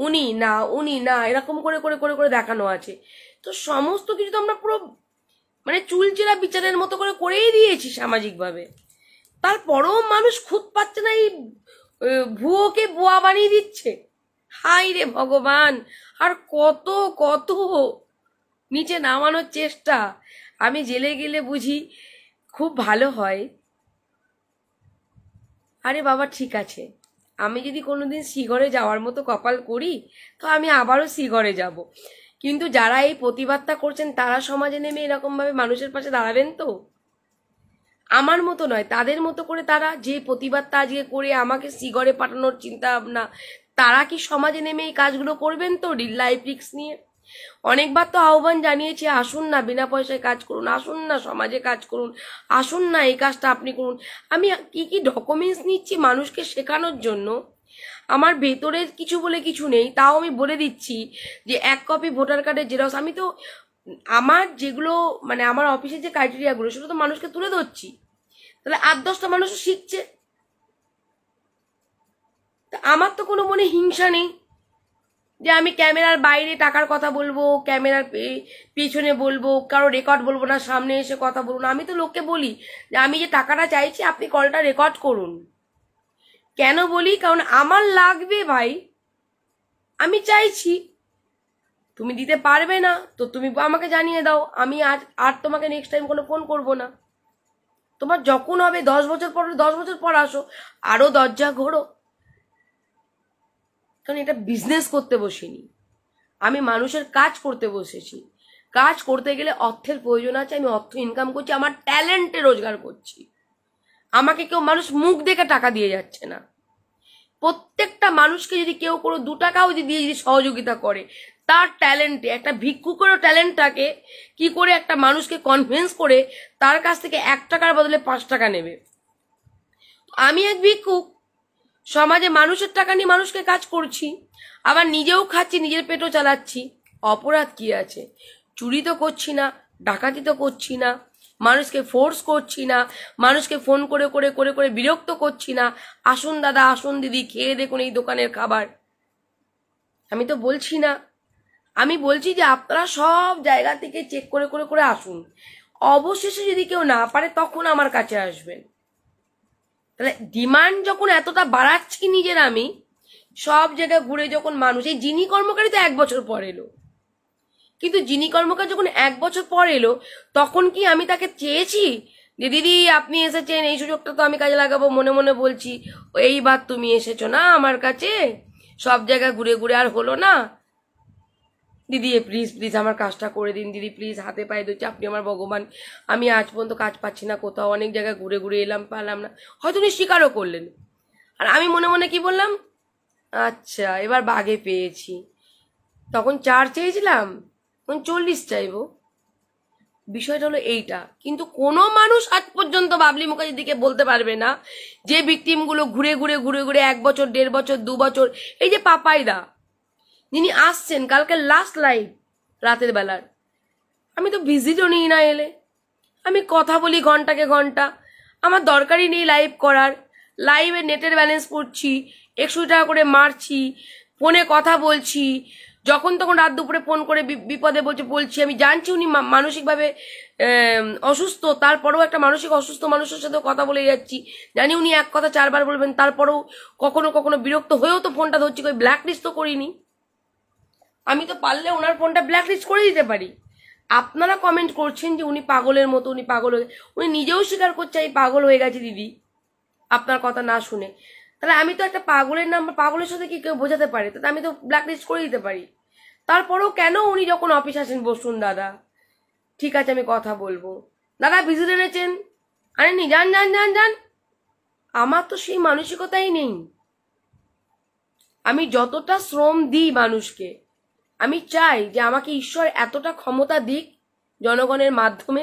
উনি না উনি না এরকম করে করে করে করে দেখানো আছে তো সমস্ত কিছু তো আমরা পুরো মানে চুলচেরা বিচারের মতো করে করেই দিয়েছি সামাজিকভাবে তারপরও মানুষ খুঁত পাচ্ছে না এই ভুয়োকে বোয়া বানিয়ে দিচ্ছে হাই রে ভগবান আর কত কত নিচে নামানোর চেষ্টা আমি জেলে গেলে বুঝি খুব ভালো হয় আরে বাবা ঠিক আছে আমি যদি কোনোদিন শ্রীঘরে যাওয়ার মতো কপাল করি তো আমি আবারও শ্রীঘরে যাব কিন্তু যারা এই প্রতিবাদটা করছেন তারা সমাজে নেমে এরকমভাবে মানুষের পাশে দাঁড়াবেন তো আমার মতো নয় তাদের মতো করে তারা যে প্রতিবাদটা আজকে করে আমাকে সিগরে পাঠানোর চিন্তা ভাবনা তারা কি সমাজে নেমে এই কাজগুলো করবেন তো রিল লাইফ রিক্স নিয়ে অনেকবার তো আহ্বান জানিয়েছি আসুন না বিনা পয়সায় কাজ করুন আসুন না সমাজে কাজ করুন আসুন না এই কাজটা আপনি করুন আমি কি কি ডকুমেন্টস নিচ্ছি মানুষকে শেখানোর জন্য আমার ভেতরের কিছু বলে কিছু নেই তাও আমি বলে দিচ্ছি যে এক কপি ভোটার কার্ডের জেরক্স আমি তো আমার যেগুলো মানে আমার অফিসের যে ক্রাইটেরিয়াগুলো সেগুলো তো মানুষকে তুলে ধরছি তাহলে আট দশটা মানুষও শিখছে তা আমার তো কোনো মনে হিংসা নেই যে আমি ক্যামেরার বাইরে টাকার কথা বলবো ক্যামেরার পেছনে বলবো কারো রেকর্ড বলবো না সামনে এসে কথা বলবো আমি তো লোককে বলি যে আমি যে টাকাটা চাইছি আপনি কলটা রেকর্ড করুন কেন বলি কারণ আমার লাগবে ভাই আমি চাইছি তুমি দিতে পারবে না তো তুমি আমাকে জানিয়ে দাও আমি আজ আর তোমাকে নেক্সট টাইম কোনো ফোন করব না তোমার যখন হবে দশ বছর পর দশ বছর পর আসো আরও দরজা ঘোরো কারণ এটা বিজনেস করতে বসিনি আমি মানুষের কাজ করতে বসেছি কাজ করতে গেলে অর্থের প্রয়োজন আছে আমি অর্থ ইনকাম করছি আমার ট্যালেন্টে রোজগার করছি আমাকে কেউ মানুষ মুখ দেখে টাকা দিয়ে যাচ্ছে না প্রত্যেকটা মানুষকে যদি কেউ কোনো দু টাকাও যদি দিয়ে যদি সহযোগিতা করে তার ট্যালেন্টে একটা ভিক্ষুকেরও ট্যালেন্টটাকে কি করে একটা মানুষকে কনভিন্স করে তার কাছ থেকে এক টাকার বদলে পাঁচ টাকা নেবে আমি এক ভিক্ষুক সমাজে মানুষের টাকা নিয়ে মানুষকে কাজ করছি আবার নিজেও খাচ্ছি নিজের পেটও চালাচ্ছি অপরাধ কি আছে চুরি তো করছি না ডাকাতি তো করছি না মানুষকে ফোর্স করছি না মানুষকে ফোন করে করে করে করে বিরক্ত করছি না আসুন দাদা আসুন দিদি খেয়ে দেখুন এই দোকানের খাবার আমি তো বলছি না আমি বলছি যে আপনারা সব জায়গা থেকে চেক করে করে করে আসুন অবশেষে যদি কেউ না পারে তখন আমার কাছে আসবেন তাহলে ডিমান্ড যখন এতটা বাড়াচ্ছি নিজের আমি সব জায়গায় ঘুরে যখন মানুষ এই যিনি কর্মকারী তো এক বছর পর এলো কিন্তু যিনি কর্মকার যখন এক বছর পর এলো তখন কি আমি তাকে চেয়েছি যে দিদি আপনি এসেছেন এই সুযোগটা তো আমি কাজে লাগাবো মনে মনে বলছি এইবার তুমি এসেছো না আমার কাছে সব জায়গায় ঘুরে ঘুরে আর হলো না দিদি প্লিজ প্লিজ আমার কাজটা করে দিন দিদি প্লিজ হাতে পায়ে ধরছি আপনি আমার ভগবান আমি আজ পর্যন্ত কাজ পাচ্ছি না কোথাও অনেক জায়গায় ঘুরে ঘুরে এলাম পারলাম না হয়তো উনি স্বীকারও করলেন আর আমি মনে মনে কি বললাম আচ্ছা এবার বাগে পেয়েছি তখন চার চেয়েছিলাম তখন চল্লিশ চাইবো বিষয়টা হলো এইটা কিন্তু কোনো মানুষ আজ পর্যন্ত বাবলি দিকে বলতে পারবে না যে ভিকটিমগুলো ঘুরে ঘুরে ঘুরে ঘুরে এক বছর দেড় বছর দু বছর এই যে পাপাইদা যিনি আসছেন কালকে লাস্ট লাইভ রাতের বেলার আমি তো ভিজিটও নিই না এলে আমি কথা বলি ঘন্টাকে ঘন্টা আমার দরকারই নেই লাইভ করার লাইভে নেটের ব্যালেন্স করছি একশো টাকা করে মারছি ফোনে কথা বলছি যখন তখন রাত দুপুরে ফোন করে বিপদে বলছে বলছি আমি জানছি উনি মানসিকভাবে অসুস্থ তারপরেও একটা মানসিক অসুস্থ মানুষের সাথে কথা বলে যাচ্ছি জানি উনি এক কথা চারবার বলবেন তারপরেও কখনো কখনো বিরক্ত হয়েও তো ফোনটা ধরছি কই ব্ল্যাকলিস্ট তো করিনি আমি তো পারলে ওনার ফোনটা ব্ল্যাকলিস্ট করে দিতে পারি আপনারা কমেন্ট করছেন যে উনি পাগলের মতো উনি পাগল হয়ে উনি নিজেও স্বীকার করছে আমি পাগল হয়ে গেছি দিদি আপনার কথা না শুনে তাহলে আমি তো একটা পাগলের নাম্বার পাগলের সাথে কি কেউ বোঝাতে পারে তাহলে আমি তো ব্ল্যাকলিস্ট করে দিতে পারি তারপরেও কেন উনি যখন অফিস আসেন বসুন দাদা ঠিক আছে আমি কথা বলবো দাদা ভিজিট এনেছেন আনেনি যান যান যান যান আমার তো সেই মানসিকতাই নেই আমি যতটা শ্রম দিই মানুষকে আমি চাই যে আমাকে ঈশ্বর এতটা ক্ষমতা দিক জনগণের মাধ্যমে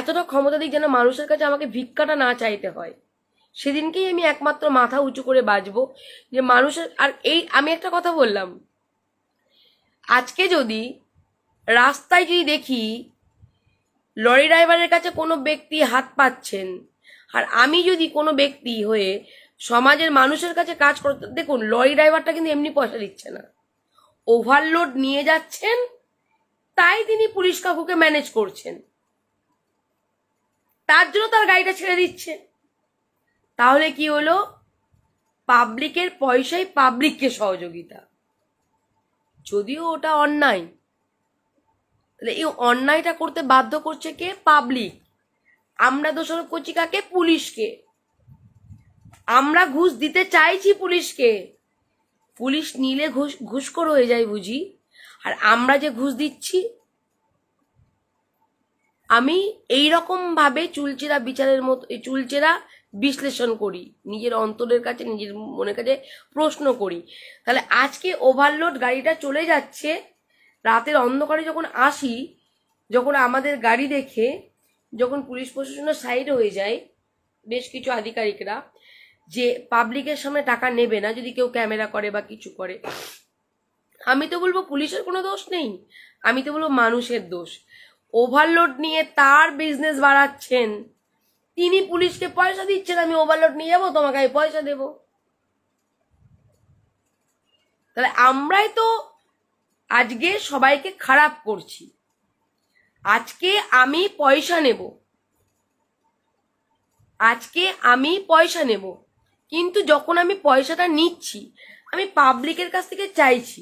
এতটা ক্ষমতা দিক যেন মানুষের কাছে আমাকে ভিক্ষাটা না চাইতে হয় সেদিনকেই আমি একমাত্র মাথা উঁচু করে বাঁচব যে মানুষের আর এই আমি একটা কথা বললাম আজকে যদি রাস্তায় যদি দেখি লরি ড্রাইভারের কাছে কোনো ব্যক্তি হাত পাচ্ছেন আর আমি যদি কোনো ব্যক্তি হয়ে সমাজের মানুষের কাছে কাজ করতে দেখুন লরি ড্রাইভারটা কিন্তু এমনি পয়সা দিচ্ছে না ওভারলোড নিয়ে যাচ্ছেন তাই তিনি পুলিশ কাকুকে ম্যানেজ করছেন তার জন্য তার গাড়িটা ছেড়ে দিচ্ছে তাহলে কি হলো পাবলিকের পয়সাই পাবলিককে সহযোগিতা যদিও ওটা অন্যায় তাহলে এই অন্যায়টা করতে বাধ্য করছে কে পাবলিক আমরা দোষারোপ করছি কাকে পুলিশকে আমরা ঘুষ দিতে চাইছি পুলিশকে পুলিশ নিলে ঘুষ ঘুষখোর হয়ে যায় বুঝি আর আমরা যে ঘুষ দিচ্ছি আমি এই ভাবে চুলচেরা বিচারের মতো চুলচেরা বিশ্লেষণ করি নিজের অন্তরের কাছে নিজের মনের কাছে প্রশ্ন করি তাহলে আজকে ওভারলোড গাড়িটা চলে যাচ্ছে রাতের অন্ধকারে যখন আসি যখন আমাদের গাড়ি দেখে যখন পুলিশ প্রশাসনের সাইড হয়ে যায় বেশ কিছু আধিকারিকরা যে পাবলিকের সামনে টাকা নেবে না যদি কেউ ক্যামেরা করে বা কিছু করে আমি তো বলবো পুলিশের কোনো দোষ নেই আমি তো বলবো মানুষের দোষ ওভারলোড নিয়ে তার বিজনেস বাড়াচ্ছেন তিনি পুলিশকে পয়সা দিচ্ছেন আমি ওভারলোড নিয়ে যাবো তোমাকে আমি পয়সা দেব তাহলে আমরাই তো আজকে সবাইকে খারাপ করছি আজকে আমি পয়সা নেব আজকে আমি পয়সা নেব কিন্তু যখন আমি পয়সাটা নিচ্ছি আমি পাবলিকের কাছ থেকে চাইছি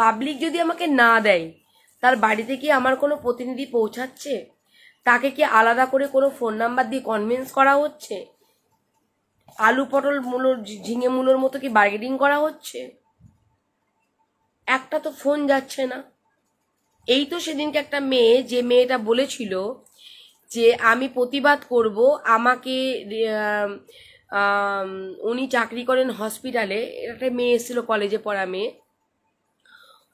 পাবলিক যদি আমাকে না দেয় তার বাড়িতে কি আমার কোনো প্রতিনিধি পৌঁছাচ্ছে তাকে কি আলাদা করে কোনো ফোন নাম্বার দিয়ে কনভিন্স করা হচ্ছে আলু পটল মূল ঝিঙে মূলোর মতো কি বার্গেনিং করা হচ্ছে একটা তো ফোন যাচ্ছে না এই তো সেদিনকে একটা মেয়ে যে মেয়েটা বলেছিল যে আমি প্রতিবাদ করব আমাকে উনি চাকরি করেন হসপিটালে একটা মেয়ে এসেছিলো কলেজে পড়া মেয়ে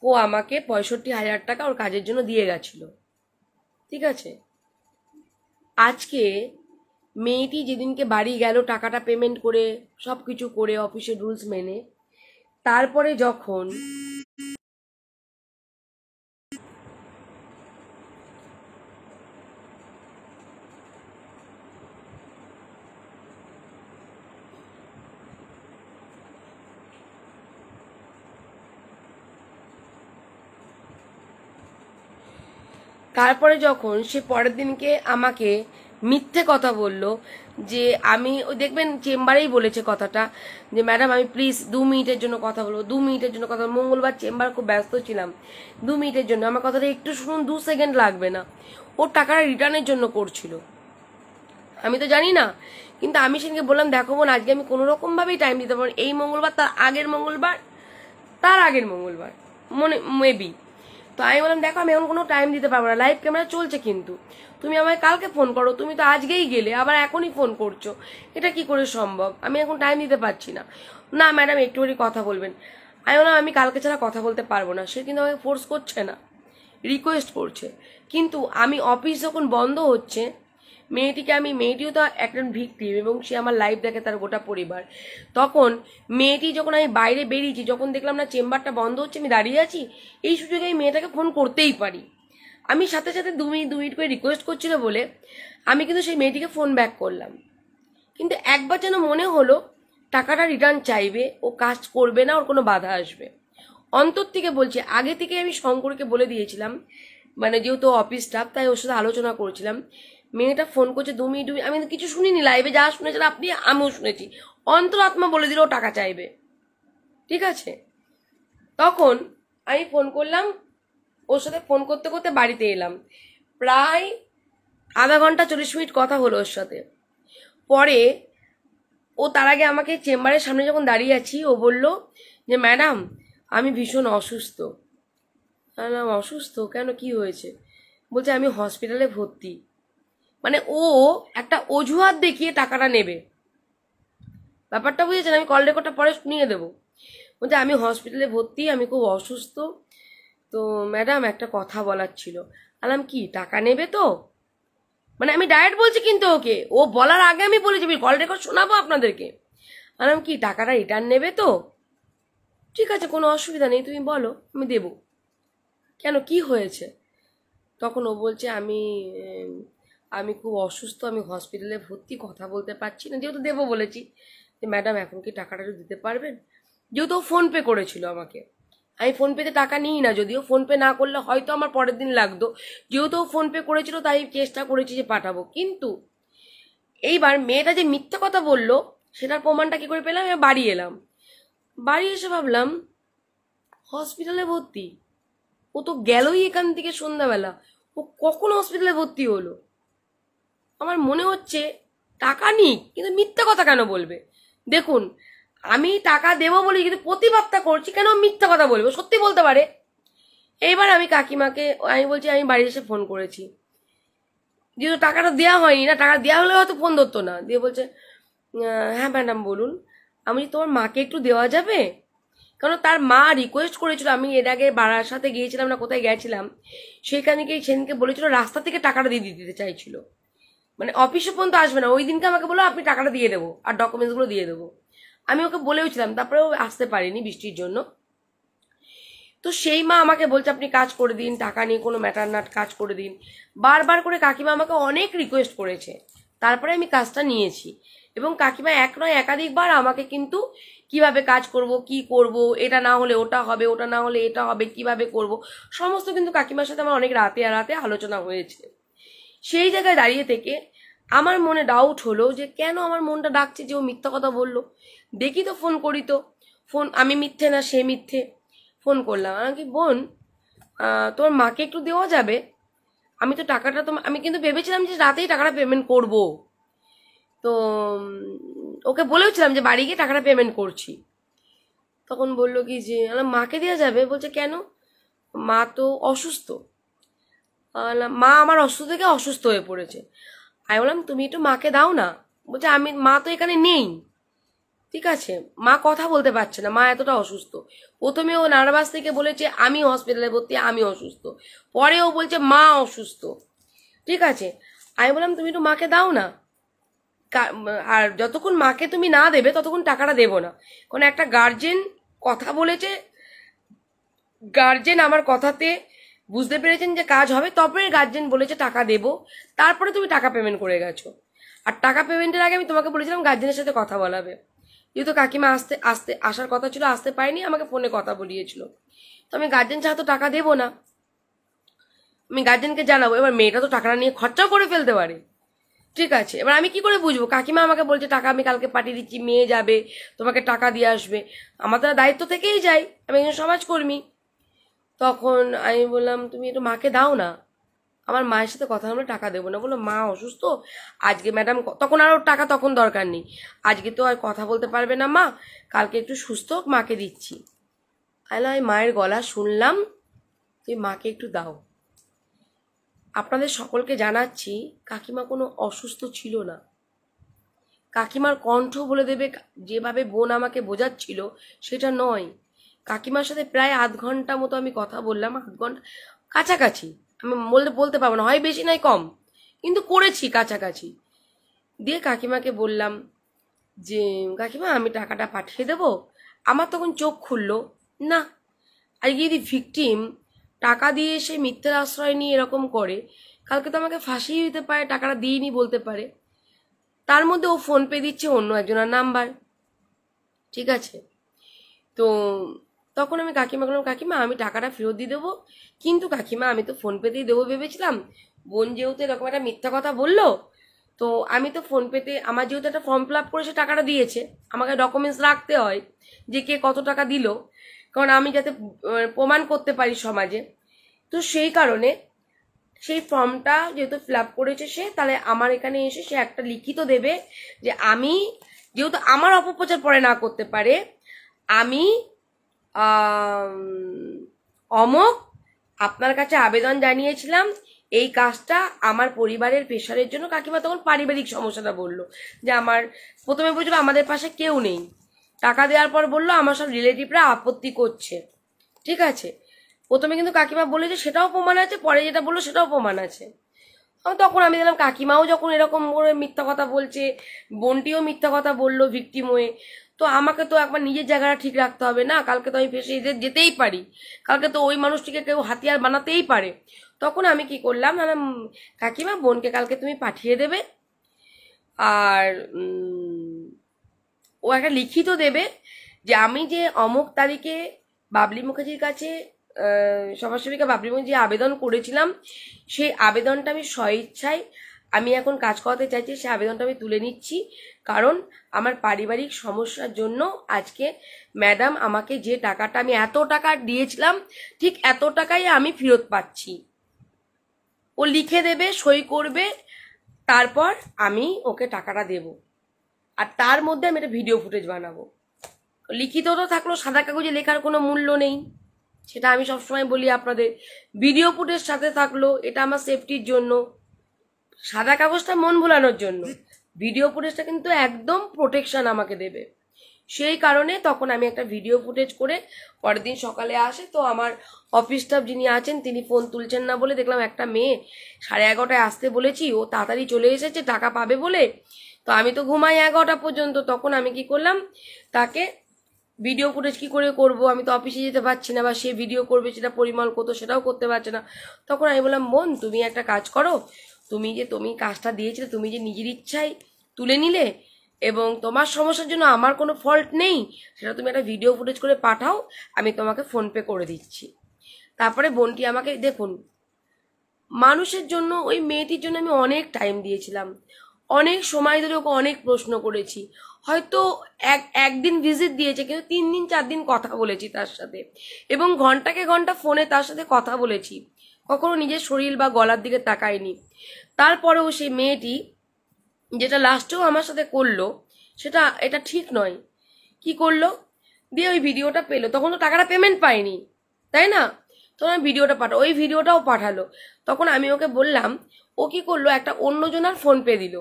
ও আমাকে পঁয়ষট্টি হাজার টাকা ওর কাজের জন্য দিয়ে গেছিলো ঠিক আছে আজকে মেয়েটি যেদিনকে বাড়ি গেল টাকাটা পেমেন্ট করে সব কিছু করে অফিসের রুলস মেনে তারপরে যখন তারপরে যখন সে পরের দিনকে আমাকে মিথ্যে কথা বলল যে আমি ওই দেখবেন চেম্বারেই বলেছে কথাটা যে ম্যাডাম আমি প্লিজ দু মিনিটের জন্য কথা বলবো দু মিনিটের জন্য কথা মঙ্গলবার চেম্বার খুব ব্যস্ত ছিলাম দু মিনিটের জন্য আমার কথাটা একটু শুনুন দু সেকেন্ড লাগবে না ওর টাকাটা রিটার্নের জন্য করছিল আমি তো জানি না কিন্তু আমি সেদিনকে বললাম দেখো বোন আজকে আমি কোনো রকমভাবেই টাইম দিতে পারবো এই মঙ্গলবার তার আগের মঙ্গলবার তার আগের মঙ্গলবার মনে মেবি তো আমি বললাম দেখো আমি এখন কোনো টাইম দিতে পারবো না লাইভ ক্যামেরা চলছে কিন্তু তুমি আমায় কালকে ফোন করো তুমি তো আজকেই গেলে আবার এখনই ফোন করছো এটা কি করে সম্ভব আমি এখন টাইম দিতে পারছি না না ম্যাডাম একটুখানি কথা বলবেন আমি বললাম আমি কালকে ছাড়া কথা বলতে পারবো না সে কিন্তু আমাকে ফোর্স করছে না রিকোয়েস্ট করছে কিন্তু আমি অফিস যখন বন্ধ হচ্ছে মেয়েটিকে আমি মেয়েটিও তো একজন ভিকটিম এবং সে আমার লাইফ দেখে তার গোটা পরিবার তখন মেয়েটি যখন আমি বাইরে বেরিয়েছি যখন দেখলাম না চেম্বারটা বন্ধ হচ্ছে আমি দাঁড়িয়ে আছি এই সুযোগে আমি মেয়েটাকে ফোন করতেই পারি আমি সাথে সাথে দু মিনিট দু মিনিট করে রিকোয়েস্ট করছিল বলে আমি কিন্তু সেই মেয়েটিকে ফোন ব্যাক করলাম কিন্তু একবার যেন মনে হলো টাকাটা রিটার্ন চাইবে ও কাজ করবে না ওর কোনো বাধা আসবে অন্তর থেকে বলছি আগে থেকে আমি শঙ্করকে বলে দিয়েছিলাম মানে যেহেতু অফিস স্টাফ তাই ওর সাথে আলোচনা করেছিলাম মেয়েটা ফোন করছে দু মিনিট আমি কিছু শুনিনি লাইভে যা শুনেছেন আপনি আমিও শুনেছি অন্তরাত্মা বলে ও টাকা চাইবে ঠিক আছে তখন আমি ফোন করলাম ওর সাথে ফোন করতে করতে বাড়িতে এলাম প্রায় আধা ঘন্টা চল্লিশ মিনিট কথা হলো ওর সাথে পরে ও তার আগে আমাকে চেম্বারের সামনে যখন দাঁড়িয়ে আছি ও বলল যে ম্যাডাম আমি ভীষণ অসুস্থ অসুস্থ কেন কি হয়েছে বলছে আমি হসপিটালে ভর্তি মানে ও একটা অজুহাত দেখিয়ে টাকাটা নেবে ব্যাপারটা বুঝেছেন আমি কল রেকর্ডটা পরে নিয়ে দেবো বলতে আমি হসপিটালে ভর্তি আমি খুব অসুস্থ তো ম্যাডাম একটা কথা বলার ছিল আলাম কি টাকা নেবে তো মানে আমি ডায়েট বলছি কিন্তু ওকে ও বলার আগে আমি বলেছি কল রেকর্ড শোনাবো আপনাদেরকে আলাম কি টাকাটা রিটার্ন নেবে তো ঠিক আছে কোনো অসুবিধা নেই তুমি বলো আমি দেব কেন কি হয়েছে তখন ও বলছে আমি আমি খুব অসুস্থ আমি হসপিটালে ভর্তি কথা বলতে পারছি না যেহেতু দেবো বলেছি যে ম্যাডাম এখন কি টাকাটা একটু দিতে পারবেন যেহেতু ও ফোনপে করেছিল আমাকে আমি ফোনপেতে টাকা নিই না যদিও ফোনপে না করলে হয়তো আমার পরের দিন লাগতো যেহেতু ফোনপে করেছিল তাই চেষ্টা করেছি যে পাঠাবো কিন্তু এইবার মেয়েটা যে মিথ্যা কথা বললো সেটার প্রমাণটা কী করে পেলাম আমি বাড়ি এলাম বাড়ি এসে ভাবলাম হসপিটালে ভর্তি ও তো গেলই এখান থেকে সন্ধ্যাবেলা ও কখন হসপিটালে ভর্তি হলো আমার মনে হচ্ছে টাকা নিই কিন্তু মিথ্যা কথা কেন বলবে দেখুন আমি টাকা দেবো বলে কিন্তু প্রতিবাদটা করছি কেন মিথ্যা কথা বলবো সত্যি বলতে পারে এইবার আমি কাকিমাকে আমি বলছি আমি বাড়ি এসে ফোন করেছি যেহেতু টাকাটা দেওয়া হয়নি না টাকা দেওয়া হলে হয়তো ফোন ধরতো না দিয়ে বলছে হ্যাঁ ম্যাডাম বলুন আমি তোমার মাকে একটু দেওয়া যাবে কারণ তার মা রিকোয়েস্ট করেছিল আমি এর আগে বাড়ার সাথে গিয়েছিলাম না কোথায় গেছিলাম সেখানে গিয়ে সেদিনকে বলেছিল রাস্তা থেকে টাকাটা দিয়ে দিতে চাইছিল মানে অফিসে পর্যন্ত আসবে না ওই দিনকে আমাকে বলো আপনি টাকাটা দিয়ে দেবো আর ডকুমেন্টসগুলো দিয়ে দেবো আমি ওকে বলেওছিলাম তারপরে ও আসতে পারিনি বৃষ্টির জন্য তো সেই মা আমাকে বলছে আপনি কাজ করে দিন টাকা নিয়ে কোনো ম্যাটার নাট কাজ করে দিন বারবার করে কাকিমা আমাকে অনেক রিকোয়েস্ট করেছে তারপরে আমি কাজটা নিয়েছি এবং কাকিমা এক নয় একাধিকবার আমাকে কিন্তু কিভাবে কাজ করব কি করব এটা না হলে ওটা হবে ওটা না হলে এটা হবে কিভাবে করব সমস্ত কিন্তু কাকিমার সাথে আমার অনেক রাতে রাতে আলোচনা হয়েছে সেই জায়গায় দাঁড়িয়ে থেকে আমার মনে ডাউট হলো যে কেন আমার মনটা ডাকছে যে ও মিথ্যা কথা বলল দেখি তো ফোন করি তো ফোন আমি মিথ্যে না সে মিথ্যে ফোন করলাম কি বোন তোর মাকে একটু দেওয়া যাবে আমি তো টাকাটা তো আমি কিন্তু ভেবেছিলাম যে রাতেই টাকাটা পেমেন্ট করব তো ওকে বলেওছিলাম যে বাড়ি গিয়ে টাকাটা পেমেন্ট করছি তখন বলল কি যে মাকে দেওয়া যাবে বলছে কেন মা তো অসুস্থ মা আমার অসুস্থ থেকে অসুস্থ হয়ে পড়েছে আমি বললাম তুমি একটু মাকে দাও না বলছে আমি মা তো এখানে নেই ঠিক আছে মা কথা বলতে পারছে না মা এতটা অসুস্থ প্রথমে ও নার্ভাস থেকে বলেছে আমি হসপিটালে ভর্তি আমি অসুস্থ পরে ও বলছে মা অসুস্থ ঠিক আছে আমি বললাম তুমি একটু মাকে দাও না আর যতক্ষণ মাকে তুমি না দেবে ততক্ষণ টাকাটা দেবো না কারণ একটা গার্জেন কথা বলেছে গার্জেন আমার কথাতে বুঝতে পেরেছেন যে কাজ হবে তবে গার্জেন বলেছে টাকা দেব তারপরে তুমি টাকা পেমেন্ট করে গেছো আর টাকা পেমেন্টের আগে আমি তোমাকে বলেছিলাম গার্জেনের সাথে কথা বলাবে যেহেতু কাকিমা আসতে আসতে আসার কথা ছিল আসতে পারিনি আমাকে ফোনে কথা বলিয়েছিল তো আমি গার্জেন ছাড়া তো টাকা দেবো না আমি গার্জেনকে জানাবো এবার মেয়েটা তো টাকাটা নিয়ে খরচাও করে ফেলতে পারে ঠিক আছে এবার আমি কি করে বুঝবো কাকিমা আমাকে বলছে টাকা আমি কালকে পাঠিয়ে দিচ্ছি মেয়ে যাবে তোমাকে টাকা দিয়ে আসবে আমার দ্বারা দায়িত্ব থেকেই যাই আমি একজন সমাজকর্মী তখন আমি বললাম তুমি একটু মাকে দাও না আমার মায়ের সাথে কথা বলে টাকা দেবো না বললো মা অসুস্থ আজকে ম্যাডাম তখন আরও টাকা তখন দরকার নেই আজকে তো আর কথা বলতে পারবে না মা কালকে একটু সুস্থ মাকে দিচ্ছি তাহলে আমি মায়ের গলা শুনলাম তুই মাকে একটু দাও আপনাদের সকলকে জানাচ্ছি কাকিমা কোনো অসুস্থ ছিল না কাকিমার কণ্ঠ বলে দেবে যেভাবে বোন আমাকে বোঝাচ্ছিল সেটা নয় কাকিমার সাথে প্রায় আধ ঘন্টা মতো আমি কথা বললাম আধ ঘন্টা কাছাকাছি আমি বলতে বলতে পারবো না হয় বেশি নয় কম কিন্তু করেছি কাছাকাছি দিয়ে কাকিমাকে বললাম যে কাকিমা আমি টাকাটা পাঠিয়ে দেবো আমার তখন চোখ খুললো না আর যদি ভিকটিম টাকা দিয়ে সে মিথ্যার আশ্রয় নিয়ে এরকম করে কালকে তো আমাকে ফাঁসি দিতে পারে টাকাটা দিইনি বলতে পারে তার মধ্যে ও ফোনপে দিচ্ছে অন্য একজনের নাম্বার ঠিক আছে তো তখন আমি কাকিমা বললাম কাকিমা আমি টাকাটা ফেরত দিয়ে দেবো কিন্তু কাকিমা আমি তো ফোনপেতেই দেবো ভেবেছিলাম বোন যেহেতু এরকম একটা মিথ্যা কথা বললো তো আমি তো ফোনপেতে আমার যেহেতু একটা ফর্ম ফিল আপ করে সে টাকাটা দিয়েছে আমাকে ডকুমেন্টস রাখতে হয় যে কে কত টাকা দিল কারণ আমি যাতে মানে, প্রমাণ করতে পারি সমাজে তো সেই কারণে সেই ফর্মটা যেহেতু ফিল আপ করেছে সে তাহলে আমার এখানে এসে সে একটা লিখিত দেবে যে আমি যেহেতু আমার অপপ্রচার পরে না করতে পারে আমি অমক আপনার কাছে আবেদন জানিয়েছিলাম এই কাজটা আমার পরিবারের পেশারের জন্য কাকিমা তখন পারিবারিক সমস্যাটা বললো যে আমার প্রথমে বুঝলো আমাদের পাশে কেউ নেই টাকা দেওয়ার পর বললো আমার সব রিলেটিভরা আপত্তি করছে ঠিক আছে প্রথমে কিন্তু কাকিমা বলেছে সেটাও প্রমাণ আছে পরে যেটা বললো সেটাও প্রমাণ আছে তখন আমি দেখলাম কাকিমাও যখন এরকম করে মিথ্যা কথা বলছে বোনটিও মিথ্যা কথা বললো ভিক্টিম হয়ে তো আমাকে তো একবার নিজের জায়গাটা ঠিক রাখতে হবে না কালকে তো আমি ফেসে যেতেই পারি কালকে তো ওই মানুষটিকে কেউ হাতিয়ার বানাতেই পারে তখন আমি কি করলাম কাকিমা বোনকে কালকে তুমি পাঠিয়ে দেবে আর ও একটা লিখিত দেবে যে আমি যে অমুক তারিখে বাবলি মুখার্জির কাছে সমাজসেবিকা বাবলি মুখার্জি আবেদন করেছিলাম সেই আবেদনটা আমি স্বইচ্ছায় আমি এখন কাজ করাতে চাইছি সে আবেদনটা আমি তুলে নিচ্ছি কারণ আমার পারিবারিক সমস্যার জন্য আজকে ম্যাডাম আমাকে যে টাকাটা আমি এত টাকা দিয়েছিলাম ঠিক এত টাকাই আমি ফেরত পাচ্ছি ও লিখে দেবে সই করবে তারপর আমি ওকে টাকাটা দেব আর তার মধ্যে আমি একটা ভিডিও ফুটেজ বানাবো লিখিত তো থাকলো সাদা কাগজে লেখার কোনো মূল্য নেই সেটা আমি সবসময় বলি আপনাদের ভিডিও ফুটেজ সাথে থাকলো এটা আমার সেফটির জন্য সাদা কাগজটা মন ভোলানোর জন্য ভিডিও ফুটেজটা কিন্তু একদম প্রোটেকশান আমাকে দেবে সেই কারণে তখন আমি একটা ভিডিও ফুটেজ করে পরের দিন সকালে আসে তো আমার অফিস স্টাফ যিনি আছেন তিনি ফোন তুলছেন না বলে দেখলাম একটা মেয়ে সাড়ে এগারোটায় আসতে বলেছি ও তাড়াতাড়ি চলে এসেছে টাকা পাবে বলে তো আমি তো ঘুমাই এগারোটা পর্যন্ত তখন আমি কি করলাম তাকে ভিডিও ফুটেজ কী করে করব আমি তো অফিসে যেতে পারছি না বা সে ভিডিও করবে সেটা পরিমল করতো সেটাও করতে পারছে না তখন আমি বললাম বোন তুমি একটা কাজ করো তুমি যে তুমি কাজটা দিয়েছিলে তুমি যে নিজের ইচ্ছায় তুলে নিলে এবং তোমার সমস্যার জন্য আমার কোনো ফল্ট নেই সেটা তুমি একটা ভিডিও ফুটেজ করে পাঠাও আমি তোমাকে ফোনপে করে দিচ্ছি তারপরে বোনটি আমাকে দেখুন মানুষের জন্য ওই মেয়েটির জন্য আমি অনেক টাইম দিয়েছিলাম অনেক সময় ধরে ওকে অনেক প্রশ্ন করেছি হয়তো এক একদিন ভিজিট দিয়েছে কিন্তু তিন দিন চার দিন কথা বলেছি তার সাথে এবং ঘন্টাকে ঘন্টা ফোনে তার সাথে কথা বলেছি কখনো নিজের শরীর বা গলার দিকে তাকায়নি তারপরেও সেই মেয়েটি যেটা লাস্টেও আমার সাথে করলো সেটা এটা ঠিক নয় কি করলো দিয়ে ওই ভিডিওটা পেলো তখন তো টাকাটা পেমেন্ট পাইনি তাই না তখন আমি ভিডিওটা পাঠা ওই ভিডিওটাও পাঠালো তখন আমি ওকে বললাম ও কি করলো একটা অন্যজনার ফোন পে দিল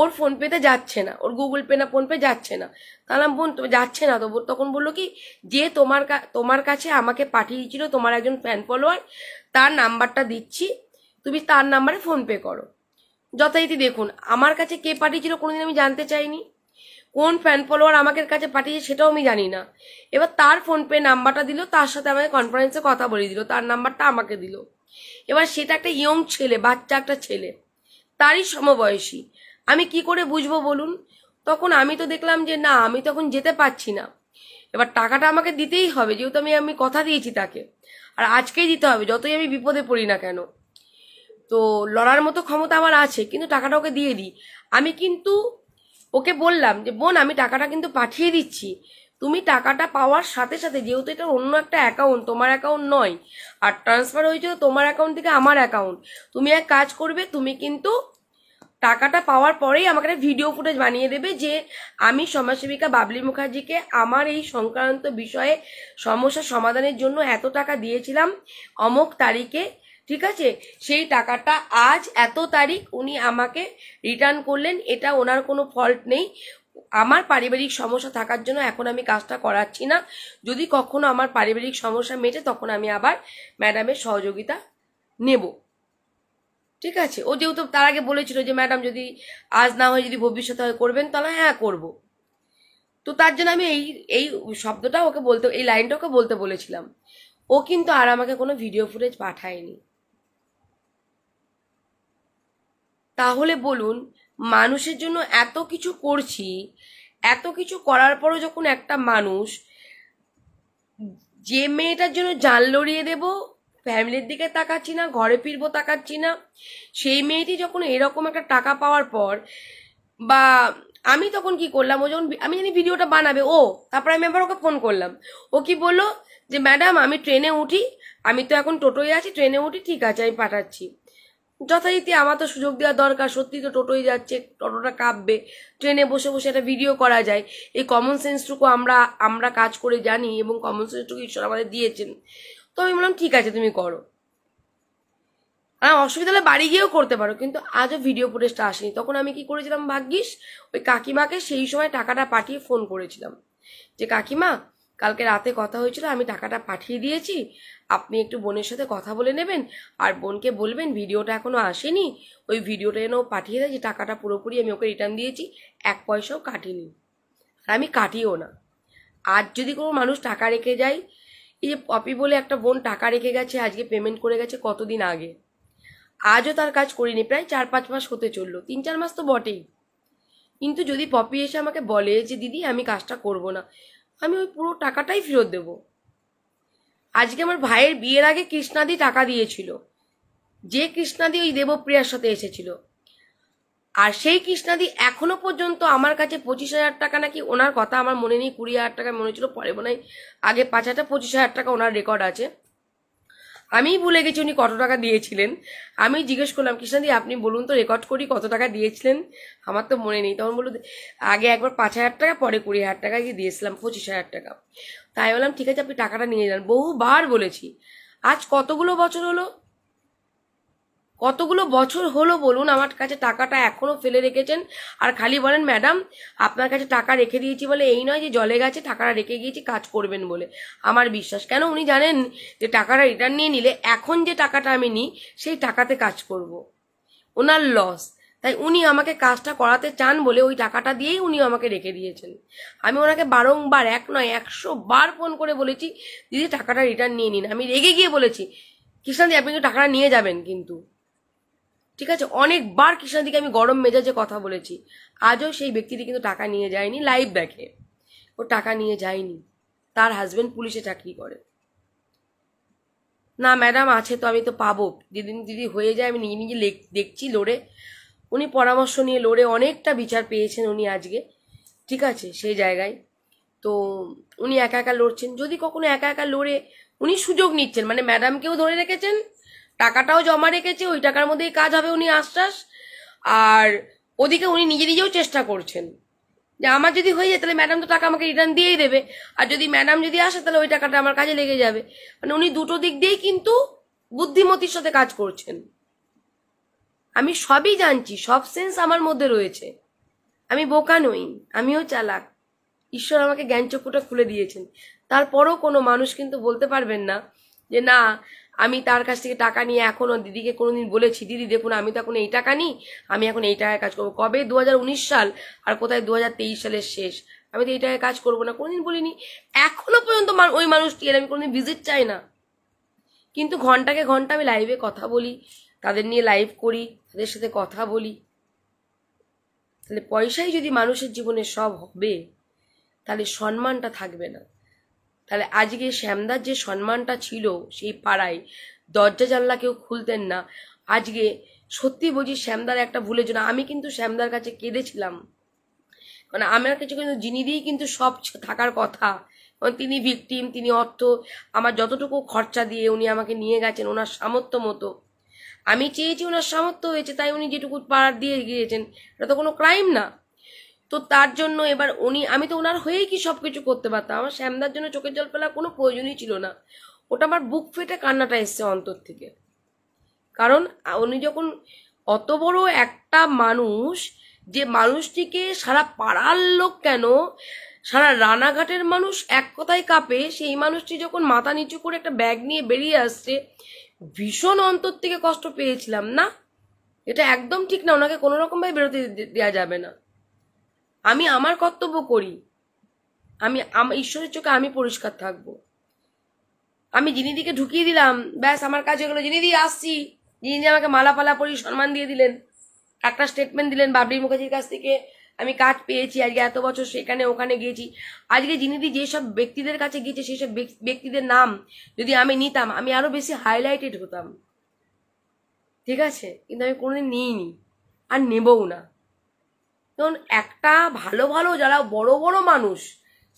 ওর ফোনপেতে যাচ্ছে না ওর গুগল পে না ফোনপে যাচ্ছে না তাহলে বোন তো যাচ্ছে না তো তখন বললো কি যে তোমার তোমার কাছে আমাকে পাঠিয়েছিল তোমার একজন ফ্যান ফলোয়ার তার নাম্বারটা দিচ্ছি তুমি তার নাম্বারে ফোনপে করো যথারীতি দেখুন আমার কাছে কে পাঠিয়েছিল কোনোদিন আমি জানতে চাইনি কোন ফ্যান ফলোয়ার আমাকে কাছে পাঠিয়েছে সেটাও আমি জানি না এবার তার ফোনপে নাম্বারটা দিল তার সাথে আমাকে কনফারেন্সে কথা বলে দিল তার নাম্বারটা আমাকে দিল এবার সেটা একটা ইয়ং ছেলে বাচ্চা একটা ছেলে তারই সমবয়সী আমি কি করে বুঝবো বলুন তখন আমি তো দেখলাম যে না আমি তখন যেতে পারছি না এবার টাকাটা আমাকে দিতেই হবে যেহেতু আমি আমি কথা দিয়েছি তাকে আর আজকেই দিতে হবে যতই আমি বিপদে পড়ি না কেন তো লড়ার মতো ক্ষমতা আমার আছে কিন্তু টাকাটা ওকে দিয়ে দিই আমি কিন্তু ওকে বললাম যে বোন আমি টাকাটা কিন্তু পাঠিয়ে দিচ্ছি তুমি টাকাটা পাওয়ার সাথে সাথে যেহেতু এটা অন্য একটা অ্যাকাউন্ট তোমার অ্যাকাউন্ট নয় আর ট্রান্সফার হয়েছে তোমার অ্যাকাউন্ট থেকে আমার অ্যাকাউন্ট তুমি এক কাজ করবে তুমি কিন্তু টাকাটা পাওয়ার পরেই আমাকে একটা ভিডিও ফুটেজ বানিয়ে দেবে যে আমি সমাজসেবিকা বাবলি মুখার্জিকে আমার এই সংক্রান্ত বিষয়ে সমস্যা সমাধানের জন্য এত টাকা দিয়েছিলাম অমক তারিখে ঠিক আছে সেই টাকাটা আজ এত তারিখ উনি আমাকে রিটার্ন করলেন এটা ওনার কোনো ফল্ট নেই আমার পারিবারিক সমস্যা থাকার জন্য এখন আমি কাজটা করাচ্ছি না যদি কখনো আমার পারিবারিক সমস্যা মেটে তখন আমি আবার ম্যাডামের সহযোগিতা নেব ঠিক আছে ও যেহেতু তার আগে বলেছিল যে ম্যাডাম যদি আজ না হয় যদি ভবিষ্যতে হয় করবেন তাহলে হ্যাঁ করব তো তার জন্য আমি এই এই শব্দটা ওকে বলতে এই লাইনটা ওকে বলতে বলেছিলাম ও কিন্তু আর আমাকে কোনো ভিডিও ফুটেজ পাঠায়নি তাহলে বলুন মানুষের জন্য এত কিছু করছি এত কিছু করার পরও যখন একটা মানুষ যে মেয়েটার জন্য জাল লড়িয়ে দেবো ফ্যামিলির দিকে তাকাচ্ছি না ঘরে ফিরবো তাকাচ্ছি না সেই মেয়েটি যখন এরকম একটা টাকা পাওয়ার পর বা আমি তখন কি করলাম ও যখন আমি জানি ভিডিওটা বানাবে ও তারপরে আমি আবার ওকে ফোন করলাম ও কি বললো যে ম্যাডাম আমি ট্রেনে উঠি আমি তো এখন টোটোয় আছি ট্রেনে উঠি ঠিক আছে আমি পাঠাচ্ছি যথারীতি আমার তো সুযোগ দেওয়া দরকার সত্যি তো টোটোই যাচ্ছে টোটোটা কাঁপবে ট্রেনে বসে বসে একটা ভিডিও করা যায় এই কমন সেন্সটুকু আমরা আমরা কাজ করে জানি এবং কমন সেন্সটুকু ঈশ্বর আমাদের দিয়েছেন তো আমি বললাম ঠিক আছে তুমি করো আর অসুবিধা হলে বাড়ি গিয়েও করতে পারো কিন্তু আজও ভিডিও ফুটেজটা আসেনি তখন আমি কি করেছিলাম ভাগ্যিস ওই কাকিমাকে সেই সময় টাকাটা পাঠিয়ে ফোন করেছিলাম যে কাকিমা কালকে রাতে কথা হয়েছিল আমি টাকাটা পাঠিয়ে দিয়েছি আপনি একটু বোনের সাথে কথা বলে নেবেন আর বোনকে বলবেন ভিডিওটা এখনও আসেনি ওই ভিডিওটা যেন পাঠিয়ে দেয় যে টাকাটা পুরোপুরি আমি ওকে রিটার্ন দিয়েছি এক পয়সাও কাটিনি আর আমি কাটিও না আর যদি কোনো মানুষ টাকা রেখে যায় এই যে পপি বলে একটা বোন টাকা রেখে গেছে আজকে পেমেন্ট করে গেছে কতদিন আগে আজও তার কাজ করিনি প্রায় চার পাঁচ মাস হতে চললো তিন চার মাস তো বটেই কিন্তু যদি পপি এসে আমাকে বলে যে দিদি আমি কাজটা করব না আমি ওই পুরো টাকাটাই ফেরত দেব আজকে আমার ভাইয়ের বিয়ের আগে কৃষ্ণাদি টাকা দিয়েছিল যে কৃষ্ণাদি ওই দেবপ্রিয়ার সাথে এসেছিল আর সেই কৃষ্ণাদি এখনো পর্যন্ত আমার কাছে পঁচিশ হাজার টাকা নাকি ওনার কথা আমার মনে নেই কুড়ি হাজার টাকা মনে ছিল পরে মনে হয় আগে পাঁচ হাজার পঁচিশ হাজার টাকা ওনার রেকর্ড আছে আমি ভুলে গেছি উনি কত টাকা দিয়েছিলেন আমি জিজ্ঞেস করলাম কৃষ্ণাদি আপনি বলুন তো রেকর্ড করি কত টাকা দিয়েছিলেন আমার তো মনে নেই তখন বলল আগে একবার পাঁচ হাজার টাকা পরে কুড়ি হাজার টাকা গিয়ে দিয়েছিলাম পঁচিশ হাজার টাকা তাই বললাম ঠিক আছে আপনি টাকাটা নিয়ে যান বহুবার বলেছি আজ কতগুলো বছর হলো কতগুলো বছর হলো বলুন আমার কাছে টাকাটা এখনও ফেলে রেখেছেন আর খালি বলেন ম্যাডাম আপনার কাছে টাকা রেখে দিয়েছি বলে এই নয় যে জলে গেছে টাকাটা রেখে গিয়েছি কাজ করবেন বলে আমার বিশ্বাস কেন উনি জানেন যে টাকাটা রিটার্ন নিয়ে নিলে এখন যে টাকাটা আমি নিই সেই টাকাতে কাজ করব। ওনার লস তাই উনি আমাকে কাজটা করাতে চান বলে ওই টাকাটা দিয়েই উনি আমাকে রেখে দিয়েছেন আমি ওনাকে বারংবার এক নয় একশো বার ফোন করে বলেছি দিদি টাকাটা রিটার্ন নিয়ে নিন আমি রেগে গিয়ে বলেছি দি আপনি কিন্তু টাকাটা নিয়ে যাবেন কিন্তু ঠিক আছে অনেকবার কৃষ্ণাদিকে আমি গরম মেজাজে কথা বলেছি আজও সেই ব্যক্তিটি কিন্তু টাকা নিয়ে যায়নি লাইভ দেখে ও টাকা নিয়ে যায়নি তার হাজব্যান্ড পুলিশে চাকরি করে না ম্যাডাম আছে তো আমি তো পাবো যেদিন যদি হয়ে যায় আমি নিজে নিজে দেখছি লড়ে উনি পরামর্শ নিয়ে লড়ে অনেকটা বিচার পেয়েছেন উনি আজকে ঠিক আছে সেই জায়গায় তো উনি একা একা লড়ছেন যদি কখনো একা একা লড়ে উনি সুযোগ নিচ্ছেন মানে ম্যাডামকেও ধরে রেখেছেন টাকাটাও জমা রেখেছে ওই টাকার মধ্যেই কাজ হবে উনি আশ্বাস আর ওদিকে উনি নিজে নিজেও চেষ্টা করছেন যে আমার যদি হয়ে যায় তাহলে ম্যাডাম তো টাকা আমাকে রিটার্ন দিয়েই দেবে আর যদি ম্যাডাম যদি আসে তাহলে ওই টাকাটা আমার কাজে লেগে যাবে মানে উনি দুটো দিক দিয়েই কিন্তু বুদ্ধিমতির সাথে কাজ করছেন আমি সবই জানছি সব সেন্স আমার মধ্যে রয়েছে আমি বোকা নই আমিও চালাক ঈশ্বর আমাকে জ্ঞান চক্ষুটা খুলে দিয়েছেন তারপরও কোনো মানুষ কিন্তু বলতে পারবেন না যে না আমি তার কাছ থেকে টাকা নিয়ে এখনও দিদিকে কোনোদিন বলেছি দিদি দেখুন আমি তো এখন এই টাকা নিই আমি এখন এই টাকায় কাজ করবো কবে দু সাল আর কোথায় দু সালের শেষ আমি তো এই টাকায় কাজ করবো না কোনোদিন বলিনি এখনও পর্যন্ত ওই মানুষটি এর আমি কোনোদিন ভিজিট চাই না কিন্তু ঘন্টাকে ঘন্টা আমি লাইভে কথা বলি তাদের নিয়ে লাইভ করি তাদের সাথে কথা বলি তাহলে পয়সাই যদি মানুষের জীবনে সব হবে তাহলে সম্মানটা থাকবে না তাহলে আজকে শ্যামদার যে সম্মানটা ছিল সেই পাড়ায় দরজা জানলা কেউ খুলতেন না আজকে সত্যি বুঝি শ্যামদার একটা ভুলের জন্য আমি কিন্তু শ্যামদার কাছে কেঁদেছিলাম মানে আমার কাছে কিন্তু যিনি দিয়েই কিন্তু সব থাকার কথা তিনি ভিকটিম তিনি অর্থ আমার যতটুকু খরচা দিয়ে উনি আমাকে নিয়ে গেছেন ওনার সামর্থ্য মতো আমি চেয়েছি ওনার সামর্থ্য হয়েছে তাই উনি যেটুকু পাড়ার দিয়ে গিয়েছেন এটা তো কোনো ক্রাইম না তো তার জন্য এবার উনি আমি তো ওনার হয়েই কি সব কিছু করতে পারতাম আমার শ্যামদার জন্য চোখের জল ফেলা কোনো প্রয়োজনই ছিল না ওটা আমার বুক ফেটে কান্নাটা এসছে অন্তর থেকে কারণ উনি যখন অত বড় একটা মানুষ যে মানুষটিকে সারা পাড়ার লোক কেন সারা রানাঘাটের মানুষ এক কথায় কাঁপে সেই মানুষটি যখন মাথা নিচু করে একটা ব্যাগ নিয়ে বেরিয়ে আসছে ভীষণ অন্তর থেকে কষ্ট পেয়েছিলাম না এটা একদম ঠিক না ওনাকে কোনো রকমভাবে বেরোতে দেওয়া যাবে না আমি আমার কর্তব্য করি আমি ঈশ্বরের চোখে আমি পরিষ্কার থাকবো আমি জিনিদিকে ঢুকিয়ে দিলাম ব্যাস আমার কাজ হয়ে গেলো জিনিদি আসছি যিনি আমাকে মালাপালা পরি সম্মান দিয়ে দিলেন একটা স্টেটমেন্ট দিলেন বাবরি মুখার্জির কাছ থেকে আমি কাজ পেয়েছি আজকে এত বছর সেখানে ওখানে গিয়েছি আজকে যিনিদি যেসব ব্যক্তিদের কাছে গিয়েছে সেই সব ব্যক্তিদের নাম যদি আমি নিতাম আমি আরও বেশি হাইলাইটেড হতাম ঠিক আছে কিন্তু আমি কোনোদিন নিইনি আর নেবও না যেমন একটা ভালো ভালো যারা বড় বড় মানুষ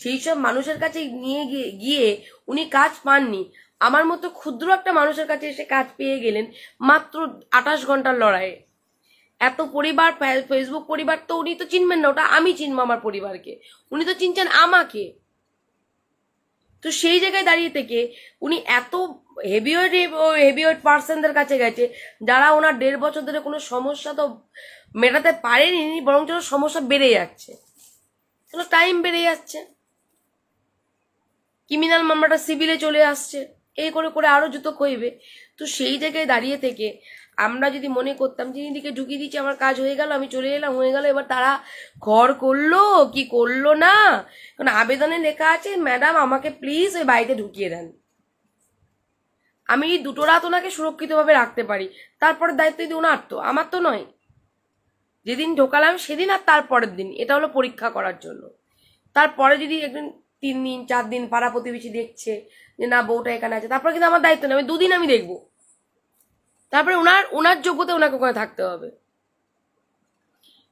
সেই সব মানুষের কাছে নিয়ে গিয়ে উনি কাজ পাননি আমার মতো ক্ষুদ্র একটা মানুষের কাছে এসে কাজ পেয়ে গেলেন মাত্র আঠাশ ঘন্টার লড়াইয়ে এত পরিবার ফেসবুক পরিবার তো উনি তো চিনবেন না ওটা আমি চিনবো আমার পরিবারকে উনি তো চিনছেন আমাকে তো সেই জায়গায় দাঁড়িয়ে থেকে উনি এত হেভিওয়েট হেভিওয়েট পার্সনদের কাছে গেছে যারা ওনার দেড় বছর ধরে কোনো সমস্যা তো মেটাতে পারেনি বরঞ্চ সমস্যা বেড়ে যাচ্ছে কেন টাইম বেড়ে যাচ্ছে ক্রিমিনাল মামলাটা সিভিলে চলে আসছে এই করে করে আরও জুতো কইবে তো সেই জায়গায় দাঁড়িয়ে থেকে আমরা যদি মনে করতাম যে এদিকে ঢুকিয়ে দিচ্ছি আমার কাজ হয়ে গেল আমি চলে এলাম হয়ে গেল এবার তারা ঘর করলো কি করলো না কারণ আবেদনে লেখা আছে ম্যাডাম আমাকে প্লিজ ওই বাড়িতে ঢুকিয়ে দেন আমি দুটো রাত ওনাকে সুরক্ষিতভাবে রাখতে পারি তারপরের দায়িত্ব যদি ওনার তো আমার তো নয় যেদিন ঢোকালাম সেদিন আর তারপরের দিন এটা হলো পরীক্ষা করার জন্য তারপরে যদি একদিন তিন দিন চার দিন পাড়া প্রতিবেশী দেখছে যে না বউটা এখানে আছে তারপরে কিন্তু আমার দায়িত্ব নেই দুদিন আমি দেখবো তারপরে ওনার ওনার যোগ্যতা ওনাকে ওখানে থাকতে হবে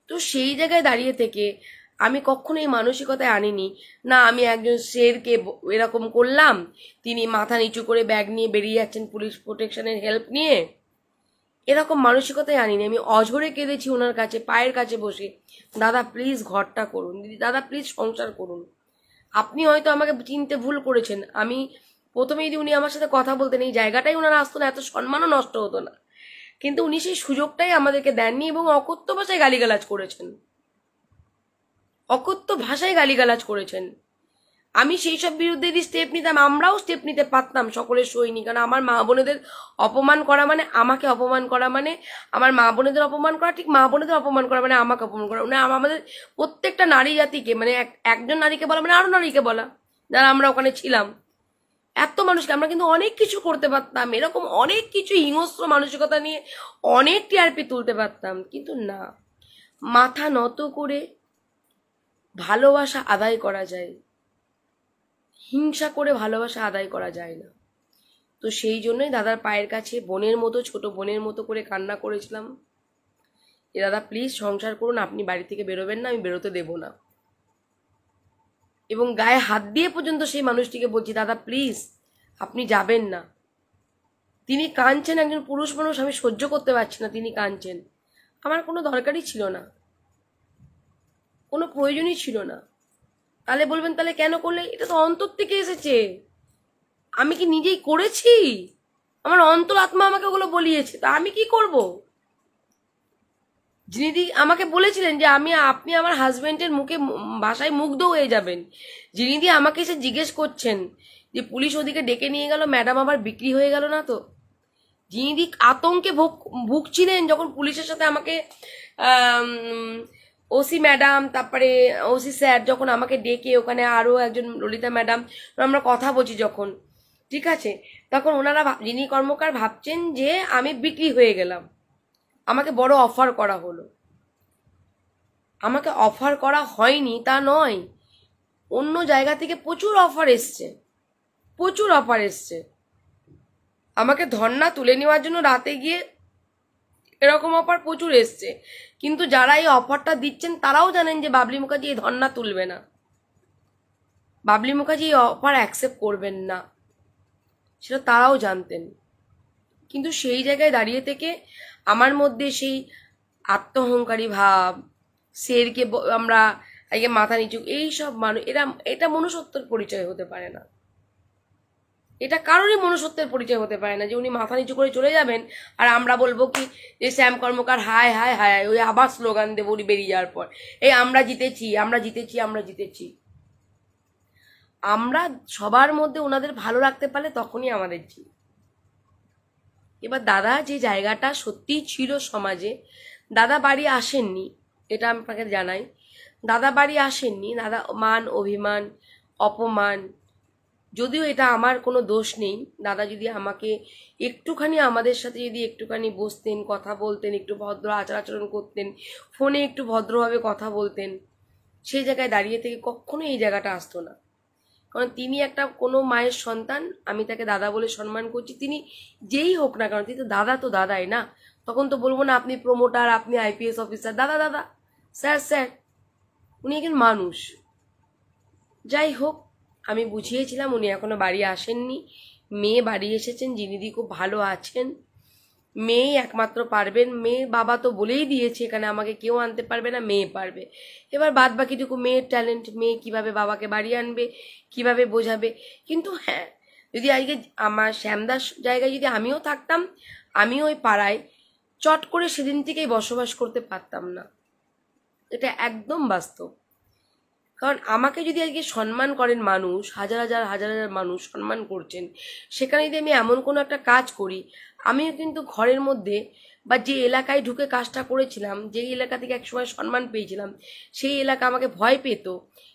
তো সেই জায়গায় দাঁড়িয়ে থেকে আমি কখনো এই মানসিকতায় আনিনি না আমি একজন শেরকে এরকম করলাম তিনি মাথা নিচু করে ব্যাগ নিয়ে বেরিয়ে যাচ্ছেন পুলিশ প্রোটেকশনের হেল্প নিয়ে এরকম মানসিকতায় আনিনি আমি অঝরে কেঁদেছি ওনার কাছে পায়ের কাছে বসে দাদা প্লিজ ঘরটা করুন দিদি দাদা প্লিজ সংসার করুন আপনি হয়তো আমাকে চিনতে ভুল করেছেন আমি প্রথমে যদি উনি আমার সাথে কথা বলতেন এই জায়গাটাই ওনারা আসতো না এত সম্মানও নষ্ট হতো না কিন্তু উনি সেই সুযোগটাই আমাদেরকে দেননি এবং অকত্য ভাষায় গালিগালাজ করেছেন অকথ্য ভাষায় গালিগালাজ করেছেন আমি সেই সব বিরুদ্ধে যদি স্টেপ নিতাম আমরাও স্টেপ নিতে পারতাম সকলের সৈনিক কারণ আমার মা বোনেদের অপমান করা মানে আমাকে অপমান করা মানে আমার মা বোনেদের অপমান করা ঠিক মা বোনেদের অপমান করা মানে আমাকে অপমান করা মানে আমাদের প্রত্যেকটা নারী জাতিকে মানে একজন নারীকে বলা মানে আরও নারীকে বলা যারা আমরা ওখানে ছিলাম এত মানুষকে আমরা কিন্তু অনেক কিছু করতে পারতাম এরকম অনেক কিছু হিংস্র মানসিকতা নিয়ে অনেক টিআরপি তুলতে পারতাম কিন্তু না মাথা নত করে ভালোবাসা আদায় করা যায় হিংসা করে ভালোবাসা আদায় করা যায় না তো সেই জন্যই দাদার পায়ের কাছে বোনের মতো ছোট বোনের মতো করে কান্না করেছিলাম এ দাদা প্লিজ সংসার করুন আপনি বাড়ি থেকে বেরোবেন না আমি বেরোতে দেবো না এবং গায়ে হাত দিয়ে পর্যন্ত সেই মানুষটিকে বলছি দাদা প্লিজ আপনি যাবেন না তিনি কাঁদছেন একজন পুরুষ মানুষ আমি সহ্য করতে পারছি না তিনি কাঁদছেন আমার কোনো দরকারই ছিল না কোনো প্রয়োজনই ছিল না তাহলে বলবেন তাহলে কেন করলে এটা তো অন্তর থেকে এসেছে আমি কি নিজেই করেছি আমার অন্তর আত্মা আমাকে ওগুলো বলিয়েছে তা আমি কি করব যিনি আমাকে বলেছিলেন যে আমি আপনি আমার হাজব্যান্ডের মুখে ভাষায় মুগ্ধ হয়ে যাবেন যিনি দি আমাকে এসে জিজ্ঞেস করছেন যে পুলিশ ওদিকে ডেকে নিয়ে গেল ম্যাডাম আবার বিক্রি হয়ে গেল না তো যিনি দি আতঙ্কে ভুগছিলেন যখন পুলিশের সাথে আমাকে ওসি ম্যাডাম তারপরে ওসি স্যার যখন আমাকে ডেকে ওখানে আরও একজন ললিতা ম্যাডাম আমরা কথা বলছি যখন ঠিক আছে তখন ওনারা যিনি কর্মকার ভাবছেন যে আমি বিক্রি হয়ে গেলাম আমাকে বড় অফার করা হলো আমাকে অফার করা হয়নি তা নয় অন্য জায়গা থেকে প্রচুর অফার এসছে প্রচুর অফার এসছে আমাকে ধর্না তুলে নেওয়ার জন্য রাতে গিয়ে এরকম অফার প্রচুর এসছে কিন্তু যারা এই অফারটা দিচ্ছেন তারাও জানেন যে বাবলি মুখার্জি এই ধর্না তুলবে না বাবলি মুখার্জি এই অফার অ্যাকসেপ্ট করবেন না সেটা তারাও জানতেন কিন্তু সেই জায়গায় দাঁড়িয়ে থেকে আমার মধ্যে সেই আত্মহংকারী ভাব শেরকে আমরা আগে মাথা নিচুক এই সব মানুষ এরা এটা মনুষ্যত্বর পরিচয় হতে পারে না এটা কারোরই মনুষ্যত্বের পরিচয় হতে পারে না যে উনি মাথা নিচু করে চলে যাবেন আর আমরা বলবো কি যে শ্যাম কর্মকার হায় হায় হায় ওই আবার স্লোগান দেবো উনি বেরিয়ে যাওয়ার পর এই আমরা জিতেছি আমরা জিতেছি আমরা জিতেছি আমরা সবার মধ্যে ওনাদের ভালো রাখতে পারলে তখনই আমাদের জি এবার দাদা যে জায়গাটা সত্যিই ছিল সমাজে দাদা বাড়ি আসেননি এটা আপনাকে জানাই দাদা বাড়ি আসেননি দাদা মান অভিমান অপমান যদিও এটা আমার কোনো দোষ নেই দাদা যদি আমাকে একটুখানি আমাদের সাথে যদি একটুখানি বসতেন কথা বলতেন একটু ভদ্র আচার আচরণ করতেন ফোনে একটু ভদ্রভাবে কথা বলতেন সেই জায়গায় দাঁড়িয়ে থেকে কখনো এই জায়গাটা আসতো না কারণ তিনি একটা কোনো মায়ের সন্তান আমি তাকে দাদা বলে সম্মান করছি তিনি যেই হোক না কারণ তিনি তো দাদা তো দাদাই না তখন তো বলবো না আপনি প্রমোটার আপনি আইপিএস অফিসার দাদা দাদা স্যার স্যার উনি একজন মানুষ যাই হোক আমি বুঝিয়েছিলাম উনি এখনও বাড়ি আসেননি মেয়ে বাড়ি এসেছেন দিদি খুব ভালো আছেন মেয়েই একমাত্র পারবেন মেয়ে বাবা তো বলেই দিয়েছে এখানে আমাকে কেউ আনতে পারবে না মেয়ে পারবে এবার বাদ বাকিটুকু মেয়ের ট্যালেন্ট মেয়ে কিভাবে বাবাকে বাড়ি আনবে কিভাবে বোঝাবে কিন্তু হ্যাঁ যদি আজকে আমার শ্যামদাস জায়গায় যদি আমিও থাকতাম আমিও ওই পাড়ায় চট করে সেদিন থেকেই বসবাস করতে পারতাম না এটা একদম বাস্তব কারণ আমাকে যদি আজকে সম্মান করেন মানুষ হাজার হাজার হাজার হাজার মানুষ সম্মান করছেন সেখানে যদি আমি এমন কোনো একটা কাজ করি আমিও কিন্তু ঘরের মধ্যে বা যে এলাকায় ঢুকে কাজটা করেছিলাম যে এলাকা থেকে একসময় সম্মান পেয়েছিলাম সেই এলাকা আমাকে ভয় পেত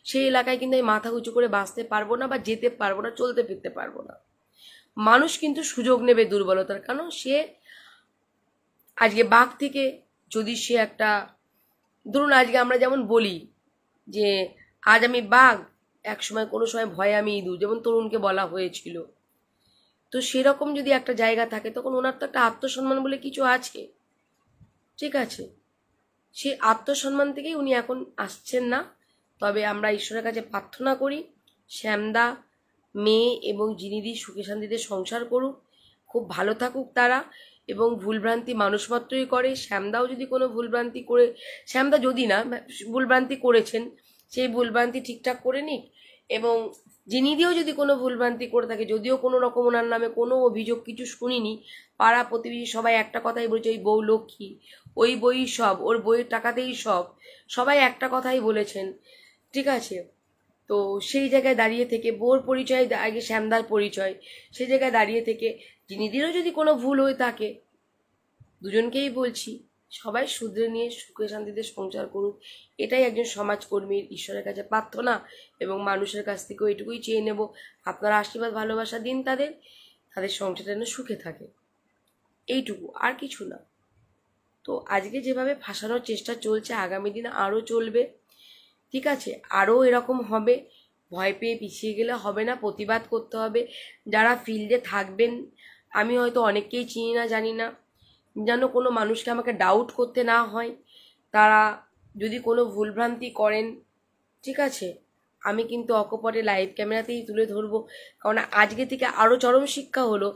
সেই এলাকায় কিন্তু আমি মাথা উঁচু করে বাঁচতে পারবো না বা যেতে পারবো না চলতে ফিরতে পারবো না মানুষ কিন্তু সুযোগ নেবে দুর্বলতার কারণ সে আজকে বাঘ থেকে যদি সে একটা ধরুন আজকে আমরা যেমন বলি যে আজ আমি বাঘ এক সময় কোনো সময় ভয়ে আমি ইঁদুর যেমন তরুণকে বলা হয়েছিল তো সেরকম যদি একটা জায়গা থাকে তখন ওনার তো একটা আত্মসম্মান বলে কিছু আছে ঠিক আছে সেই আত্মসম্মান থেকেই উনি এখন আসছেন না তবে আমরা ঈশ্বরের কাছে প্রার্থনা করি শ্যামদা মেয়ে এবং জিনিদি সুখে শান্তিতে সংসার করুক খুব ভালো থাকুক তারা এবং ভুলভ্রান্তি মানুষ মাত্রই করে শ্যামদাও যদি কোনো ভুলভ্রান্তি করে শ্যামদা যদি না ভুলভ্রান্তি করেছেন সেই ভুলভ্রান্তি ঠিকঠাক করে নিক এবং যিনি দিয়েও যদি কোনো ভুলভ্রান্তি করে থাকে যদিও কোনো রকম ওনার নামে কোনো অভিযোগ কিছু শুনিনি পাড়া প্রতিবেশী সবাই একটা কথাই বলেছে ওই বউ লক্ষ্মী ওই বই সব ওর বইয়ের টাকাতেই সব সবাই একটা কথাই বলেছেন ঠিক আছে তো সেই জায়গায় দাঁড়িয়ে থেকে বউর পরিচয় আগে শ্যামদার পরিচয় সেই জায়গায় দাঁড়িয়ে থেকে যিনি দিয়েও যদি কোনো ভুল হয়ে থাকে দুজনকেই বলছি সবাই শুধরে নিয়ে সুখে শান্তিতে সংসার করুক এটাই একজন সমাজকর্মীর ঈশ্বরের কাছে প্রার্থনা এবং মানুষের কাছ থেকেও এটুকুই চেয়ে নেব আপনারা আশীর্বাদ ভালোবাসা দিন তাদের তাদের সংসার যেন সুখে থাকে এইটুকু আর কিছু না তো আজকে যেভাবে ফাঁসানোর চেষ্টা চলছে আগামী দিন আরও চলবে ঠিক আছে আরও এরকম হবে ভয় পেয়ে পিছিয়ে গেলে হবে না প্রতিবাদ করতে হবে যারা ফিল্ডে থাকবেন আমি হয়তো অনেককেই চিনি না জানি না যেন কোনো মানুষকে আমাকে ডাউট করতে না হয় তারা যদি কোনো ভুলভ্রান্তি করেন ঠিক আছে আমি কিন্তু অকপটে লাইভ ক্যামেরাতেই তুলে ধরবো কারণ আজকে থেকে আরও চরম শিক্ষা হলো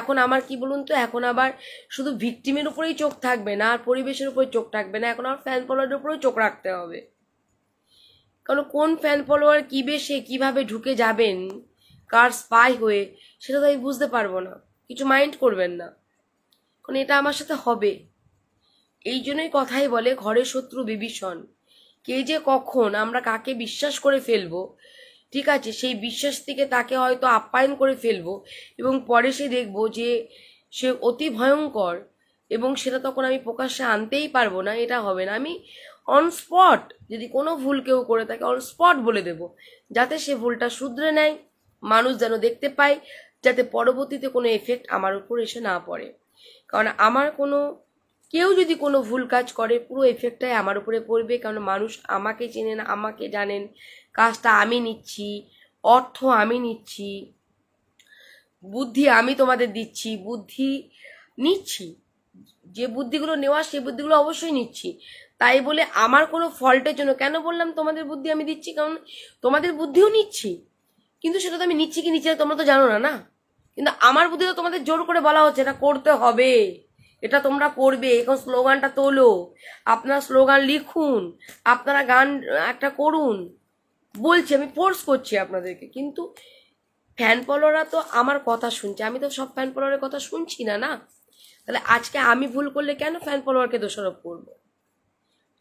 এখন আমার কি বলুন তো এখন আবার শুধু ভিকটিমের উপরেই চোখ থাকবে না আর পরিবেশের উপরে চোখ থাকবে না এখন আমার ফ্যান ফলোয়ারের উপরেও চোখ রাখতে হবে কারণ কোন ফ্যান ফলোয়ার কী বেশে কীভাবে ঢুকে যাবেন কার স্পাই হয়ে সেটা তো আমি বুঝতে পারবো না কিছু মাইন্ড করবেন না মানে এটা আমার সাথে হবে এই জন্যই কথাই বলে ঘরে শত্রু বিভীষণ কে যে কখন আমরা কাকে বিশ্বাস করে ফেলবো ঠিক আছে সেই বিশ্বাস থেকে তাকে হয়তো আপ্যায়ন করে ফেলবো এবং পরে সে দেখব যে সে অতি ভয়ঙ্কর এবং সেটা তখন আমি প্রকাশ্যে আনতেই পারবো না এটা হবে না আমি অন স্পট যদি কোনো ভুল কেউ করে থাকে অন স্পট বলে দেব যাতে সে ভুলটা শুধরে নেয় মানুষ যেন দেখতে পায় যাতে পরবর্তীতে কোনো এফেক্ট আমার উপর এসে না পড়ে কারণ আমার কোনো কেউ যদি কোনো ভুল কাজ করে পুরো এফেক্টটাই আমার উপরে পড়বে কারণ মানুষ আমাকে চেনেন আমাকে জানেন কাজটা আমি নিচ্ছি অর্থ আমি নিচ্ছি বুদ্ধি আমি তোমাদের দিচ্ছি বুদ্ধি নিচ্ছি যে বুদ্ধিগুলো নেওয়া সেই বুদ্ধিগুলো অবশ্যই নিচ্ছি তাই বলে আমার কোনো ফল্টের জন্য কেন বললাম তোমাদের বুদ্ধি আমি দিচ্ছি কারণ তোমাদের বুদ্ধিও নিচ্ছি কিন্তু সেটা তো আমি নিচ্ছি কি নিচ্ছি না তোমরা তো জানো না না কিন্তু আমার বুদ্ধিতে তোমাদের জোর করে বলা হচ্ছে এটা করতে হবে এটা তোমরা করবে এখন স্লোগানটা তোলো আপনারা স্লোগান লিখুন আপনারা গান একটা করুন বলছি আমি ফোর্স করছি আপনাদেরকে কিন্তু ফ্যান ফলোয়াররা তো আমার কথা শুনছে আমি তো সব ফ্যান ফলোয়ারের কথা শুনছি না না তাহলে আজকে আমি ভুল করলে কেন ফ্যান ফলোয়ারকে দোষারোপ করব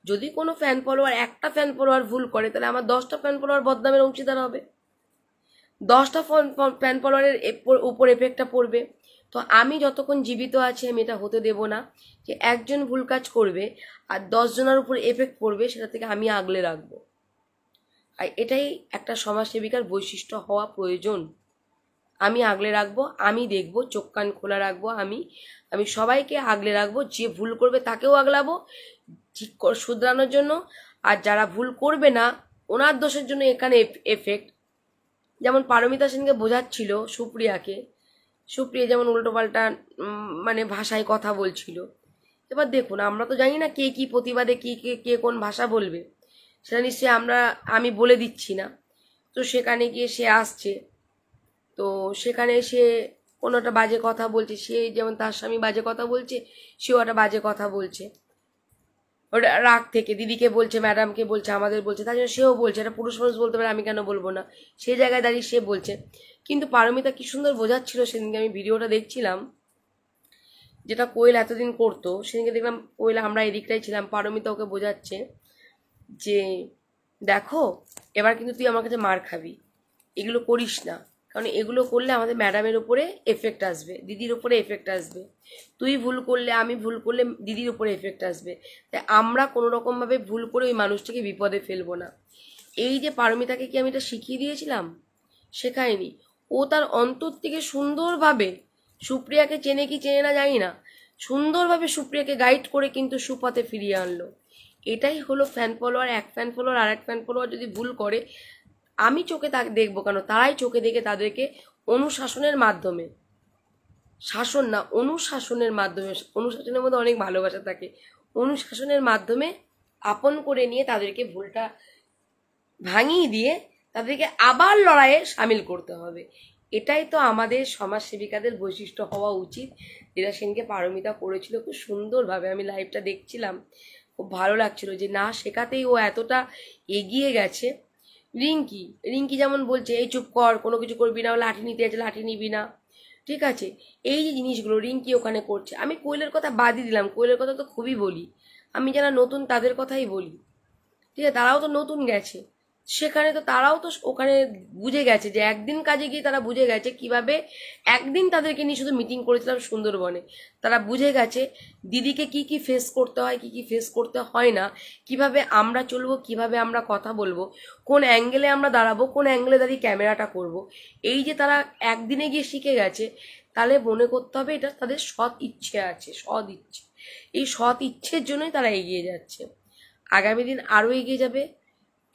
যদি কোনো ফ্যান ফলোয়ার একটা ফ্যান ফলোয়ার ভুল করে তাহলে আমার দশটা ফ্যান ফলোয়ার বদনামের অংশীদার হবে দশটা প্যান ফলোয়ারের উপর এফেক্টটা পড়বে তো আমি যতক্ষণ জীবিত আছি আমি এটা হতে দেব না যে একজন ভুল কাজ করবে আর দশজনের উপর এফেক্ট পড়বে সেটা থেকে আমি আগলে রাখবো আর এটাই একটা সমাজসেবিকার বৈশিষ্ট্য হওয়া প্রয়োজন আমি আগলে রাখবো আমি দেখব চোখ কান খোলা রাখবো আমি আমি সবাইকে আগলে রাখবো যে ভুল করবে তাকেও আগলাবো ঠিক শুধরানোর জন্য আর যারা ভুল করবে না ওনার দোষের জন্য এখানে এফেক্ট যেমন পারমিতা সেনকে বোঝাচ্ছিল সুপ্রিয়াকে সুপ্রিয়া যেমন উল্টোপাল্টা মানে ভাষায় কথা বলছিল এবার দেখুন আমরা তো জানি না কে কী প্রতিবাদে কে কে কে কোন ভাষা বলবে সেটা নিশ্চয়ই আমরা আমি বলে দিচ্ছি না তো সেখানে গিয়ে সে আসছে তো সেখানে সে কোনো একটা বাজে কথা বলছে সে যেমন তার স্বামী বাজে কথা বলছে সেও একটা বাজে কথা বলছে রাগ থেকে দিদিকে বলছে ম্যাডামকে বলছে আমাদের বলছে তার জন্য সেও বলছে এটা পুরুষ মানুষ বলতে পারে আমি কেন বলবো না সেই জায়গায় দাঁড়িয়ে সে বলছে কিন্তু পারমিতা কী সুন্দর বোঝাচ্ছিল সেদিনকে আমি ভিডিওটা দেখছিলাম যেটা কোয়েল এতদিন করতো সেদিনকে দেখলাম কোয়েল আমরা এদিকটাই ছিলাম পারমিতা ওকে বোঝাচ্ছে যে দেখো এবার কিন্তু তুই আমার কাছে মার খাবি এগুলো করিস না কারণ এগুলো করলে আমাদের ম্যাডামের ওপরে এফেক্ট আসবে দিদির ওপরে এফেক্ট আসবে তুই ভুল করলে আমি ভুল করলে দিদির ওপরে এফেক্ট আসবে তাই আমরা কোনো রকমভাবে ভুল করে ওই মানুষটিকে বিপদে ফেলবো না এই যে পারমিতাকে কি আমি এটা শিখিয়ে দিয়েছিলাম শেখায়নি ও তার অন্তর থেকে সুন্দরভাবে সুপ্রিয়াকে চেনে কি চেনে না জানি না সুন্দরভাবে সুপ্রিয়াকে গাইড করে কিন্তু সুপথে ফিরিয়ে আনলো এটাই হলো ফ্যান ফলোয়ার এক ফ্যান ফলোয়ার আর এক ফ্যান ফলোয়ার যদি ভুল করে আমি চোখে তা দেখবো কেন তারাই চোখে দেখে তাদেরকে অনুশাসনের মাধ্যমে শাসন না অনুশাসনের মাধ্যমে অনুশাসনের মধ্যে অনেক ভালোবাসা থাকে অনুশাসনের মাধ্যমে আপন করে নিয়ে তাদেরকে ভুলটা ভাঙিয়ে দিয়ে তাদেরকে আবার লড়াইয়ে সামিল করতে হবে এটাই তো আমাদের সমাজ সেবিকাদের বৈশিষ্ট্য হওয়া উচিত যেটা সেনকে পারমিতা করেছিল খুব সুন্দরভাবে আমি লাইভটা দেখছিলাম খুব ভালো লাগছিল যে না শেখাতেই ও এতটা এগিয়ে গেছে রিঙ্কি রিঙ্কি যেমন বলছে এই চুপ কর কোনো কিছু করবি না লাঠি নিতে আছে লাঠি নিবি না ঠিক আছে এই যে জিনিসগুলো রিঙ্কি ওখানে করছে আমি কোয়েলের কথা বাদই দিলাম কোয়েলের কথা তো খুবই বলি আমি যারা নতুন তাদের কথাই বলি ঠিক আছে তারাও তো নতুন গেছে সেখানে তো তারাও তো ওখানে বুঝে গেছে যে একদিন কাজে গিয়ে তারা বুঝে গেছে কিভাবে একদিন তাদেরকে নিয়ে শুধু মিটিং করেছিলাম সুন্দরবনে তারা বুঝে গেছে দিদিকে কি কি ফেস করতে হয় কি কি ফেস করতে হয় না কিভাবে আমরা চলবো কিভাবে আমরা কথা বলবো কোন অ্যাঙ্গেলে আমরা দাঁড়াবো কোন অ্যাঙ্গেলে দাঁড়িয়ে ক্যামেরাটা করব। এই যে তারা একদিনে গিয়ে শিখে গেছে তাহলে মনে করতে হবে এটা তাদের সৎ ইচ্ছে আছে সৎ ইচ্ছে এই সৎ ইচ্ছের জন্যই তারা এগিয়ে যাচ্ছে আগামী দিন আরও এগিয়ে যাবে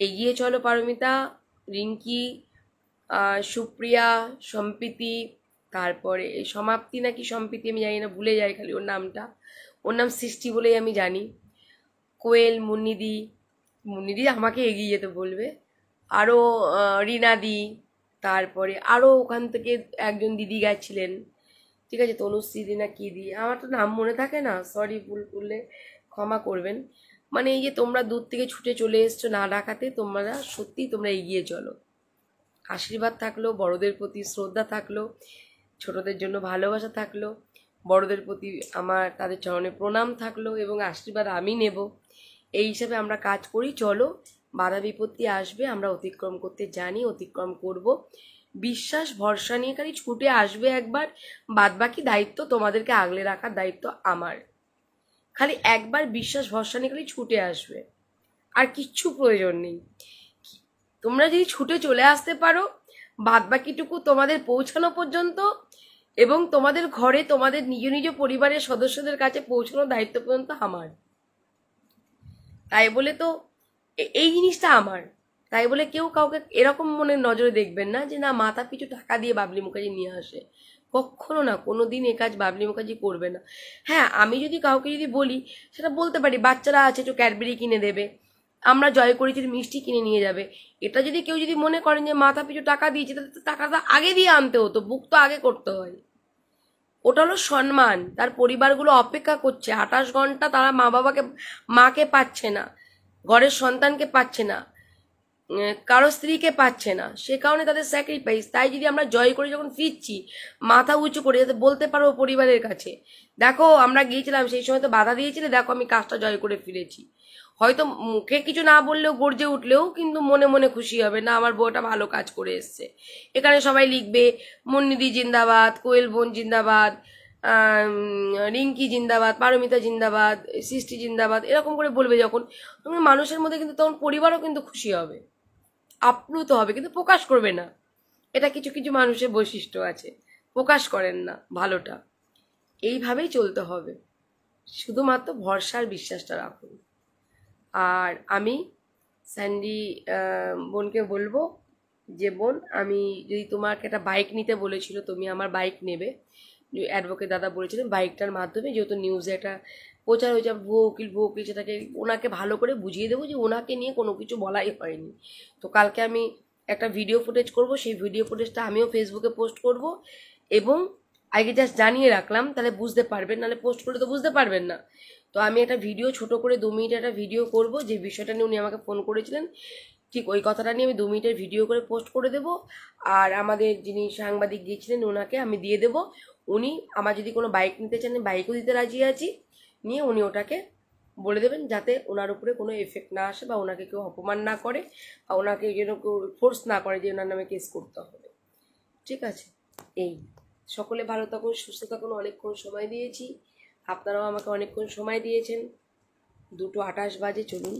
এগিয়ে চলো পারমিতা রিঙ্কি সুপ্রিয়া সম্পিতি তারপরে সমাপ্তি নাকি সম্পিতি আমি জানি না ভুলে যাই খালি ওর নামটা ওর নাম সৃষ্টি বলেই আমি জানি কোয়েল মুন্নিদি মুন্নিদি আমাকে এগিয়ে যেতে বলবে আরও রিনাদি তারপরে আরও ওখান থেকে একজন দিদি গেছিলেন ঠিক আছে তনুশ্রী দি না কী দি আমার তো নাম মনে থাকে না সরি ভুল করলে ক্ষমা করবেন মানে এই যে তোমরা দূর থেকে ছুটে চলে এসছো না ডাকাতে তোমরা সত্যি তোমরা এগিয়ে চলো আশীর্বাদ থাকলো বড়দের প্রতি শ্রদ্ধা থাকলো ছোটদের জন্য ভালোবাসা থাকলো বড়দের প্রতি আমার তাদের চরণে প্রণাম থাকলো এবং আশীর্বাদ আমি নেব এই হিসাবে আমরা কাজ করি চলো বাধা বিপত্তি আসবে আমরা অতিক্রম করতে জানি অতিক্রম করব বিশ্বাস ভরসা নিয়ে খালি ছুটে আসবে একবার বাদবাকি দায়িত্ব তোমাদেরকে আগলে রাখার দায়িত্ব আমার খালি একবার বিশ্বাস ভরসা নিয়ে খালি ছুটে আসবে আর কিচ্ছু প্রয়োজন নেই তোমরা যদি ছুটে চলে আসতে পারো বাদ বাকিটুকু তোমাদের পৌঁছানো পর্যন্ত এবং তোমাদের ঘরে তোমাদের নিজ নিজ পরিবারের সদস্যদের কাছে পৌঁছানোর দায়িত্ব পর্যন্ত আমার তাই বলে তো এই জিনিসটা আমার তাই বলে কেউ কাউকে এরকম মনে নজরে দেখবেন না যে না মাথা পিছু টাকা দিয়ে বাবলি মুখার্জি নিয়ে আসে কখনো না কোনো দিন এ কাজ বাবলি মুখার্জি করবে না হ্যাঁ আমি যদি কাউকে যদি বলি সেটা বলতে পারি বাচ্চারা আছে তো ক্যাডবেরি কিনে দেবে আমরা জয় করেছি মিষ্টি কিনে নিয়ে যাবে এটা যদি কেউ যদি মনে করেন যে মাথা পিছু টাকা দিয়েছে তাহলে টাকাটা আগে দিয়ে আনতে হতো বুক তো আগে করতে হয় ওটা হলো সম্মান তার পরিবারগুলো অপেক্ষা করছে আঠাশ ঘন্টা তারা মা বাবাকে মাকে পাচ্ছে না ঘরের সন্তানকে পাচ্ছে না কারো স্ত্রীকে পাচ্ছে না সে কারণে তাদের স্যাক্রিফাইস তাই যদি আমরা জয় করে যখন ফিরছি মাথা উঁচু করে যাতে বলতে পারো পরিবারের কাছে দেখো আমরা গিয়েছিলাম সেই সময় তো বাধা দিয়েছিলে দেখো আমি কাজটা জয় করে ফিরেছি হয়তো মুখে কিছু না বললেও গর্জে উঠলেও কিন্তু মনে মনে খুশি হবে না আমার বউটা ভালো কাজ করে এসছে এখানে সবাই লিখবে মুন্নিদি জিন্দাবাদ কোয়েল বোন জিন্দাবাদ রিঙ্কি জিন্দাবাদ পারমিতা জিন্দাবাদ সৃষ্টি জিন্দাবাদ এরকম করে বলবে যখন মানুষের মধ্যে কিন্তু তখন পরিবারও কিন্তু খুশি হবে আপ্লুত হবে কিন্তু প্রকাশ করবে না এটা কিছু কিছু মানুষের বৈশিষ্ট্য আছে প্রকাশ করেন না ভালোটা এইভাবেই চলতে হবে শুধুমাত্র ভরসার বিশ্বাসটা রাখুন আর আমি স্যান্ডি বোনকে বলবো যে বোন আমি যদি তোমাকে একটা বাইক নিতে বলেছিল তুমি আমার বাইক নেবে অ্যাডভোকেট দাদা বলেছিলেন বাইকটার মাধ্যমে যেহেতু নিউজে একটা প্রচার হয়েছে যা ভুয়ো উকিল ভুয়ো উকিল সেটাকে ওনাকে ভালো করে বুঝিয়ে দেবো যে ওনাকে নিয়ে কোনো কিছু বলাই হয়নি তো কালকে আমি একটা ভিডিও ফুটেজ করব সেই ভিডিও ফুটেজটা আমিও ফেসবুকে পোস্ট করব এবং আগে জাস্ট জানিয়ে রাখলাম তাহলে বুঝতে পারবেন নাহলে পোস্ট করে তো বুঝতে পারবেন না তো আমি একটা ভিডিও ছোট করে দু মিনিট একটা ভিডিও করব যে বিষয়টা নিয়ে উনি আমাকে ফোন করেছিলেন ঠিক ওই কথাটা নিয়ে আমি দু মিনিটের ভিডিও করে পোস্ট করে দেব আর আমাদের যিনি সাংবাদিক গিয়েছিলেন ওনাকে আমি দিয়ে দেব উনি আমার যদি কোনো বাইক নিতে চান বাইকও দিতে রাজি আছি নিয়ে উনি ওটাকে বলে দেবেন যাতে ওনার উপরে কোনো এফেক্ট না আসে বা ওনাকে কেউ অপমান না করে বা ওনাকে যেন কেউ ফোর্স না করে যে ওনার নামে কেস করতে হবে ঠিক আছে এই সকলে ভালো থাকুন সুস্থ থাকুন অনেকক্ষণ সময় দিয়েছি আপনারাও আমাকে অনেকক্ষণ সময় দিয়েছেন দুটো আঠাশ বাজে চলুন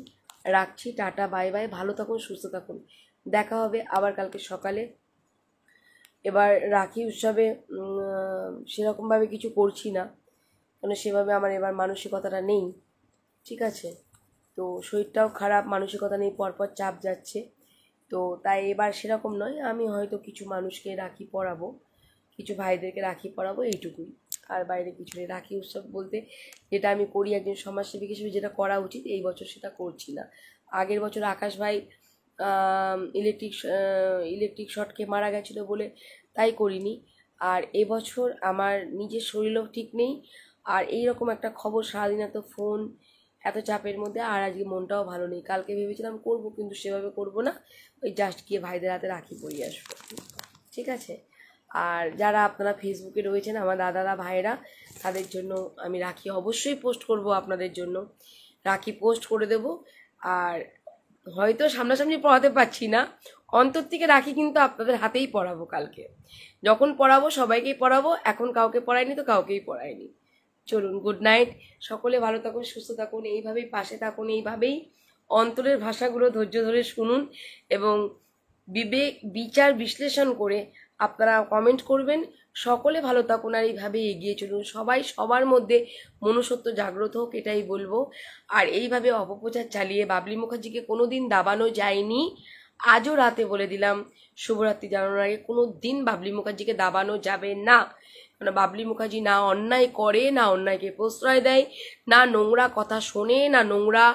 রাখছি টাটা বাই বাই ভালো থাকুন সুস্থ থাকুন দেখা হবে আবার কালকে সকালে এবার রাখি উৎসবে সেরকমভাবে কিছু করছি না মানে সেভাবে আমার এবার মানসিকতাটা নেই ঠিক আছে তো শরীরটাও খারাপ মানসিকতা নেই পরপর চাপ যাচ্ছে তো তাই এবার সেরকম নয় আমি হয়তো কিছু মানুষকে রাখি পড়াবো কিছু ভাইদেরকে রাখি পড়াবো এইটুকুই আর বাইরে কিছু নেই রাখি উৎসব বলতে যেটা আমি করি একজন সমাজসেবিক হিসেবে যেটা করা উচিত এই বছর সেটা করছি না আগের বছর আকাশ ভাই ইলেকট্রিক ইলেকট্রিক শটকে মারা গেছিলো বলে তাই করিনি আর এবছর আমার নিজের শরীরও ঠিক নেই আর এই রকম একটা খবর সারাদিন এত ফোন এত চাপের মধ্যে আর আজকে মনটাও ভালো নেই কালকে ভেবেছিলাম করব কিন্তু সেভাবে করব না ওই জাস্ট গিয়ে ভাইদের হাতে রাখি পরিয়ে আসবো ঠিক আছে আর যারা আপনারা ফেসবুকে রয়েছেন আমার দাদারা ভাইরা তাদের জন্য আমি রাখি অবশ্যই পোস্ট করব আপনাদের জন্য রাখি পোস্ট করে দেব আর হয়তো সামনাসামনি পড়াতে পারছি না অন্তর থেকে রাখি কিন্তু আপনাদের হাতেই পড়াবো কালকে যখন পড়াবো সবাইকেই পড়াবো এখন কাউকে পড়ায়নি তো কাউকেই পড়ায়নি চলুন গুড নাইট সকলে ভালো থাকুন সুস্থ থাকুন এইভাবেই পাশে থাকুন এইভাবেই অন্তরের ভাষাগুলো ধৈর্য ধরে শুনুন এবং বিবেক বিচার বিশ্লেষণ করে আপনারা কমেন্ট করবেন সকলে ভালো থাকুন আর এইভাবে এগিয়ে চলুন সবাই সবার মধ্যে মনুষ্যত্ব জাগ্রত হোক এটাই বলবো আর এইভাবে অপপ্রচার চালিয়ে বাবলি মুখার্জিকে কোনো দিন দাবানো যায়নি আজও রাতে বলে দিলাম শুভরাত্রি জানানোর আগে কোনো দিন বাবলি মুখার্জিকে দাবানো যাবে না মানে বাবলি মুখার্জি না অন্যায় করে না অন্যায়কে প্রশ্রয় দেয় না নোংরা কথা শোনে না নোংরা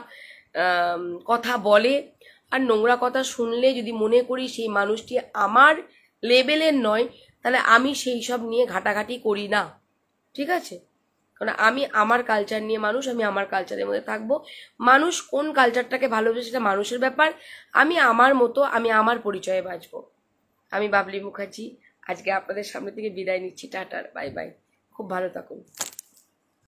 কথা বলে আর নোংরা কথা শুনলে যদি মনে করি সেই মানুষটি আমার লেভেলের নয় তাহলে আমি সেই সব নিয়ে ঘাটাঘাটি করি না ঠিক আছে কারণ আমি আমার কালচার নিয়ে মানুষ আমি আমার কালচারের মধ্যে থাকবো মানুষ কোন কালচারটাকে ভালোবেসে সেটা মানুষের ব্যাপার আমি আমার মতো আমি আমার পরিচয়ে বাঁচব আমি বাবলি মুখার্জি আজকে আপনাদের সামনে থেকে বিদায় নিচ্ছি টাটার বাই বাই খুব ভালো থাকুন